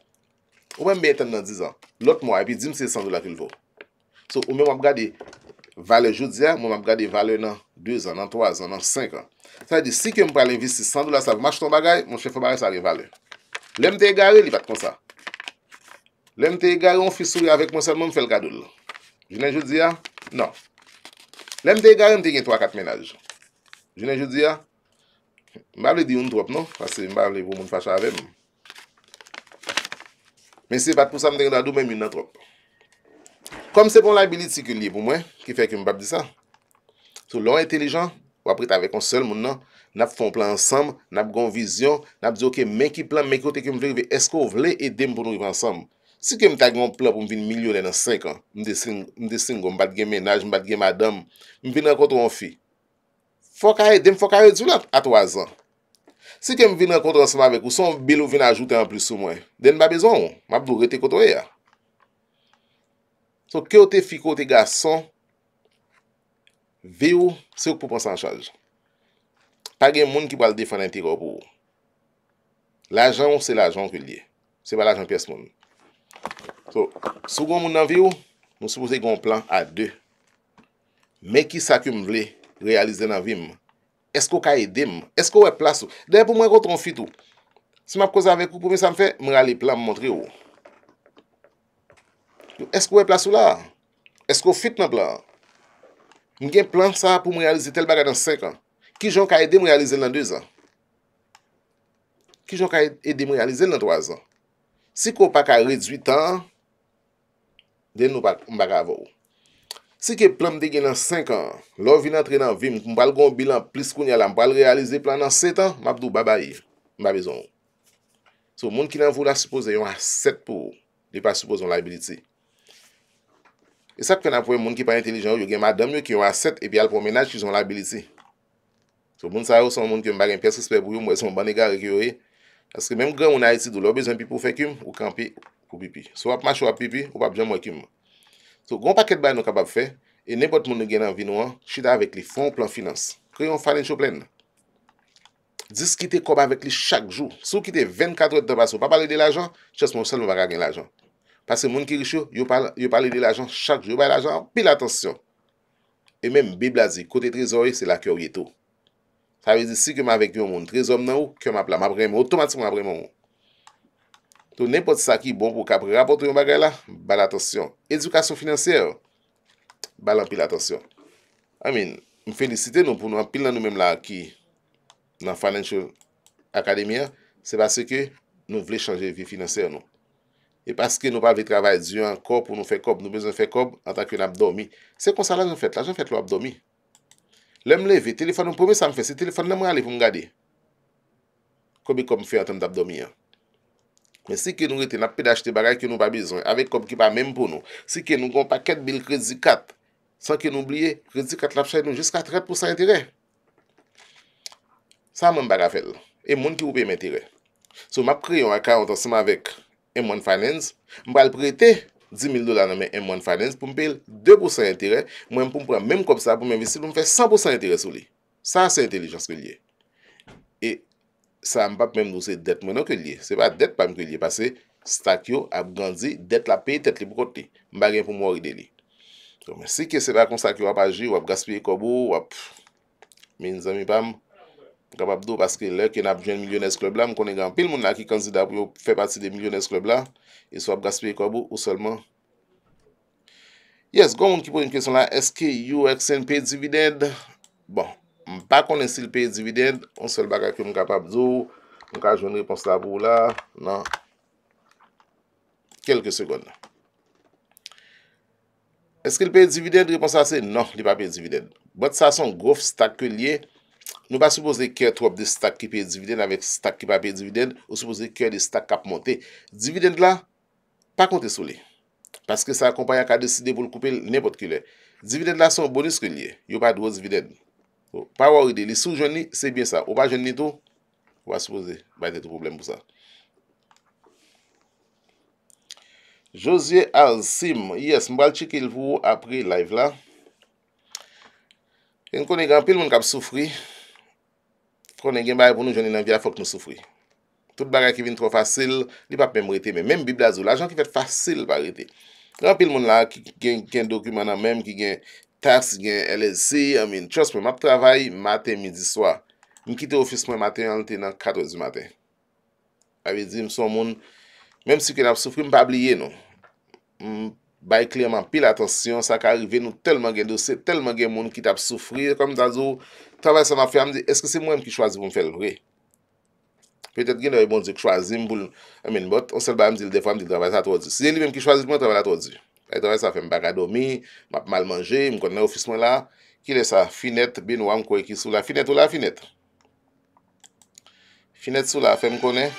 ouwe mbe eten nan 10 an, lot mwa epi di mse 100 dola ke li vo. So oume wap gade, Vale jout ziya, moun ap gade vale nan 2 an, nan 3 an, nan 5 an. Sa yi di, si ke mou prale investi 100 dola sa mwache ton bagay, moun chefe bari sa re vale. Le mte gare li pat kon sa. Le mte gare, moun fi suri avèk moun sel moun, fèl kadoul. Jounen jout ziya, nan. Le mte gare, moun te gen 3-4 menaj. Jounen jout ziya, mbavle di yon drop non, fase mbavle yon moun fach avèm. Men se pat pou sa mwen te gen dadou, mwen mwen nan drop. Kom se pon la bilit sikil li pou mwen, ki fèk yon bab di sa, sou lon entelijan, waprit avè konsel moun nan, nap fon plan ansam, nap gon vizyon, nap di ok men ki plan, men kote ki mwen vèk vè esko vle, e dem pou nou yon plan ansam. Si kem ta gon plan pou mwen vin milyon lè nan 5 an, mwen desing, mwen desing, mwen bat gen menaj, mwen bat gen madam, mwen vin an kontou an fi, fok aè, dem fok aè di lò a 3 an. Si kem vin an kontou ansam avèk ou son, bil ou vin ajoute an plus ou mwen, den ba bezon ou, mwen ap vô rete kontou e ya. So, kyo te fiko te ga son, ve ou, se ou pou ponsan chalj. Page moun ki bal defan ente go pou ou. L'ajan ou se l'ajan kou liye. Se ba l'ajan piyes moun. So, sou goun moun nan ve ou, nou sou pou se goun plan a de. Mè ki sa kou m vle, realize nan ve m. Esko ka e dem, esko we plas ou. De pou mwen goutron fit ou. Si m ap koza ve kou pou mwen sa m fe, m gali plan m montre ou. Esko ou e plas ou la? Esko ou fit nan plan? Mwen gen plan sa pou mwen realize tel baga nan 5 an? Ki jon ka e dem realize nan 2 an? Ki jon ka e dem realize nan 3 an? Si kon pa ka reduit an, den nou baka mba gavou. Si ke plan mwen gen nan 5 an, lor vi nan tre nan vi, mwen pral gon bilan plis koun yalan, mwen pral realize plan nan 7 an, mwen ap do babayi, mwen babayi zon. So, mwen ki nan vou la suppose, yon a 7 pou, di pa suppose yon laibilite. E sap kwen apwe moun ki pa intelijan yo, yo gen madam yo ki yon a set e pi al promenaj ki yon la bilisi. So moun sa yo son moun ki yon bagen pes ki sepe pou yo, mwen se yon banega rekyo yo e. Aske menm gen moun a iti dou lò bezan pi pou fe kym, ou kampi pou pipi. So wap mach ou wap pipi, ou wap jom wè kym. So goun paket bay nou kapap fe, e nepot moun nou gen an vi nou an, chida avek li fon plan finans. Kwen yon falen chou plen. Dis kite kob avek li chak jou. Sou kite 24 ete tabas, ou pa pale de l'ajan, chas moun sel moun baga gen l'ajan. Pase moun ki rishou, yo pale de l'ajan, chak yo pale l'ajan, pil atensyon. E menm, bib la zi, kote trezorye, se la kyor yeto. Sa vezi, si keman avek yon moun trezor nan ou, keman apren moun, otomatikman apren moun. To, nepot sa ki bon pou kap rapot yon bagay la, bal atensyon. Edukasyon finansyer, balan pil atensyon. Amin, m felicite nou pou nou apil nan nou menm la ki nan financial akademye, se base ke nou vle chanje vi finansyer nou. E paske nou pa ve trabay diyon, kop ou nou fe kop, nou bezon fe kop, atak yon abdomi. Se kon sa la joun fet, la joun fet lo abdomi. Le m leve, telefon nou pome sa m fe, se telefon le m rale pou m gade. Kobi kop m fe atan d'abdomi ya. Men si ki nou rete, nap pe d'achete bagay ki nou pa bezon, avek kop ki pa menm pou nou. Si ki nou goun pa ket bil kredzi kat, san ki nou oubliye, kredzi kat lap chay nou, jiska tret pou sa intire. Sa m m baga fel, e moun ki oube m intire. Sou map kriyon akar an ton seman vek. M1 Finance, mba al prete 10 000 $ nan men M1 Finance pou mpele 2% intere, mwen pou mpre menm kop sa pou m investi pou mpele 100% intere sou li. San se intelijans ke liye. E, san mpap menm nou se det mwenon ke liye. Se pa det pam ke liye, pa se stakyo ap gandzi det la pey tet li pou kote li. Mba gen pou mwori de li. Se ke se pa kon stakyo ap aji, wap gaspye kobou, wap min zami pam Mwen kapap do, paske lè, ken ap jen milyonèz klub la, mwen konen gan pil moun la, ki kanzi dap yo, fè pati de milyonèz klub la, e so ap gaspe e korbo, ou solman. Yes, goun moun ki poun yon kèson la, eske yon eksen paye dividèd? Bon, mwen pa konen sil paye dividèd, on sel baga ke mwen kapap do, mwen ka jen repons la bou la, nan, kelke sekonde. Eske l paye dividèd repons la se? Nan, lè pa paye dividèd. Bote sa son gof stak ke liye, Nou pa soupoze ki e trop de stak ki pe dividen Avèk stak ki pa pe dividen Ou soupoze ki e de stak kap monte Dividen la, pa konte soule Paske sa kompanya ka deside pou l koupe Ne pot ke le Dividen la son bonus ke nye, yo pa dwo dividen Ou pa wawide, li sou jouni, se bie sa Ou pa jouni tou, ou pa soupoze Ba te te problem pou sa Josie Alcim Yes, mbal chikil vou apre live la En kon e gran, pel moun kap soufri konen gen baye pou nou jouni nan vi la fok nou soufri. Tout bagay ki vin tro fasil, li pa pem mwete, men mwen Bibli Azou, la joun ki fet fasil pa mwete. Rampil moun la, ki gen dokumen nan menm, ki gen tax, gen LSC, amin, chos mwen map travay, maten, midi, swa. Mwen kite ofis mwen maten, anlite nan katoz di maten. Awe di, mson moun, menm si kene ap soufri, mwen pa bliye nou. Mwen baye kliyaman pil atensyon, sa ka arrive nou telman gen dosye, telman gen moun ki te ap soufri, konm Travay sa ma fe amdi, eske se mwen ki chwazi pou mwen fel mwen? Petet geni wè bon di ki chwazi mwen, mwen bot, onsel ba amdi, l de fwa amdi, l travay sa ato odzi. Se geni wè mwen ki chwazi pou mwen, travay sa ato odzi. Lè travay sa fèm bagado mi, mwen ap mal manje, mwen konnen oufis mwen la, ki lè sa finet bin wè mwen kwe ki sou la. Finet ou la, finet? Finet sou la, fèm konnen?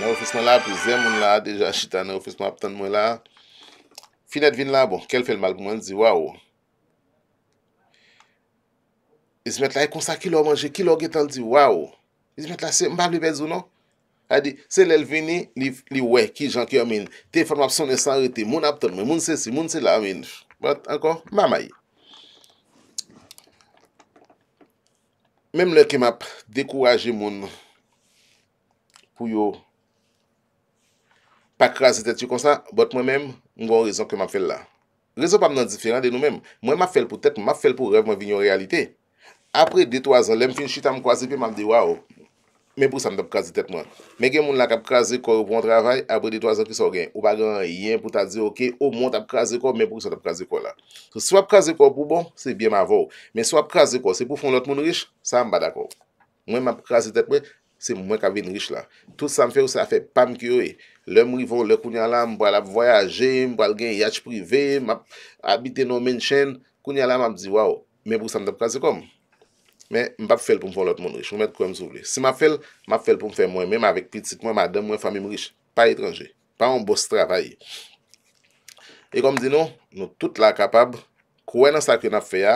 Noufis mwen la, pizè mwen la, deja chita noufis mwen ap tan mwen la. Finet vin la, bon, kel fel mal pou mwen, di wawo. E zi met la, e konsa ki lor manje, ki lor getan li di, waw. E zi met la, se mba li bezou non? A di, se lel vini, li we, ki jan ki amin. Te fon wap son e san rete, moun ap ton, moun se si, moun se la amin. Bote, ankon, mba maye. Mem lè ke map, dekouraje moun. Pou yo. Pa krasi te ti konsa, bote mwen mèm, mwen gon rezon ke mwen fel la. Rezon pa mnen diferan de nou mèm. Mwen mwen fel pou tèt, mwen mwen fel pou rev, mwen vin yo realite. Apre de toazan, lem fin chita m kwaze pe, m ap di, waw, me pou sa m dap kwaze tet mwen. Me gen moun lak ap kwaze kor pou an travay, apre de toazan ki so gen. Ou bagan yin pou ta di, okey, ou moun ap kwaze kor, me pou sa dap kwaze kor la. So, swa ap kwaze kor pou bon, se byen m avou. Men swa ap kwaze kor, se pou fon lot moun riche, sa m ba dako. Mwen m ap kwaze tet mwen, se m mwen ka ven riche la. Tout sa m fe ou, sa fe pam ki yo e. Lem m rivou, le kouni alam, m pou alap voyaje, m pou algen yach prive, m ap habite nou men chen. Men, m pap fel pou m fon lot moun riche, m met kwen m souble. Si m ap fel, m ap fel pou m fel mwen, menm avik pitik mwen, m adem mwen fami m riche. Pa etranje, pa m boss travaye. E kom di nou, nou tout la kapab, kwen an sa ki m ap feya,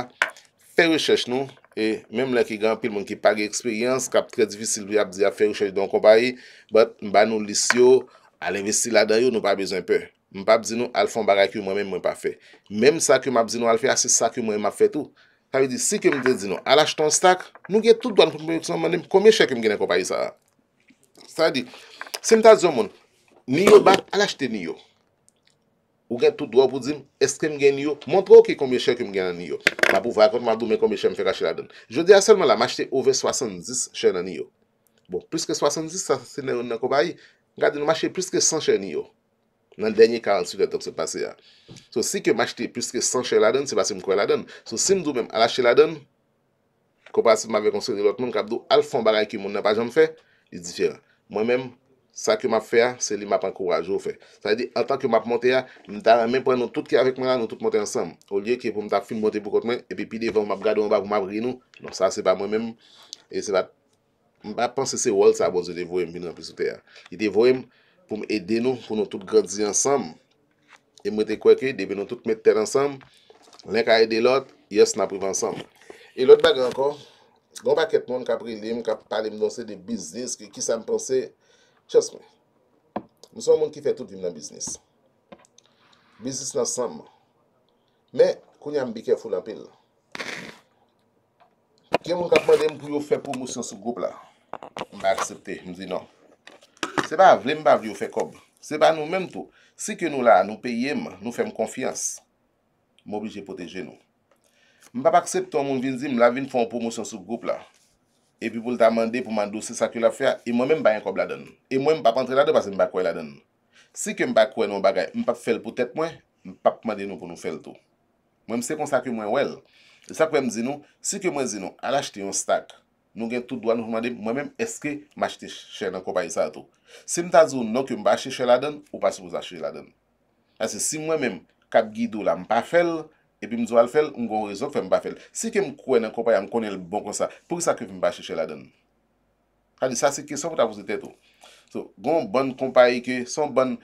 fe rucheche nou, e menm le ki gampil moun ki pa ge eksperyans, kap tre divisil li ap di a fe rucheche don kompaye, bat m ban nou lisyo, al investi la dayo, nou pa bezon pe. M pap di nou, al fon baray ki mwen menm mwen pa fe. Menm sa ki m ap di nou al fe, se sa ki mwenm ap fe tou, Tavi di, si kem gen zinon, alas ton stak, nou gen tout doan pou mwen yon son manen, komey chey kem gen en kopayi sa. Tavi di, se mta zyon moun, ni yo bat, alas te ni yo. Ou gen tout doan pou zin, eskem gen ni yo, montre ou key komey chey kem gen en ni yo. Mabou va akon, mabou men komey chey mwen fek ashe la den. Je di aselman la, mache te over 60 chey en en ni yo. Bon, plus ke 60 sa se nè yon en kopayi, gade nou mache plus ke 100 chey en ni yo. nan denye karansu de top se pase ya. So, si ke m'achete plus ke 100 chè la don, se basi m'kwè la don. So, si m'zou mèm ala chè la don, koparasi m'avekonsen lè lòt mèm, kapdou al fon balay ki moun nè pa jom fè, y se difire. Mwen mèm, sa ke m'ap fè ya, se li m'ap ankouraj wò fè. Sa y di, an tan ke m'ap monte ya, mwen ta mèm pren nou tout ki avèk mè la, nou tout monte ansam. Ou liye ke pou m'ap fin monte pou kot mè, epi pi devon m'ap gado yon ba pou m'ap rinou, pou m e de nou, pou nou tout grandize ansam. E mwete kweke, debe nou tout mette ter ansam. Lenk a e de lot, yos nan pouvan ansam. E lot bagan anko, gwa mba ket moun kapri li, mwen kap pale m danse de biznis, ki sa m panse, chas mwen, m sou moun ki fe tout vin nan biznis. Biznis nan sam. Me, kounyan m bikè foun apil. Ki m moun kap mwen de m pou yo fe pou mousyon sou goup la, m ba aksepte, m zi nan. Se ba vle mba vyo fe kob, se ba nou menm tou, se ke nou la nou peyem, nou fem konfians, m oubli je poteje nou. M pa akseptou moun vin zim la vin fon promosyon souk goup la, e pi pou lta mande pou mandou se sa ke la fwea, e mwen menm bayen kob la den, e mwen m pa pantre la de basen m bakwe la den. Se ke m bakwe nou bagay, m pa fel pou tet mwen, m pa kman den nou pou nou fel tou. M se kon sa ke mwen wel, se sa ke m zin nou, se ke m zin nou ala chte yon stak, Nou gen tout douan nou fman dem, mwen men, eske ma chete chè nan kopay sa a tou. Se mwen ta zoun nou ke mba chè chè la den, ou pa se mwen achè chè la den. Asi si mwen men kap gido la mpa fel, epi mzou al fel, mwen kon rezon fe mpa fel. Si ke m kwen nan kopay an konen l bon kon sa, pou ki sa ke mba chè chè la den. Kadi sa se kesan pou ta fouse tè tou. So, gwen bon kompay ke, son bon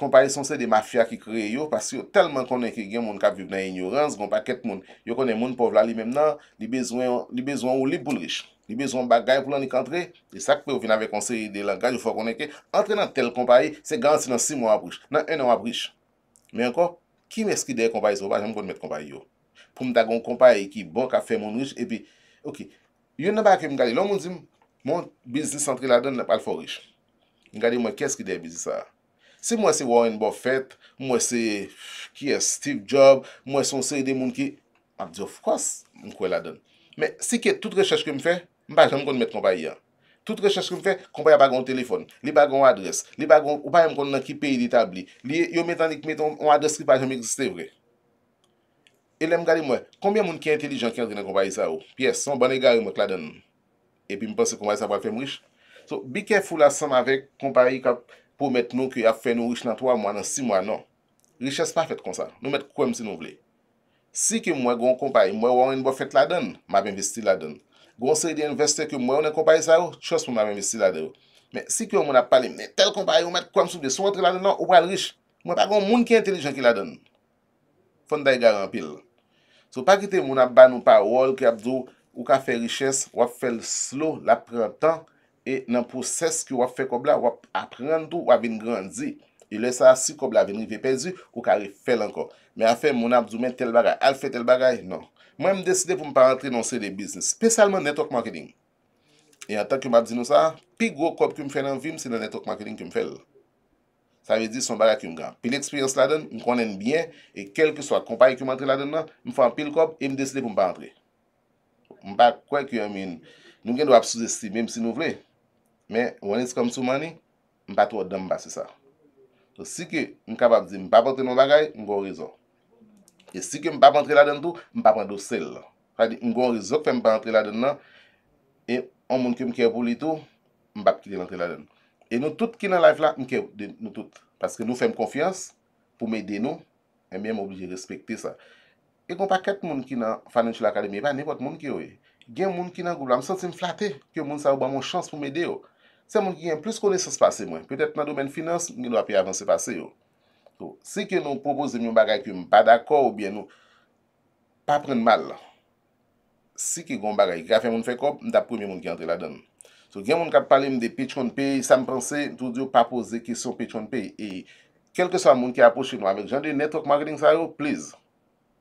kompay son se de mafya ki kreye yo, pas yo telman konen ki gen mwen kap vib nan inyorans, gwen pa ket moun. Yo konen moun po vla li mem nan, li bezwen ou li boulish. Li bezon bagay pou lan ik antre, li e sakpe ou vina ve konseri de langaj ou fokoneke, antre nan tel kompaye, se gansi nan si mwa brish, nan ene mwa brish. Me anko, ki mwes ki dey kompaye zo ba, jen mwen kon met kompaye yo. Pou mwen tagon kompaye ki bon kafe mwen rich, epi, ok, yon nan bakye mwen gade, loun mwen zim, mwen biznis antre la don nan pal forish. Gade mwen kes ki dey biznis sa. Si mwen se Warren Buffett, mwen se, ki e Steve Jobs, mwen se konseri de moun ki, ak di ofkos mwen kwe la don. Me, si ke tout rechache Mpache, an kon met kompaye ya. Tout reches kou mpe, kompaye a bagon o telefon, li bagon o adres, li bagon ou bagon kon nan ki peyi li tabli, li yo metan li kmeton o adres ki bagon mpe existe vre. E lem gali mwe, konbyan moun ki entelijan ken rinan kompaye sa ou? Piye, son ban e gare mwen kladan. E pi mpense kompaye sa wap fèm riche. So, bikè fou la san avèk kompaye ka pou met nou ki a fè nou riche nan 3 mwan nan 6 mwan nan. Riches pa fèt kon sa. Nou met kou mwen si nou vle. Si ke mwen kon kompaye, mwen wawen bo fèt la dan, mwen avè Gon se di investe ke mwen an kompaye sa yo, chos mwen mwen investi la de yo. Men, si kwen mwen ap pale, men tel kompaye ou mat kwa msoube, sou wotre la den nan, ou pral riche. Mwen pa kon moun ki entelijen ki la den. Fon day garan pil. Sou pa kite mwen ap ban ou pa wol ki ap zou, ou ka fe riches, wap fel slow, la prentan, e nan proses ki wap fe kobla, wap aprendou, wap vin grandzi, e lè sa si kobla vin rive pezi, ou ka refel anko. Men ap fe mwen ap zou men tel bagay, al fe tel bagay, nan. Mwen m deside pou m pa rentre nan sè de biznes, spesalman netwak marketing. E an tak ki m ap zin nou sa, pi go kop ki m fè nan vim, se nan netwak marketing ki m fèl. Sa ve di son baga ki m ga. Pi l'eksperyans la den, m konen biyen, e kel ki soa kompaye ki m rentre la den nan, m fè an pil kop, e m deside pou m pa rentre. M pa kwen ki yon min, nou gen dwa ap souzesti, mèm si nou vle. Mè, one is come to money, m pa tou adan ba, se sa. Se ki m kap ap zin, m pa bote nan bagay, m go rezon. E si kem bap antre laden tou, mbap an do sel. Fadi, mgon rizok fèm bap antre laden nan, e an moun kem kèv pou li tou, mbap kèv antre laden. E nou tout ki nan laf la, mkèv nou tout. Paske nou fèm konfians pou mède nou, e mèm obliye respekti sa. E kon pa ket moun ki nan fanen chou l'akademye, pa nepot moun ki yo e. Gen moun ki nan goulan, msansi mflate, ki yo moun sa ou ba moun chans pou mède yo. Se moun ki gen plus konè sè spase mwen, pètèt nan domèn finans, mi lo apè avansè pase yo So, si ke nou propose moun bagay koum, badakor ou bien nou, pa pren mal. Si ke goun bagay, grafe moun fe kob, da premi moun ki entre la don. So, gen moun kap pale m de pechon pey, sa m pranse, tout diyo pa pose ki son pechon pey. E, kelke sa moun ki aposhe nou avek jan de netok marketing sa yo, please,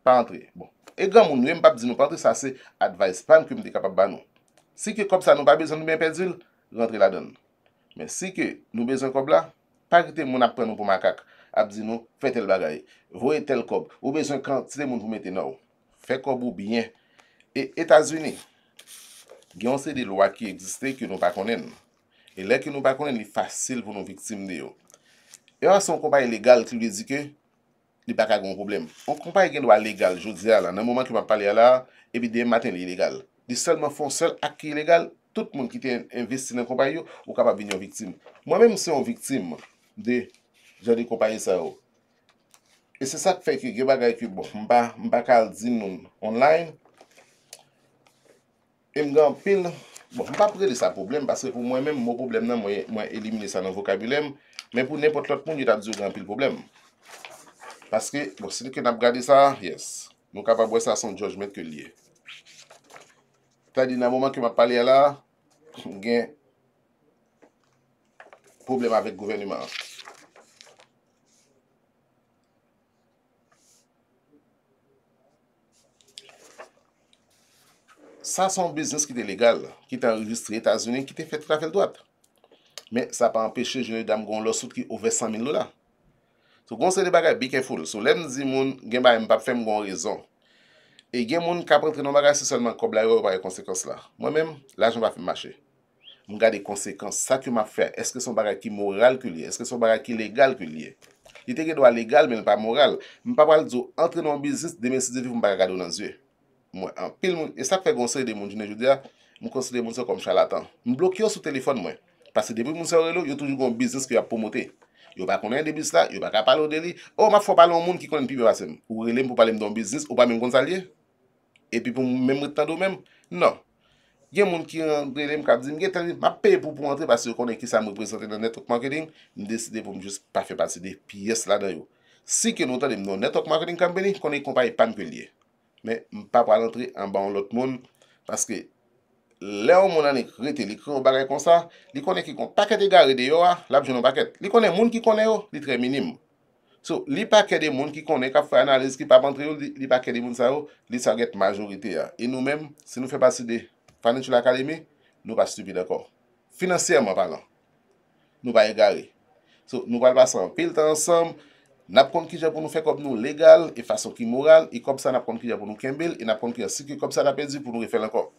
pa entre. Bon, e gen moun mwen pape di nou pante, sa se advice, pan koum di kapap ban nou. Si ke kob sa nou pa bezen nou ben pedil, rentre la don. Men si ke nou bezen kob la, pa kete moun ap pren nou pou makak. Abdi nou, fè tel bagay. Vowe tel kob. Ou bejan kan, tile moun pou meten nou. Fè kob ou bine. Et Etats-Unis, gen se de lwa ki egziste, ki nou pa konen. Et lè ki nou pa konen, li fasil pou nou viktim de yo. Ewa se yon kompa yon legal, tri vizike, li pa kak kon problem. Yon kompa yon e legal, jodze ala, nan mouman ki mwa pali ala, ebi dey maten yon legal. Di sel mwen fon sel ak ki legal, tout moun ki te investi nan kompa yo, ou kapap bini yon viktim. Mwen mèm se yon viktim de... jan di kopaye sa ou. E se sa ke feke, geba gaye ki, bon, mba kal zin nou online, e mgan pil, bon, mba preli sa problem, paske pou mwen men, mwen problem nan, mwen elimine sa nan vokabilem, men pou nepot lot moun, yon ta diyo mgan pil problem. Paske, bon, sile ke nap gade sa, yes, mwen kapabwe sa son jorgemet ke liye. Ta di nan mouman ke mwa pale la, mwen pa, gen, problem avet gouvennman an. Sa son biznis ki te legal, ki te enregistre Etasunen, ki te fet krafel doat. Men, sa pa empeshe jene dam gon losout ki ouve 100.000 lola. So, gonsene bagay bik e foul. So, lèm zi moun gen ba yon pap fèm gon rezon. E gen moun kap rentrenman bagay se son man kob la yor par yon konsekons la. Mwen men, la jen pa fèm mache. Mwen gade konsekons, sa ke map fè. Eske son bagay ki moral ki liye, eske son bagay ki legal ki liye. Yete gen do a legal men pa moral. Mwen pa bal zo rentrenman biznis, demen si devif mwen bagay gado nan zye. Mwen anpil mwen, e sa kwe konser de mwen jine judea, mwen konser de mwen se konm chalatan. Mwen blokyo sou telefon mwen, pasi debi mwen se orelo, yon toujou kon bisnis ki ya pwomote. Yon pa konen debi sla, yon pa kapalo deli, o oh, ma fwa palon moun ki konen pibe basen. Ou relem pou palem don bisnis, ou pa men konser liye? E pi pou men mwen tendo men? Non. Gen moun ki relem ka dizim, gen tendi, ma pe pou pou antre pasi yon konen ki sa mwen prezente nan netok marketing, mwen deside pou mwen jist pa fe patsi de piyes la den yo. Si ke nou talem don netok marketing kampeni, konen kon Me papwa lantri an ban lot moun. Paske, le ou moun an ek rete, li kre ou bagay konsa, li kone ki kon pake de gare de yo ah, oh, a, la pje non pake. Li kone moun ki kone yo, li tre minim. So, li pake de moun ki kone, kap fwe analize ki papwa lantri yo, li pake de moun sa yo, li sa get majorite ya. E nou men, se nou fe basi de Fanny Chulakalimi, nou basi tibi de kor. Finansiyèman panan, nou baye gare. So, nou bal basi an pilte ansom, nou basi an pilte ansom, Nap kon ki je pou nou fe kop nou legal, e fason ki moral, e kom sa nap kon ki je pou nou kembil, e nap kon ki yon si ki kom sa nap pedi pou nou refel ankon.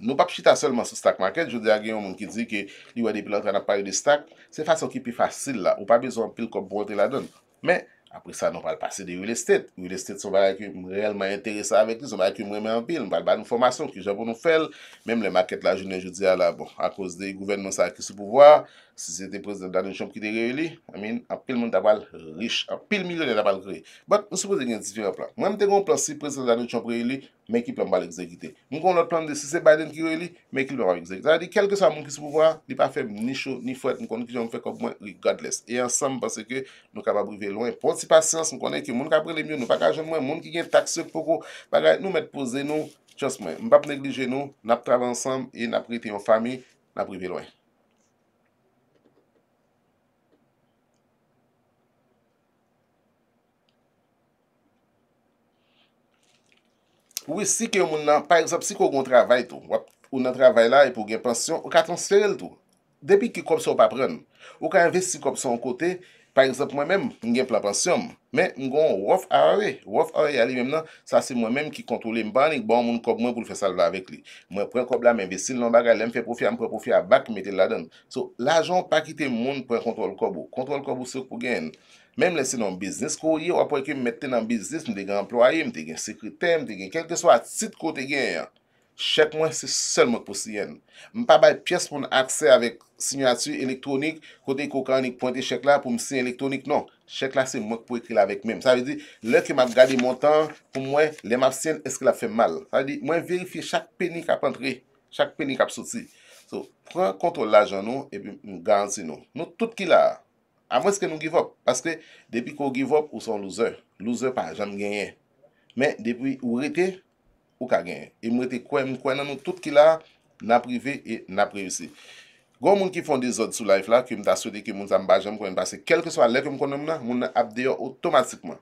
Nou pa kichita solman sou stak maket, jode a gen yon moun ki di ki li wade pilon kan ap paye de stak, se fason ki pi fasil la, ou pa bezon pil kom pwote la don. Men, apre sa nou pal pase de real estate, real estate sou ba reyelman interesa avik li, sou ba reyelman remen anpil, nou pal ban nou formasyon ki je pou nou fel, menm le maket la jounen jode a la bon, a kouz de gouvenman sa akis pou wawar. Si se de prezident Danil Chomp ki te reye li, amin, apil moun tabal riche, apil milyon li tabal kreye. Bout, mwen se pose gen disi vira plan. Mwen mwen te kon plan si prezident Danil Chomp reye li, men ki plam bal ekzekite. Mwen kon lot plan de si se Biden ki reye li, men ki plam bal ekzekite. Zade, kelke sa moun ki se pouwa, li pa feb ni chou, ni fwet, mwen kon nou ki jom fek ob mwen, regardless. E ansam, pase ke, nou ka ba brive lwen. Ponsi pasyans, mwen konen ki moun ka prele myon, nou pa kajen mwen, moun ki gen takse poko, bagay nou met pose nou, chos mwen, mwen Ou e si ke moun nan, pa ezop, si ko kon travay to, wap, ou nan travay la e pou gen pensyon, ou ka transferel to. Depi ki kopso pa pren, ou ka investi kopso an kote, pa ezop mwen men, gen plan pensyon, men, mwen gon wof awe, wof awe, ale mwen nan, sa se mwen men ki kontrole mbanik, bon moun kop mwen pou lfe salva avek li. Mwen pren kop la, mwen investi lombaga, lèm fe profi, mwen pren profi a bak, mwen te ladan. So, l'ajon pa kite moun pren kontrol kop ou, kontrol kop ou se pou genn. Mèm lè se nan biznis, kou yè wè pou ekè mète nan biznis, mèdè gen employè, mèdè gen sekretè, mèdè gen kelke swa, sit kote gen yè. Chèk mwen se sèl mèdè pou syen. Mèm pa bay piès pou mè akse avèk sinyatu elektronik, kote koka anik pointe chèk la pou mè syen elektronik, non. Chèk la se mèdè pou ekè la vèk mèm. Sa vè di, lè kè mè ap gadi mò tan, pou mwen, lè mè ap syen, eske la fè mal. Sa vè di, mwen verifi chak peni kap antre, chak peni kap soti. So, pren kontrol l' Amweske nou give up, paske depi ko give up ou son loser, loser pa jan genye, men depi ou rete ou ka genye. E mwete kwen mwen kwen nan nou tout ki la na prive e na privesi. Gon mwen ki fon de zodi sou laif la ki mwen taswede ki mwen zan bajan mwen kwen base, kelke swa lek mwen konon mwen apdeyo otomatikman.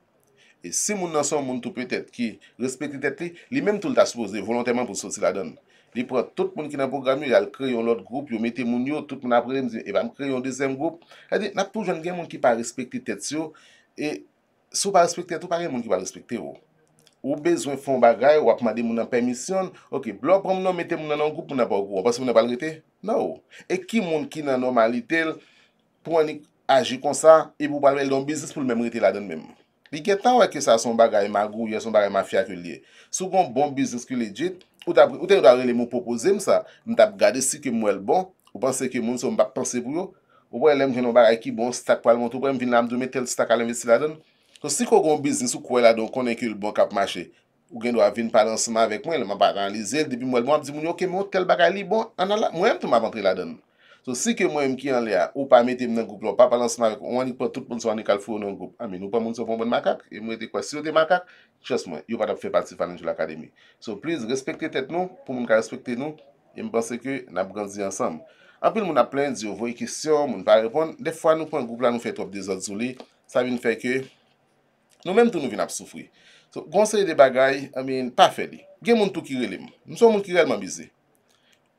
E si mwen nan son mwen tou pwetet ki respeti tet li, li men tout taswode volontèman pou sou si la don. Li prote, tout moun ki nan program yo, yal kre yon lot group, yon mette moun yo, tout moun apre, eba eh, m kre yon dezem group. La di, na pou joun gen moun ki pa respekte tetsyo, e sou pa respekte, tou pa gen moun ki pa respekte yo. Ou bezwen fon bagay, wak madi moun nan permisyon, ok, blop, moun nan mette moun nan an group moun nan pa group, anpase moun nan pal rete? Nou, e ki moun ki nan normalite l, pou anik aji konsa, e pou pal ve l don bizis pou l mem rete la den mem. Li gen tan wè ke sa son bagay magou, ya son bagay ma fia ke liye, sou kon bon bizis ki le djit, Ou te yon gare li moun popoze msa, mtap gade si ke mwen bon, ou panse ke moun sou mbap panse pou yo, ou pwè lèm jenon bagay ki bon, stak pwal moun tou, pwè m vin la mdoume tel stak al investi la don. Ton si kou goun biznis ou kou el la don konen ki yon bon kap mache, ou gen do avin palansman vek mwen, lèm mabar analize, debi mwen bon ap di moun yo ke moun tel bagay li bon, anan la, mwen mtou mabantri la don. So si ke mwen m ki an le a, ou pa metem nan goup la, ou pa balansman, ou anik pa troup moun so anik al foun nan goup, amin, ou pa moun so fon bon makak, e mwen ete kwa si yo de makak, chas mwen, yo pa tap fe pati fanyan joul akademi. So pliz, respekte tet nou, pou moun ka respekte nou, e mpense ke, nan branzi ansam. Anpil moun ap plen, diyo voye kisyon, moun pa repon, defwa nou kon goup la nou fe troup de zot zouli, sa vin fe ke, nou menm tou nou vin ap soufri. So, gonsenye de bagay, amin, pa fedi. Gen moun tou kire li m, mson moun kirel m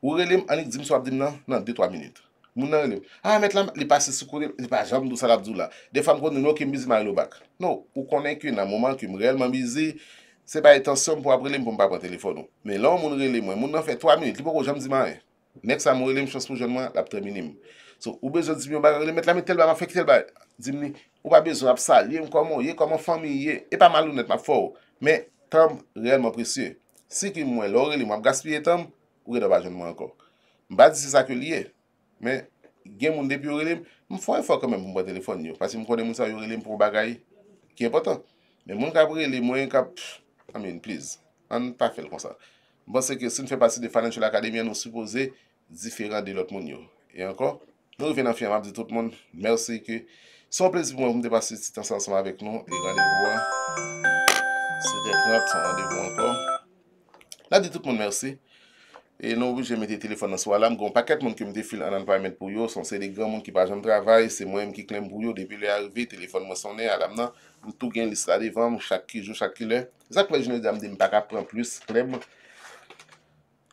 Ou relem, anik dim sou ap dim nan? Nan, 2-3 minit. Moun nan relem. Ah, met lan, li pa non, se sukurem, li pa janm dou salap djou la. De fam konnen nou kem bizi mary lo bak. Nou, ou konnen ki nan mouman kem reyelman bizi, se pa etansyon pou ap relem pou mpa pwen telefon nou. Me lan moun relem, moun nan fe 3 minit, li pou kou janm dime ae. Mek sa mou relem chans mou janman, lap tre minim. Sou, ou bejou di myon bag relem, met lan mi tel ba ma fek tel ba, dim ni, ou pa bejou ap sa, liye m konmou, liye konmou fami Ou re da wajen mwen ankon. Mba zi zake liye. Men gen moun debi yorelem. Mwen fwa e fwa kame mwen mwen telefon nyo. Pasi mwen kone moun sa yorelem pou bagay. Ki e potan. Men moun kabre li mwen kap. Amin please. An pa fel konsan. Mba se ke se mwen fwe pasi de financial akademye. Mwen sou pose. Ziferan de lot moun nyo. E ankon. Revenan firman. Dite tout moun. Mersi ke. Son plesib mwen mwen debasi. Siti ansan saman vek nou. E radevou an. Se debat. Sone radevou ankon. E nou wèj jèmète tèlefon nan swa lam, gòm pakèt moun ki mète fil anan pa mèt pou yo, son sè de gèm moun ki pa jèm travay, sè mwen mète ki klem pou yo, dèpilè arvè, tèlefon mò sonè, alam nan, mè tou gen lissade vèm, chak ki jò, chak ki lè. Zèk wèj jèmète dèm mète mè pa ka prèm plus, klem.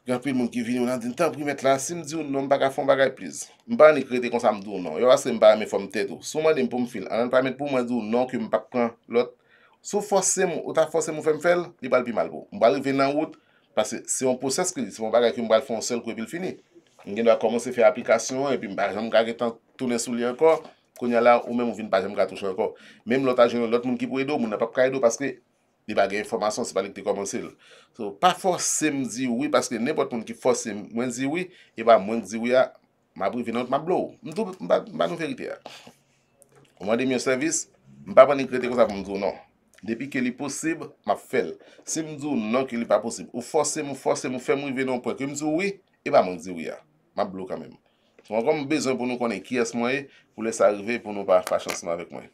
Gèm pè moun ki vèm yon nan, dèm tan prèm mèt lan, si mè di ou nan mè pa ka fèm bagay pliz. Mè ba anè kredè kon sa mè dò ou nan, yo asè mè ba anè fèm mè Pase se yon poses kri, se yon bagay ki yon bal fon sel kwe vil fini, yon gen do a komanse fye aplikasyon, epi mba jen mga getan tonen sou li anko, konya la ou men mou vin bagay mga touche anko. Mem lota jen yon lot moun ki pou edo, moun apap ka edo paske, li bagay informasyon se palik te komanse li. So, pa fos se mzi oui, paske nepot moun ki fos se mwen zi oui, e ba mwen zi oui a mabri vinaout mablo ou. Mwen tou mba nou ferite ya. Mwen de mwen servis, mba banik krete kon sa foun zonon. Depi ke li posib, ma fel. Se mdou nou ke li pa posib, ou fose mou fose mou fe mou i venon pou ek, ke mdou oui, e ba moun zi ouya. Ma bloka menmou. Sou ankon mbezoun pou nou konen kyes mwenye, pou les arrive pou nou pa chansman vek mwenye.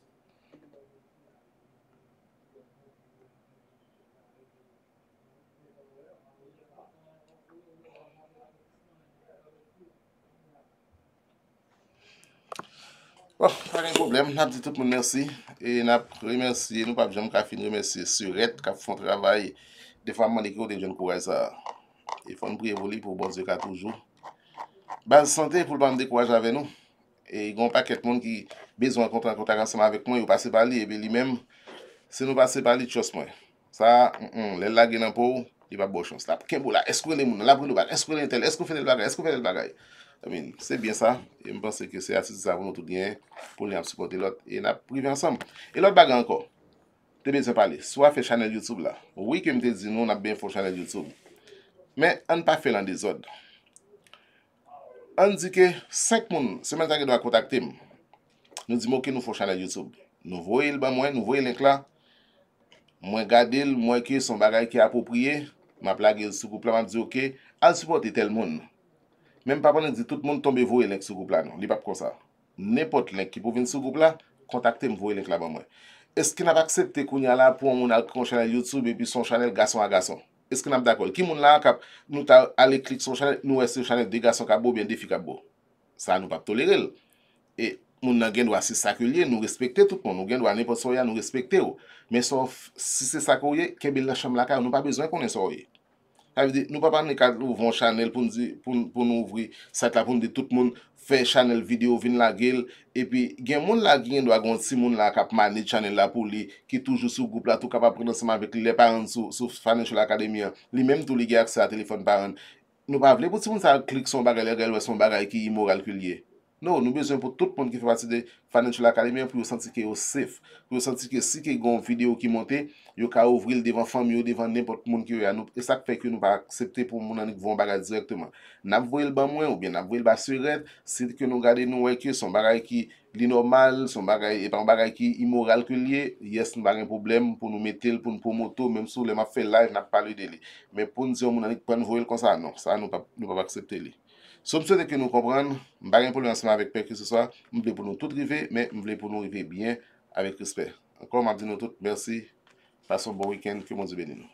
Oh, bon, pa gen problem, nap di tout moun mersi. E nap remersi, nou pa bijan moun ka fin remersi suret, ka fon travay. De fwa moun ek yo de joun kouwaj sa, e fwa moun priyevoli pou bozye ka toujou. Ba zi sante pou l ban de kouwaj ave nou. E yon pa ket moun ki bezon konta konta kansama avek moun, yon pase bali, e be li menm, se nou pase bali, tios moun. Sa, lè l lage nan pou, yon pa bo chans. La, ken bo la, eskwen l moun, la brilou bal, eskwen l tel, eskwen l bagay, eskwen l bagay. Amin, se bien sa, e mi pense ke se asisi sa voun nou tout gen, pou li ap supporte lot, e na privi ansam. E lot bagan anko, tebe se pale, swa fe chanel Youtube la, woui ke mi te di nou na ben foun chanel Youtube, men an pa fe lan de zod. An di ke, sek moun, semen tanke dwa kontakte m, nou di m ok nou foun chanel Youtube, nou voye l ban mwen, nou voye l enkla, mwen gade l, mwen ke son bagan ki apopriye, ma plage yon sou pou pleman di ok, al supporte tel moun nou. Mem pa ponen di, tout moun tombe vowe lenk sou goup la nou, li pap kon sa. Nepot lenk ki pou vin sou goup la, kontakte m vowe lenk la ban mwen. Eskina pa aksepte koun ya la pou an moun al kon chanel YouTube epi son chanel gason a gason? Eskina ap dakol? Ki moun la akap, nou ta ale klik son chanel, nou wè se chanel de gason ka bo, ben defi ka bo. Sa an nou pap tolere l. E moun nan gen dwa 6 akye liye, nou respekte tout moun, nou gen dwa nepot soya, nou respekte yo. Men sof, 6 akye liye, ke bil la chanm laka, nou pa bezwen konen soye. Nou pa pa ne ka ouvran chanel pou nou ouvri site la pou nou de tout moun fe chanel video vin la gel. E pi gen moun la gen do a gon si moun la kap mani chanel la pou li ki toujou sou goup la tou kap aprenanseman vek li le paran sou FANESH ou l'akademiyan. Li menm tou li ge akse la telefon paran. Nou pa vle pou ti moun sa klik son bagay le gel we son bagay ki imoral ki liye. Nou, nou bezwen pou tout pond ki fè pati de Financial Academy pou yon santi ke yon sef. Pou yon santi ke si ke yon video ki monte, yon ka ouvri l devan fami, yon devan nepot moun ki yon anou. E sak pek yon nou pa aksepte pou moun anik voun bagay direktman. Nap voel ba mwen ou bien nap voel ba surel, si ke nou gade nou weke, son bagay ki lino mal, son bagay, epan bagay ki imoral ke liye, yes, nou ba ren problem pou nou metel, pou nou pomoto, mèm sou lèman fè live, nap palou de li. Mè pou nou zyon moun anik pren voel kon sa, non, sa, nou pa aksepte Som se de ke nou kompran, m bagen pou lansman vek pek ki se swa, m vle pou nou tout rive, men m vle pou nou rive byen avek kispe. Ankon m a di nou tout, mersi, pason bon wikend, ke mou zibe ni nou.